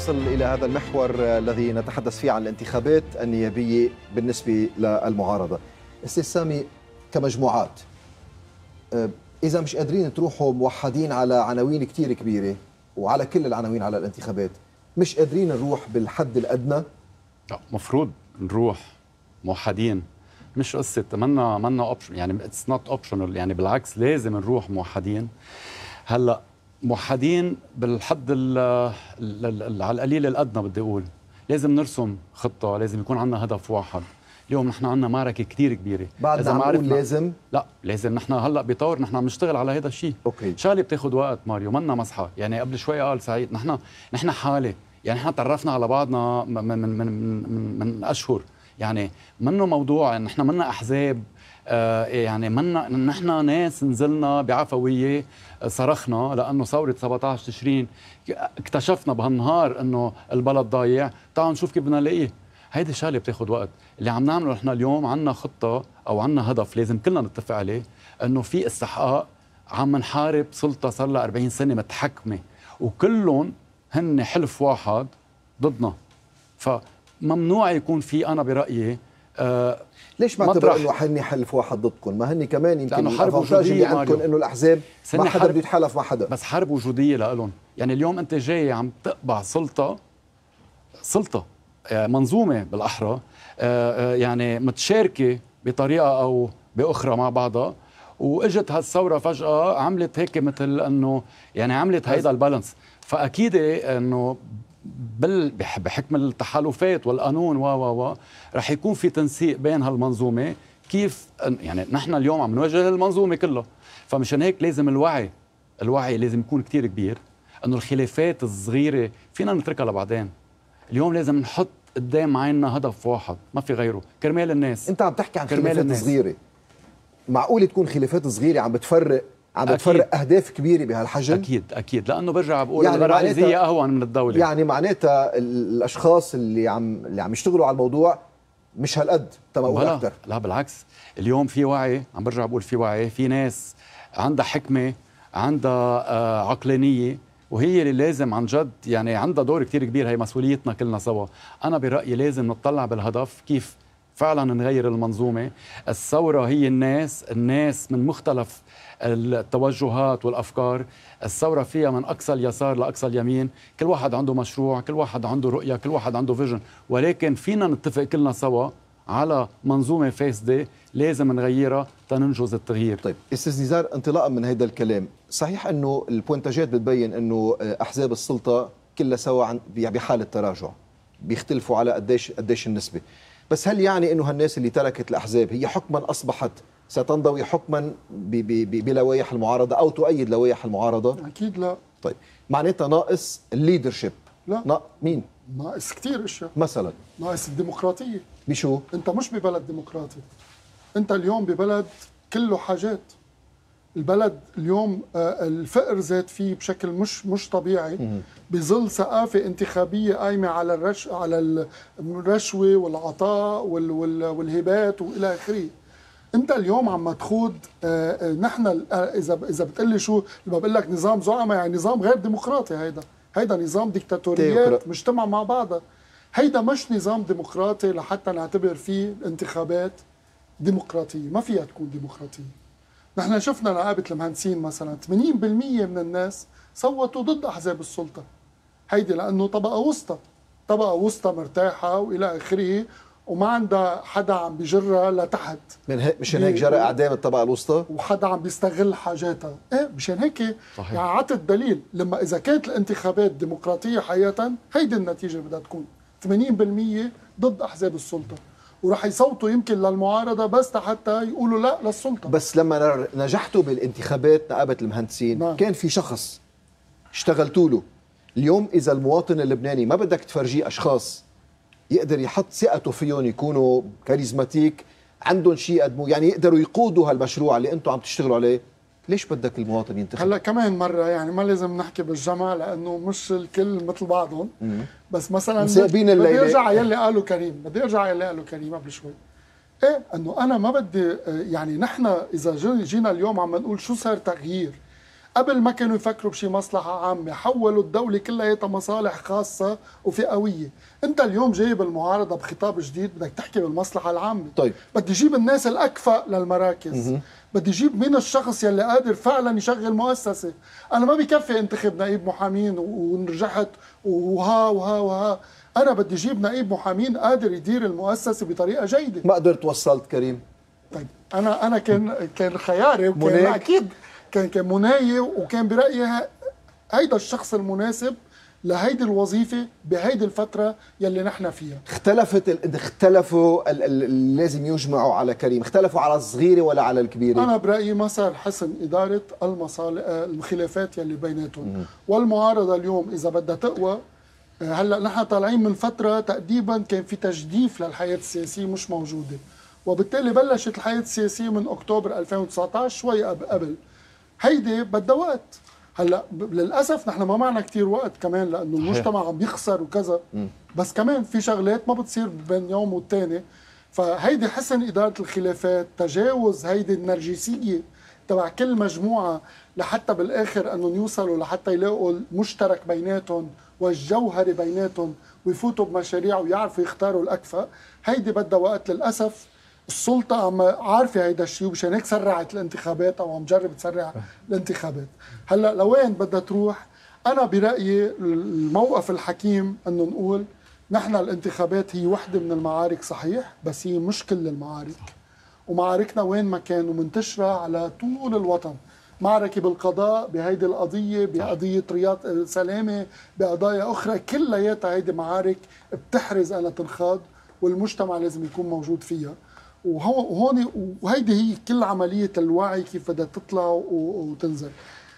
نصل إلى هذا المحور الذي نتحدث فيه عن الانتخابات النيابية بالنسبة للمعارضة أستاذ سامي كمجموعات آه، إذا مش قادرين تروحوا موحدين على عناوين كتير كبيرة وعلى كل العناوين على الانتخابات مش قادرين نروح بالحد الأدنى مفروض نروح موحدين مش قصه منا منا اوبشن يعني اتس نوت اوبشنال يعني بالعكس لازم نروح موحدين هلا موحدين بالحد على القليل الادنى بدي اقول لازم نرسم خطه لازم يكون عندنا هدف واحد اليوم نحن عندنا معركه كثير كبيره بعد ما عرفنا لازم لا لازم نحن هلا بطور نحن عم نشتغل على هذا الشيء اوكي شغله بتاخذ وقت ماريو منا مسحه يعني قبل شوي قال سعيد نحن نحن حاله يعني نحن تعرفنا على بعضنا من من من من, من اشهر يعني منه موضوع يعني نحن منا احزاب آه يعني منا نحن ناس نزلنا بعفويه صرخنا لانه ثوره 17 تشرين اكتشفنا بهالنهار انه البلد ضايع تعالوا نشوف كيف بدنا نلاقيه هيدي الشغله بتاخذ وقت اللي عم نعمله نحن اليوم عندنا خطه او عندنا هدف لازم كلنا نتفق عليه انه في استحقاق عم نحارب سلطه صار لها 40 سنه متحكمه وكلهم هن حلف واحد ضدنا فممنوع يكون في انا برايي آه ليش ما تبقى انه هني حلف واحد ضدكم ما هني كمان يمكن لانه حرب وجوديه عندكم انه الاحزاب ما حدا بده يتحالف مع حدا بس حرب وجوديه لالهم، يعني اليوم انت جاي عم تقبع سلطه سلطه آه، منظومه بالاحرى آه، آه، يعني متشاركه بطريقه او باخرى مع بعضها واجت هالثوره فجاه عملت هيك مثل انه يعني عملت هيدا البالانس فاكيد انه بل بحكم التحالفات والقانون و و و رح يكون في تنسيق بين هالمنظومه كيف يعني نحن اليوم عم نواجه المنظومه كلها فمشان هيك لازم الوعي الوعي لازم يكون كتير كبير انه الخلافات الصغيره فينا نتركها لبعدين اليوم لازم نحط قدام عيننا هدف واحد ما في غيره كرمال الناس انت عم تحكي عن خلافات الناس. صغيره معقول تكون خلافات صغيره عم بتفرق عم بتفرق اهداف كبيره بهالحجم اكيد اكيد لانه برجع بقول يعني الرئيسيه اهون من الدوله يعني معناتها الاشخاص اللي عم اللي عم يشتغلوا على الموضوع مش هالقد تما اقول اكثر لا بالعكس اليوم في وعي عم برجع بقول في وعي في ناس عندها حكمه عندها آه، عقلانيه وهي اللي لازم عن جد يعني عندها دور كتير كبير هي مسؤوليتنا كلنا سوا انا برايي لازم نطلع بالهدف كيف فعلا نغير المنظومه الثوره هي الناس الناس من مختلف التوجهات والافكار الثوره فيها من اقصى اليسار لاقصى اليمين كل واحد عنده مشروع كل واحد عنده رؤيه كل واحد عنده فيجن ولكن فينا نتفق كلنا سوا على منظومه فاسده لازم نغيرها تننجز التغيير طيب استاذ نزار انطلاقا من هذا الكلام صحيح انه البوينتاجات بتبين انه آه، احزاب السلطه كلها سوا بحاله تراجع بيختلفوا على قديش قديش النسبه بس هل يعني انه هالناس اللي تركت الاحزاب هي حكما اصبحت ستنضوي حكما بلوائح المعارضه او تؤيد لوائح المعارضه؟ اكيد لا طيب معناتها ناقص الليدرشيب لا نا... مين؟ ناقص كثير اشياء مثلا ناقص الديمقراطيه بشو؟ انت مش ببلد ديمقراطي انت اليوم ببلد كله حاجات البلد اليوم آه، الفقر زاد فيه بشكل مش مش طبيعي بظل ثقافه انتخابيه قايمه على الرش على الرشوه والعطاء والهبات والى اخره انت اليوم عم تخوض آه، آه، نحن آه، اذا اذا بتقلي شو لما بقول لك نظام زعماء يعني نظام غير ديمقراطي هيدا هيدا نظام ديكتاتوريات مجتمع مع بعضها هيدا مش نظام ديمقراطي لحتى نعتبر فيه الانتخابات ديمقراطية ما فيها تكون ديمقراطية نحن شفنا نقابة المهندسين مثلا 80% من الناس صوتوا ضد أحزاب السلطة هيدي لأنه طبقة وسطى طبقة وسطى مرتاحة وإلى آخره وما عندها حدا عم بيجرها لتحت من هيك مشان هيك جرى اعدام الطبقه الوسطى وحدا عم بيستغل حاجاتها ايه مشان هيك يعني عطت دليل لما اذا كانت الانتخابات ديمقراطيه حقيقه هيدي النتيجه بدها تكون 80% ضد احزاب السلطه وراح يصوتوا يمكن للمعارضه بس حتى يقولوا لا للسلطه بس لما نجحتوا بالانتخابات نقابه المهندسين ما. نعم. كان في شخص اشتغلتوا له اليوم اذا المواطن اللبناني ما بدك تفرجيه اشخاص يقدر يحط ثقته فيهم يكونوا كاريزماتيك عندهم شيء يقدموه يعني يقدروا يقودوا هالمشروع اللي انتم عم تشتغلوا عليه ليش بدك المواطن ينتخب؟ هلا كمان مره يعني ما لازم نحكي بالجمع لانه مش الكل مثل بعضهم بس مثلا مسابين الليله بدي ارجع يلي قاله كريم بدي ارجع يلي قاله كريم قبل شوي ايه انه انا ما بدي يعني نحن اذا جينا اليوم عم نقول شو صار تغيير قبل ما كانوا يفكروا بشي مصلحة عامة حولوا الدولة كلها مصالح خاصة وفئوية أنت اليوم جايب المعارضة بخطاب جديد بدك تحكي بالمصلحة العامة طيب بدي جيب الناس الأكفأ للمراكز مه. بدي جيب مين الشخص يلي قادر فعلا يشغل مؤسسة أنا ما بكفي انتخب نائب محامين ونجحت وها وها وها أنا بدي جيب نائب محامين قادر يدير المؤسسة بطريقة جيدة ما قدرت وصلت كريم طيب أنا أنا كان كان خياري وكان أكيد كان كان مناي وكان برأيها هيدا الشخص المناسب لهيدي الوظيفة بهيدي الفترة يلي نحن فيها اختلفت ال... اختلفوا ال... ال... لازم يجمعوا على كريم اختلفوا على الصغيرة ولا على الكبيرة أنا برأيي ما صار حسن إدارة المصالح آه، الخلافات يلي بيناتهم والمعارضة اليوم إذا بدها تقوى آه، هلا نحن طالعين من فترة تقريبا كان في تجديف للحياة السياسية مش موجودة وبالتالي بلشت الحياة السياسية من أكتوبر 2019 شوي قبل هيدي بدها وقت هلا للاسف نحن ما معنا كثير وقت كمان لانه المجتمع عم بيخسر وكذا بس كمان في شغلات ما بتصير بين يوم والثاني فهيدي حسن اداره الخلافات تجاوز هيدي النرجسيه تبع كل مجموعه لحتى بالاخر انهم يوصلوا لحتى يلاقوا المشترك بيناتهم والجوهري بيناتهم ويفوتوا بمشاريع ويعرفوا يختاروا الاكفأ هيدي بدها وقت للاسف السلطه عم عارفه هيدا الشيء ومشان هيك سرعت الانتخابات او عم تجرب تسرع الانتخابات هلا لوين بدها تروح انا برايي الموقف الحكيم انه نقول نحن الانتخابات هي وحده من المعارك صحيح بس هي مش كل المعارك ومعاركنا وين ما كان ومنتشره على طول الوطن معركة بالقضاء بهيدي القضية بقضية رياض سلامة بقضايا أخرى كلياتها هيدي معارك بتحرز أنا تنخاض والمجتمع لازم يكون موجود فيها وهون وهيدي هي كل عمليه الوعي كيف بدها تطلع وتنزل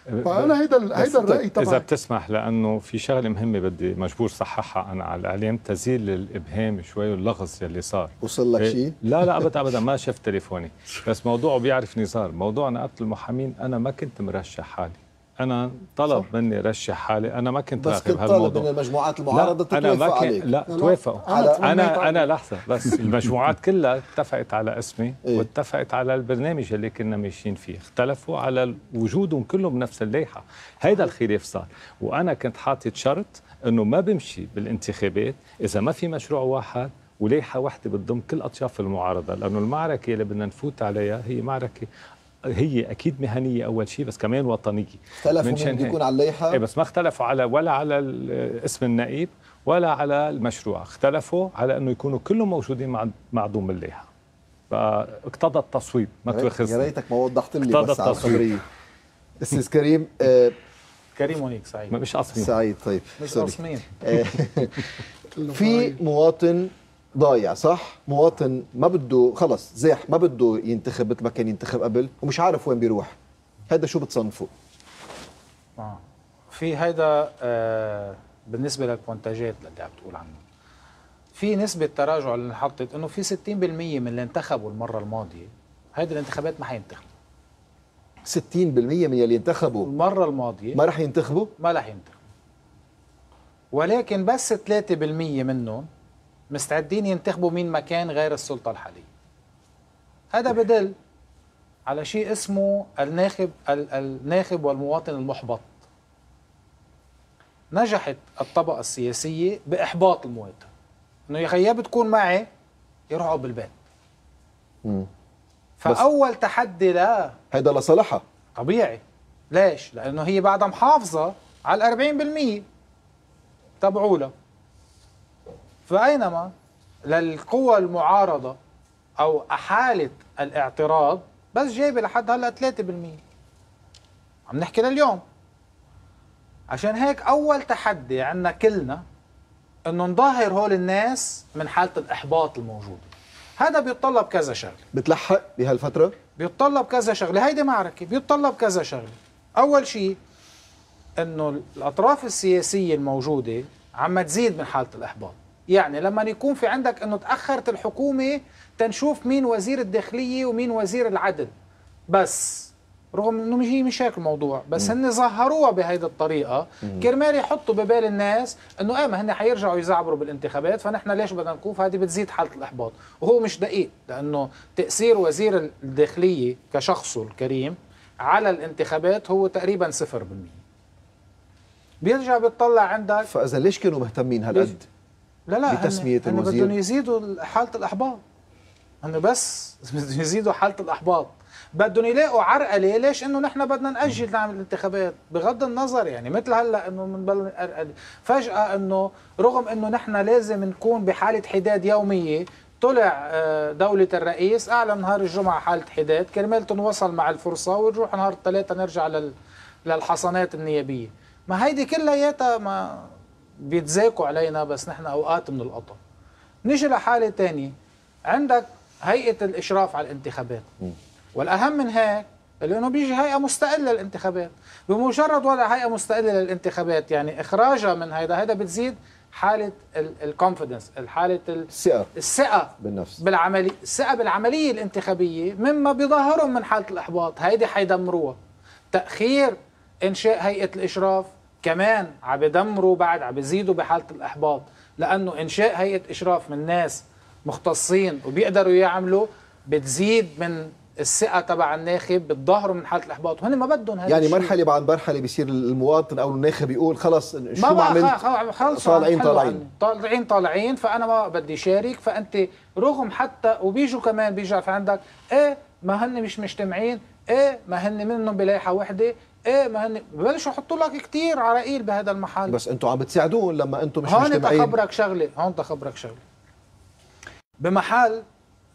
أه، فانا هيدا هيدا الراي تبعي اذا بتسمح لانه في شغله مهمه بدي مجبور صححها انا على الاعلام تزيل الابهام شوي واللغز يلي صار وصل لك إيه، شيء؟ لا لا ابدا ابدا ما شفت تليفوني بس موضوعه بيعرف نزار موضوع انا قتل المحامين انا ما كنت مرشح حالي انا طلب صح. مني رشح حالي انا ما كنت راغب كنت بس من المجموعات المعارضه لا نعم. انا ما كنت عليك. لا توافقوا انا انا, أنا لحظه بس المجموعات كلها اتفقت على اسمي إيه؟ واتفقت على البرنامج اللي كنا ماشيين فيه اختلفوا على وجودهم كلهم بنفس اللائحه هيدا الخلاف صار وانا كنت حاطط شرط انه ما بمشي بالانتخابات اذا ما في مشروع واحد ولائحه واحده بتضم كل اطياف المعارضه لانه المعركه اللي بدنا نفوت عليها هي معركه هي اكيد مهنيه اول شيء بس كمان وطنيه اختلفوا من يكون على اللائحه إيه، بس ما اختلفوا على ولا على اسم النائب ولا على المشروع اختلفوا على انه يكونوا كلهم موجودين مع مع ضم اللائحه فاقتضى التصويب ما تواخذني يا ريتك ما وضحت لي بس على الخبريه استاذ آه، كريم كريم وهيك سعيد ما مش قصمين سعيد طيب مش قصمين آه، في مواطن ضايع صح مواطن ما بده خلص زاح ما بده ينتخب مثل ما كان ينتخب قبل ومش عارف وين بيروح هذا شو بتصنفه آه. في هذا آه، بالنسبه للبونتاجات اللي عم تقول عنه في نسبه تراجع اللي انحطت انه في 60% من اللي انتخبوا المره الماضيه هيدي الانتخابات ما حينتخبوا 60% من اللي انتخبوا المره الماضيه ما رح ينتخبوا ما رح ينتخبوا ولكن بس 3% منهم مستعدين ينتخبوا مين مكان غير السلطة الحالية هذا بدل على شيء اسمه الناخب الناخب والمواطن المحبط نجحت الطبقة السياسية بإحباط المواطن انه يا بتكون معي يروحوا بالبيت فاول تحدي لا هيدا لصالحها طبيعي ليش؟ لانه هي بعدها محافظه على 40% بالمية تبعولها فأينما للقوى المعارضة أو أحالة الاعتراض بس جايبة لحد هلا 3% عم نحكي لليوم عشان هيك أول تحدي عنا كلنا انه نظهر هول الناس من حاله الاحباط الموجوده هذا بيتطلب كذا شغله بتلحق بهالفتره بيتطلب كذا شغله هيدي معركه بيتطلب كذا شغله اول شيء انه الاطراف السياسيه الموجوده عم تزيد من حاله الاحباط يعني لما يكون في عندك انه تاخرت الحكومه تنشوف مين وزير الداخليه ومين وزير العدل بس رغم انه مش مش هيك الموضوع بس هن ظهروها بهيدي الطريقه كرمال يحطوا ببال الناس انه ايه ما هن حيرجعوا يزعبروا بالانتخابات فنحن ليش بدنا نكون هذه بتزيد حاله الاحباط وهو مش دقيق لانه تاثير وزير الداخليه كشخصه الكريم على الانتخابات هو تقريبا 0% بيرجع بيطلع عندك فاذا ليش كانوا مهتمين هالقد لا لا لتسمية أنا الوزير بدهم يزيدوا حالة الإحباط أنه بس بدهم يزيدوا حالة الإحباط بدهم يلاقوا عرقله ليش انه نحن بدنا ناجل نعمل الانتخابات بغض النظر يعني مثل هلا انه بنبلش نقرقل فجاه انه رغم انه نحن لازم نكون بحاله حداد يوميه طلع آه، دولة الرئيس أعلن نهار الجمعة حالة حداد كرمال تنوصل مع الفرصة ونروح نهار الثلاثة نرجع للحصانات النيابية ما هيدي كلياتها ما بيتزاكوا علينا بس نحن اوقات من القطن نيجي لحاله تانية عندك هيئه الاشراف على الانتخابات والاهم من هيك لانه بيجي هيئه مستقله للانتخابات بمجرد وضع هيئه مستقله للانتخابات يعني اخراجها من هيدا هيدا بتزيد حاله الكونفدنس حاله الثقه الثقه بالنفس بالعمليه الثقه بالعمليه الانتخابيه مما بيظهرهم من حاله الاحباط هيدي حيدمروها تاخير انشاء هيئه الاشراف كمان عم بدمروا بعد عم بيزيدوا بحاله الاحباط لانه انشاء هيئه اشراف من ناس مختصين وبيقدروا يعملوا بتزيد من الثقه تبع الناخب بتظهروا من حاله الاحباط وهن ما بدهم هذا يعني مرحله بعد مرحله بيصير المواطن او الناخب يقول خلص شو ما عملت خلص طالعين طالعين طالعين طالعين فانا ما بدي شارك فانت رغم حتى وبيجوا كمان بيجوا في عندك ايه ما هن مش مجتمعين ايه ما هن منهم بلايحه وحده ايه ما هن ببلشوا يحطوا لك كثير عراقيل بهذا المحل بس انتم عم بتساعدوهم لما انتم مش هون تخبرك شغله هون تخبرك شغله بمحل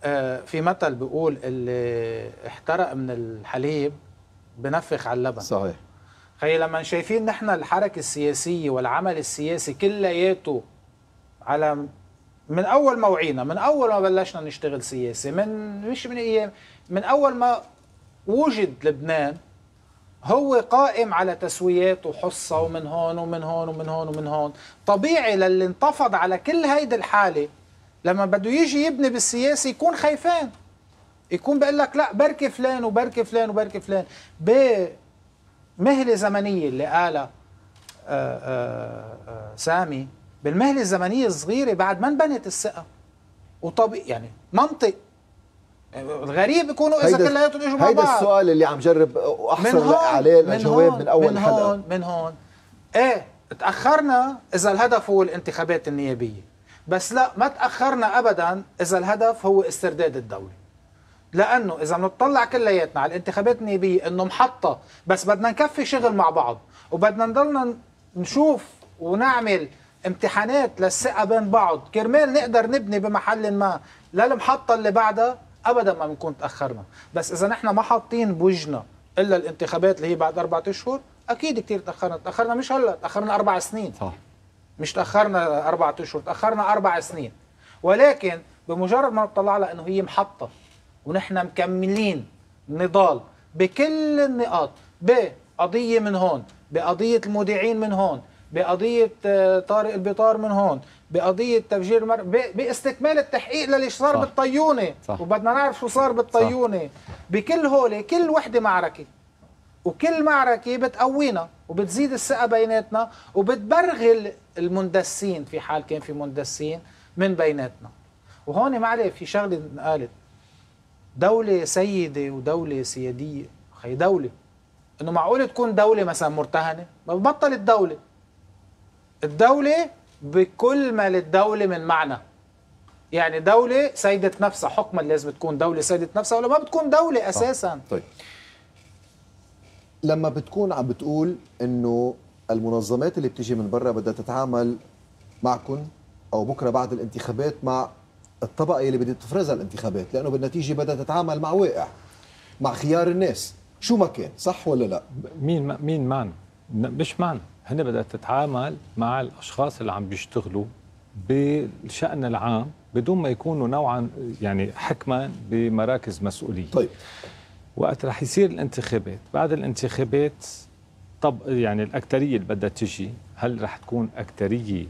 آه في مثل بيقول اللي احترق من الحليب بنفخ على اللبن صحيح خي لما شايفين نحن الحركة السياسية والعمل السياسي كلياته على من أول ما وعينا من أول ما بلشنا نشتغل سياسي من مش من أيام من أول ما وجد لبنان هو قائم على تسويات وحصة ومن هون ومن هون ومن هون ومن هون طبيعي للي انتفض على كل هيدي الحالة لما بده يجي يبني بالسياسة يكون خايفان يكون بقول لك لا بركي فلان وبركي فلان وبركي فلان بمهلة زمنية اللي قالها آه، آه، آه، سامي بالمهلة الزمنية الصغيرة بعد ما انبنت الثقة وطبيعي يعني منطق الغريب يكونوا اذا كلياتهم اجوا مع بعض هيدا السؤال اللي عم جرب احصل عليه الجواب من اول من حلقه من هون من هون ايه تاخرنا اذا الهدف هو الانتخابات النيابيه بس لا ما تاخرنا ابدا اذا الهدف هو استرداد الدوله لانه اذا بنطلع كلياتنا على الانتخابات النيابيه انه محطه بس بدنا نكفي شغل مع بعض وبدنا نضلنا نشوف ونعمل امتحانات للثقه بين بعض كرمال نقدر نبني بمحل ما للمحطه اللي بعدها ابدا ما بنكون تاخرنا بس اذا نحن ما حاطين بوجنا الا الانتخابات اللي هي بعد اربع اشهر اكيد كثير تاخرنا تاخرنا مش هلا تاخرنا اربع سنين صح مش تاخرنا اربع اشهر تاخرنا اربع سنين ولكن بمجرد ما نطلع لها انه هي محطه ونحن مكملين نضال بكل النقاط بقضيه من هون بقضيه المودعين من هون بقضيه آه، طارق البطار من هون بقضيه تفجير مر... ب... باستكمال التحقيق للي صار بالطيونه صح. وبدنا نعرف شو صار بالطيونه صح. بكل هول كل وحده معركه وكل معركه بتقوينا وبتزيد الثقه بيناتنا وبتبرغل المندسين في حال كان في مندسين من بيناتنا وهون معلي في شغله انقالت دوله سيده ودوله سياديه خي دوله انه معقول تكون دوله مثلا مرتهنه ما بطلت دوله الدوله بكل ما للدولة من معنى يعني دولة سيدة نفسها حكما لازم تكون دولة سيدة نفسها ولا ما بتكون دولة أساسا طيب لما بتكون عم بتقول انه المنظمات اللي بتيجي من برا بدها تتعامل معكم او بكره بعد الانتخابات مع الطبقه اللي بدها تفرزها الانتخابات لانه بالنتيجه بدها تتعامل مع واقع مع خيار الناس شو ما كان صح ولا لا مين مين معنا مش معنا هن بدها تتعامل مع الاشخاص اللي عم بيشتغلوا بالشان العام بدون ما يكونوا نوعا يعني حكما بمراكز مسؤوليه طيب وقت رح يصير الانتخابات بعد الانتخابات طب يعني الاكثريه اللي بدها تجي هل رح تكون اكثريه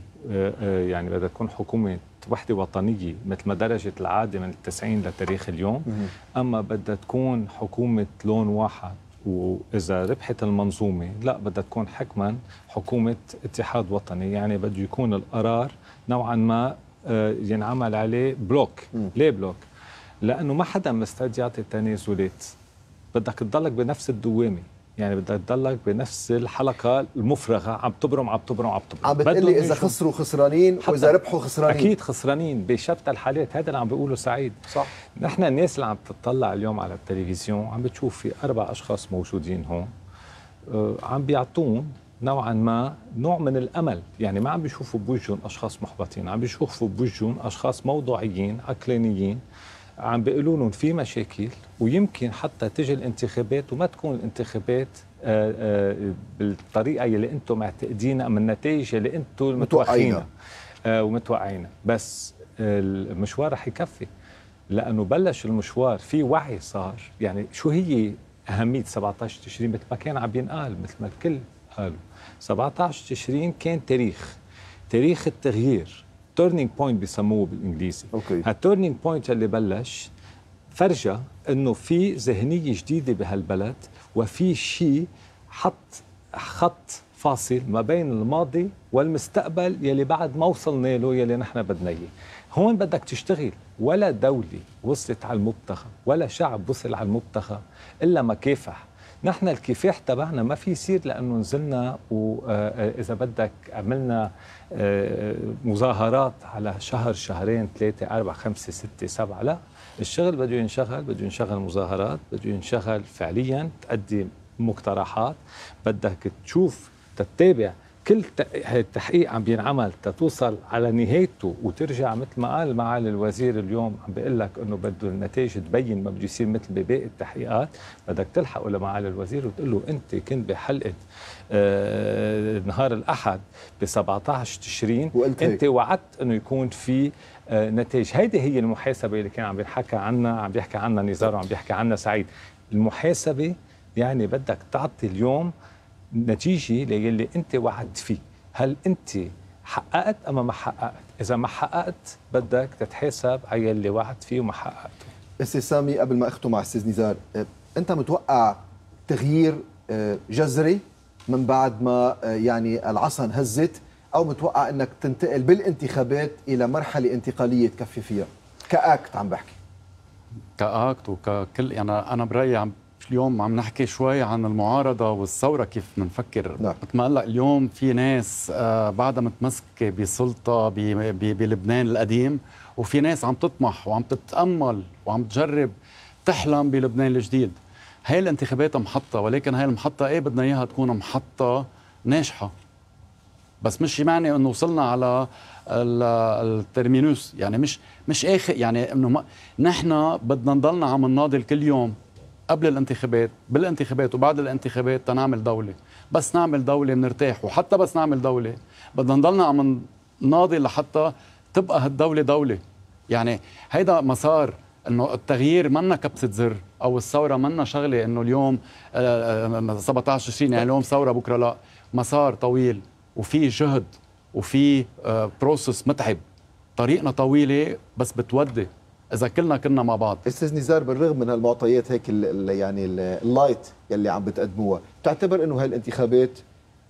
يعني بدها تكون حكومه وحده وطنيه مثل ما درجه العاده من التسعين لتاريخ اليوم اما بدها تكون حكومه لون واحد واذا ربحت المنظومه لا بدها تكون حكما حكومه اتحاد وطني يعني بده يكون القرار نوعا ما آه، ينعمل عليه بلوك م. ليه بلوك لانه ما حدا مستعد يعطي تنازلات بدك تضلك بنفس الدوامه يعني بدك تضلك بنفس الحلقه المفرغه عم تبرم عم تبرم عم تبرم عم بتقلي اذا خسروا خسرانين واذا ربحوا خسرانين اكيد خسرانين بشتى الحالات هذا اللي عم بيقوله سعيد صح نحن الناس اللي عم تطلع اليوم على التلفزيون عم بتشوف في اربع اشخاص موجودين هون آه، عم بيعطون نوعا ما نوع من الامل يعني ما عم بيشوفوا بوجههم اشخاص محبطين عم بيشوفوا بوجههم اشخاص موضوعيين عقلانيين عم بيقولوا لهم في مشاكل ويمكن حتى تجي الانتخابات وما تكون الانتخابات آه، آه، بالطريقه اللي انتم معتقدينها من النتائج اللي انتم متوقعينها آه، ومتوقعينها بس المشوار رح يكفي لانه بلش المشوار في وعي صار يعني شو هي اهميه 17 تشرين مثل ما كان عم ينقال مثل ما الكل قالوا 17 تشرين كان تاريخ تاريخ التغيير التورنينج بوينت بيسموه بالانجليزي اوكي هالتورنينج بوينت اللي بلش فرجى انه في ذهنيه جديده بهالبلد وفي شيء حط خط فاصل ما بين الماضي والمستقبل يلي بعد ما وصلنا له يلي نحن بدنا اياه هون بدك تشتغل ولا دولة وصلت على المبتغى ولا شعب وصل على المبتغى إلا ما كافح نحن الكفاح تبعنا ما في يصير لانه نزلنا واذا آه، آه، بدك عملنا آه، مظاهرات على شهر شهرين ثلاثه اربعه خمسه سته سبعه لا الشغل بده ينشغل بده ينشغل مظاهرات بده ينشغل فعليا تقدم مقترحات بدك تشوف تتابع كل التحقيق عم بينعمل تتوصل على نهايته وترجع مثل ما قال معالي الوزير اليوم عم بقول لك انه بده النتائج تبين ما بده يصير مثل بباقي التحقيقات بدك تلحقه لمعالي الوزير وتقول له انت كنت بحلقه آه نهار الاحد ب 17 تشرين وقلت انت وعدت انه يكون في آه نتائج هيدي هي المحاسبه اللي كان عم بينحكى عنها عم بيحكي عنها نزار وعم بيحكي عنها سعيد المحاسبه يعني بدك تعطي اليوم نتيجه للي انت وعدت فيه هل انت حققت اما ما حققت اذا ما حققت بدك تتحاسب على اللي وعدت فيه وما حققته استاذ سامي قبل ما اختم مع استاذ نزار آه، انت متوقع تغيير آه، جذري من بعد ما آه، يعني العصا انهزت او متوقع انك تنتقل بالانتخابات الى مرحله انتقاليه تكفي فيها كاكت عم بحكي كاكت وككل انا يعني انا برايي عم اليوم عم نحكي شوي عن المعارضة والثورة كيف بنفكر نعم. مثل اليوم في ناس آه، بعدها متمسكة بسلطة بلبنان القديم وفي ناس عم تطمح وعم تتأمل وعم تجرب تحلم بلبنان الجديد هاي الانتخابات محطة ولكن هاي المحطة ايه بدنا اياها تكون محطة ناجحة بس مش معنى انه وصلنا على الترمينوس يعني مش مش اخر يعني انه نحن بدنا نضلنا عم نناضل كل يوم قبل الانتخابات بالانتخابات وبعد الانتخابات تنعمل دولة بس نعمل دولة بنرتاح وحتى بس نعمل دولة بدنا نضلنا عم نناضل لحتى تبقى هالدولة دولة يعني هيدا مسار انه التغيير منا كبسه زر او الثوره منا شغله انه اليوم 17 آه، آه، آه، تشرين يعني اليوم ثوره بكره لا مسار طويل وفي جهد وفي بروسس متعب طريقنا طويله بس بتودي اذا كلنا كنا مع بعض استاذ نزار بالرغم من هالمعطيات هيك اللي يعني اللايت يلي عم بتقدموها بتعتبر انه هالانتخابات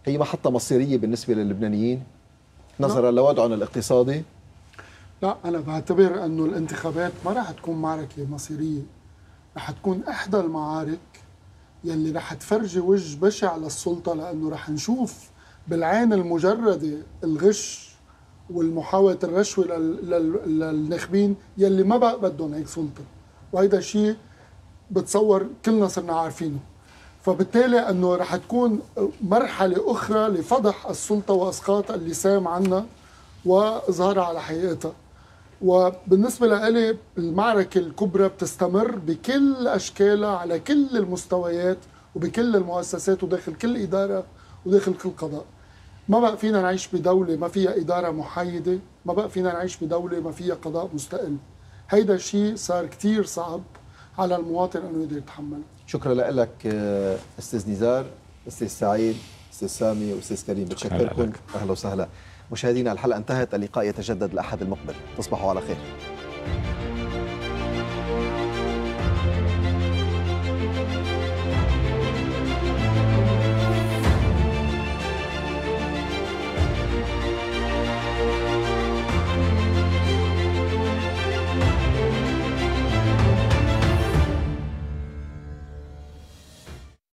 هي محطه مصيريه بالنسبه للبنانيين نظرا لوضعهم الاقتصادي لا انا بعتبر انه الانتخابات ما راح تكون معركه مصيريه راح تكون احدى المعارك يلي راح تفرجي وجه بشع للسلطه لانه راح نشوف بالعين المجرده الغش والمحاوله الرشوه للناخبين يلي ما بقى بدهم هيك سلطه وهيدا الشيء بتصور كلنا صرنا عارفينه فبالتالي انه رح تكون مرحله اخرى لفضح السلطه واسقاط اللسام عنا واظهارها على حقيقتها وبالنسبة لألي المعركة الكبرى بتستمر بكل أشكالها على كل المستويات وبكل المؤسسات وداخل كل إدارة وداخل كل قضاء ما بقى فينا نعيش بدولة ما فيها إدارة محايدة ما بقى فينا نعيش بدولة ما فيها قضاء مستقل هيدا الشيء صار كتير صعب على المواطن أنه يقدر يتحمله شكرا لك آه، أستاذ نزار أستاذ سعيد أستاذ سامي وأستاذ كريم بتشكركم أهلا وسهلا مشاهدينا الحلقة انتهت اللقاء يتجدد الأحد المقبل تصبحوا على خير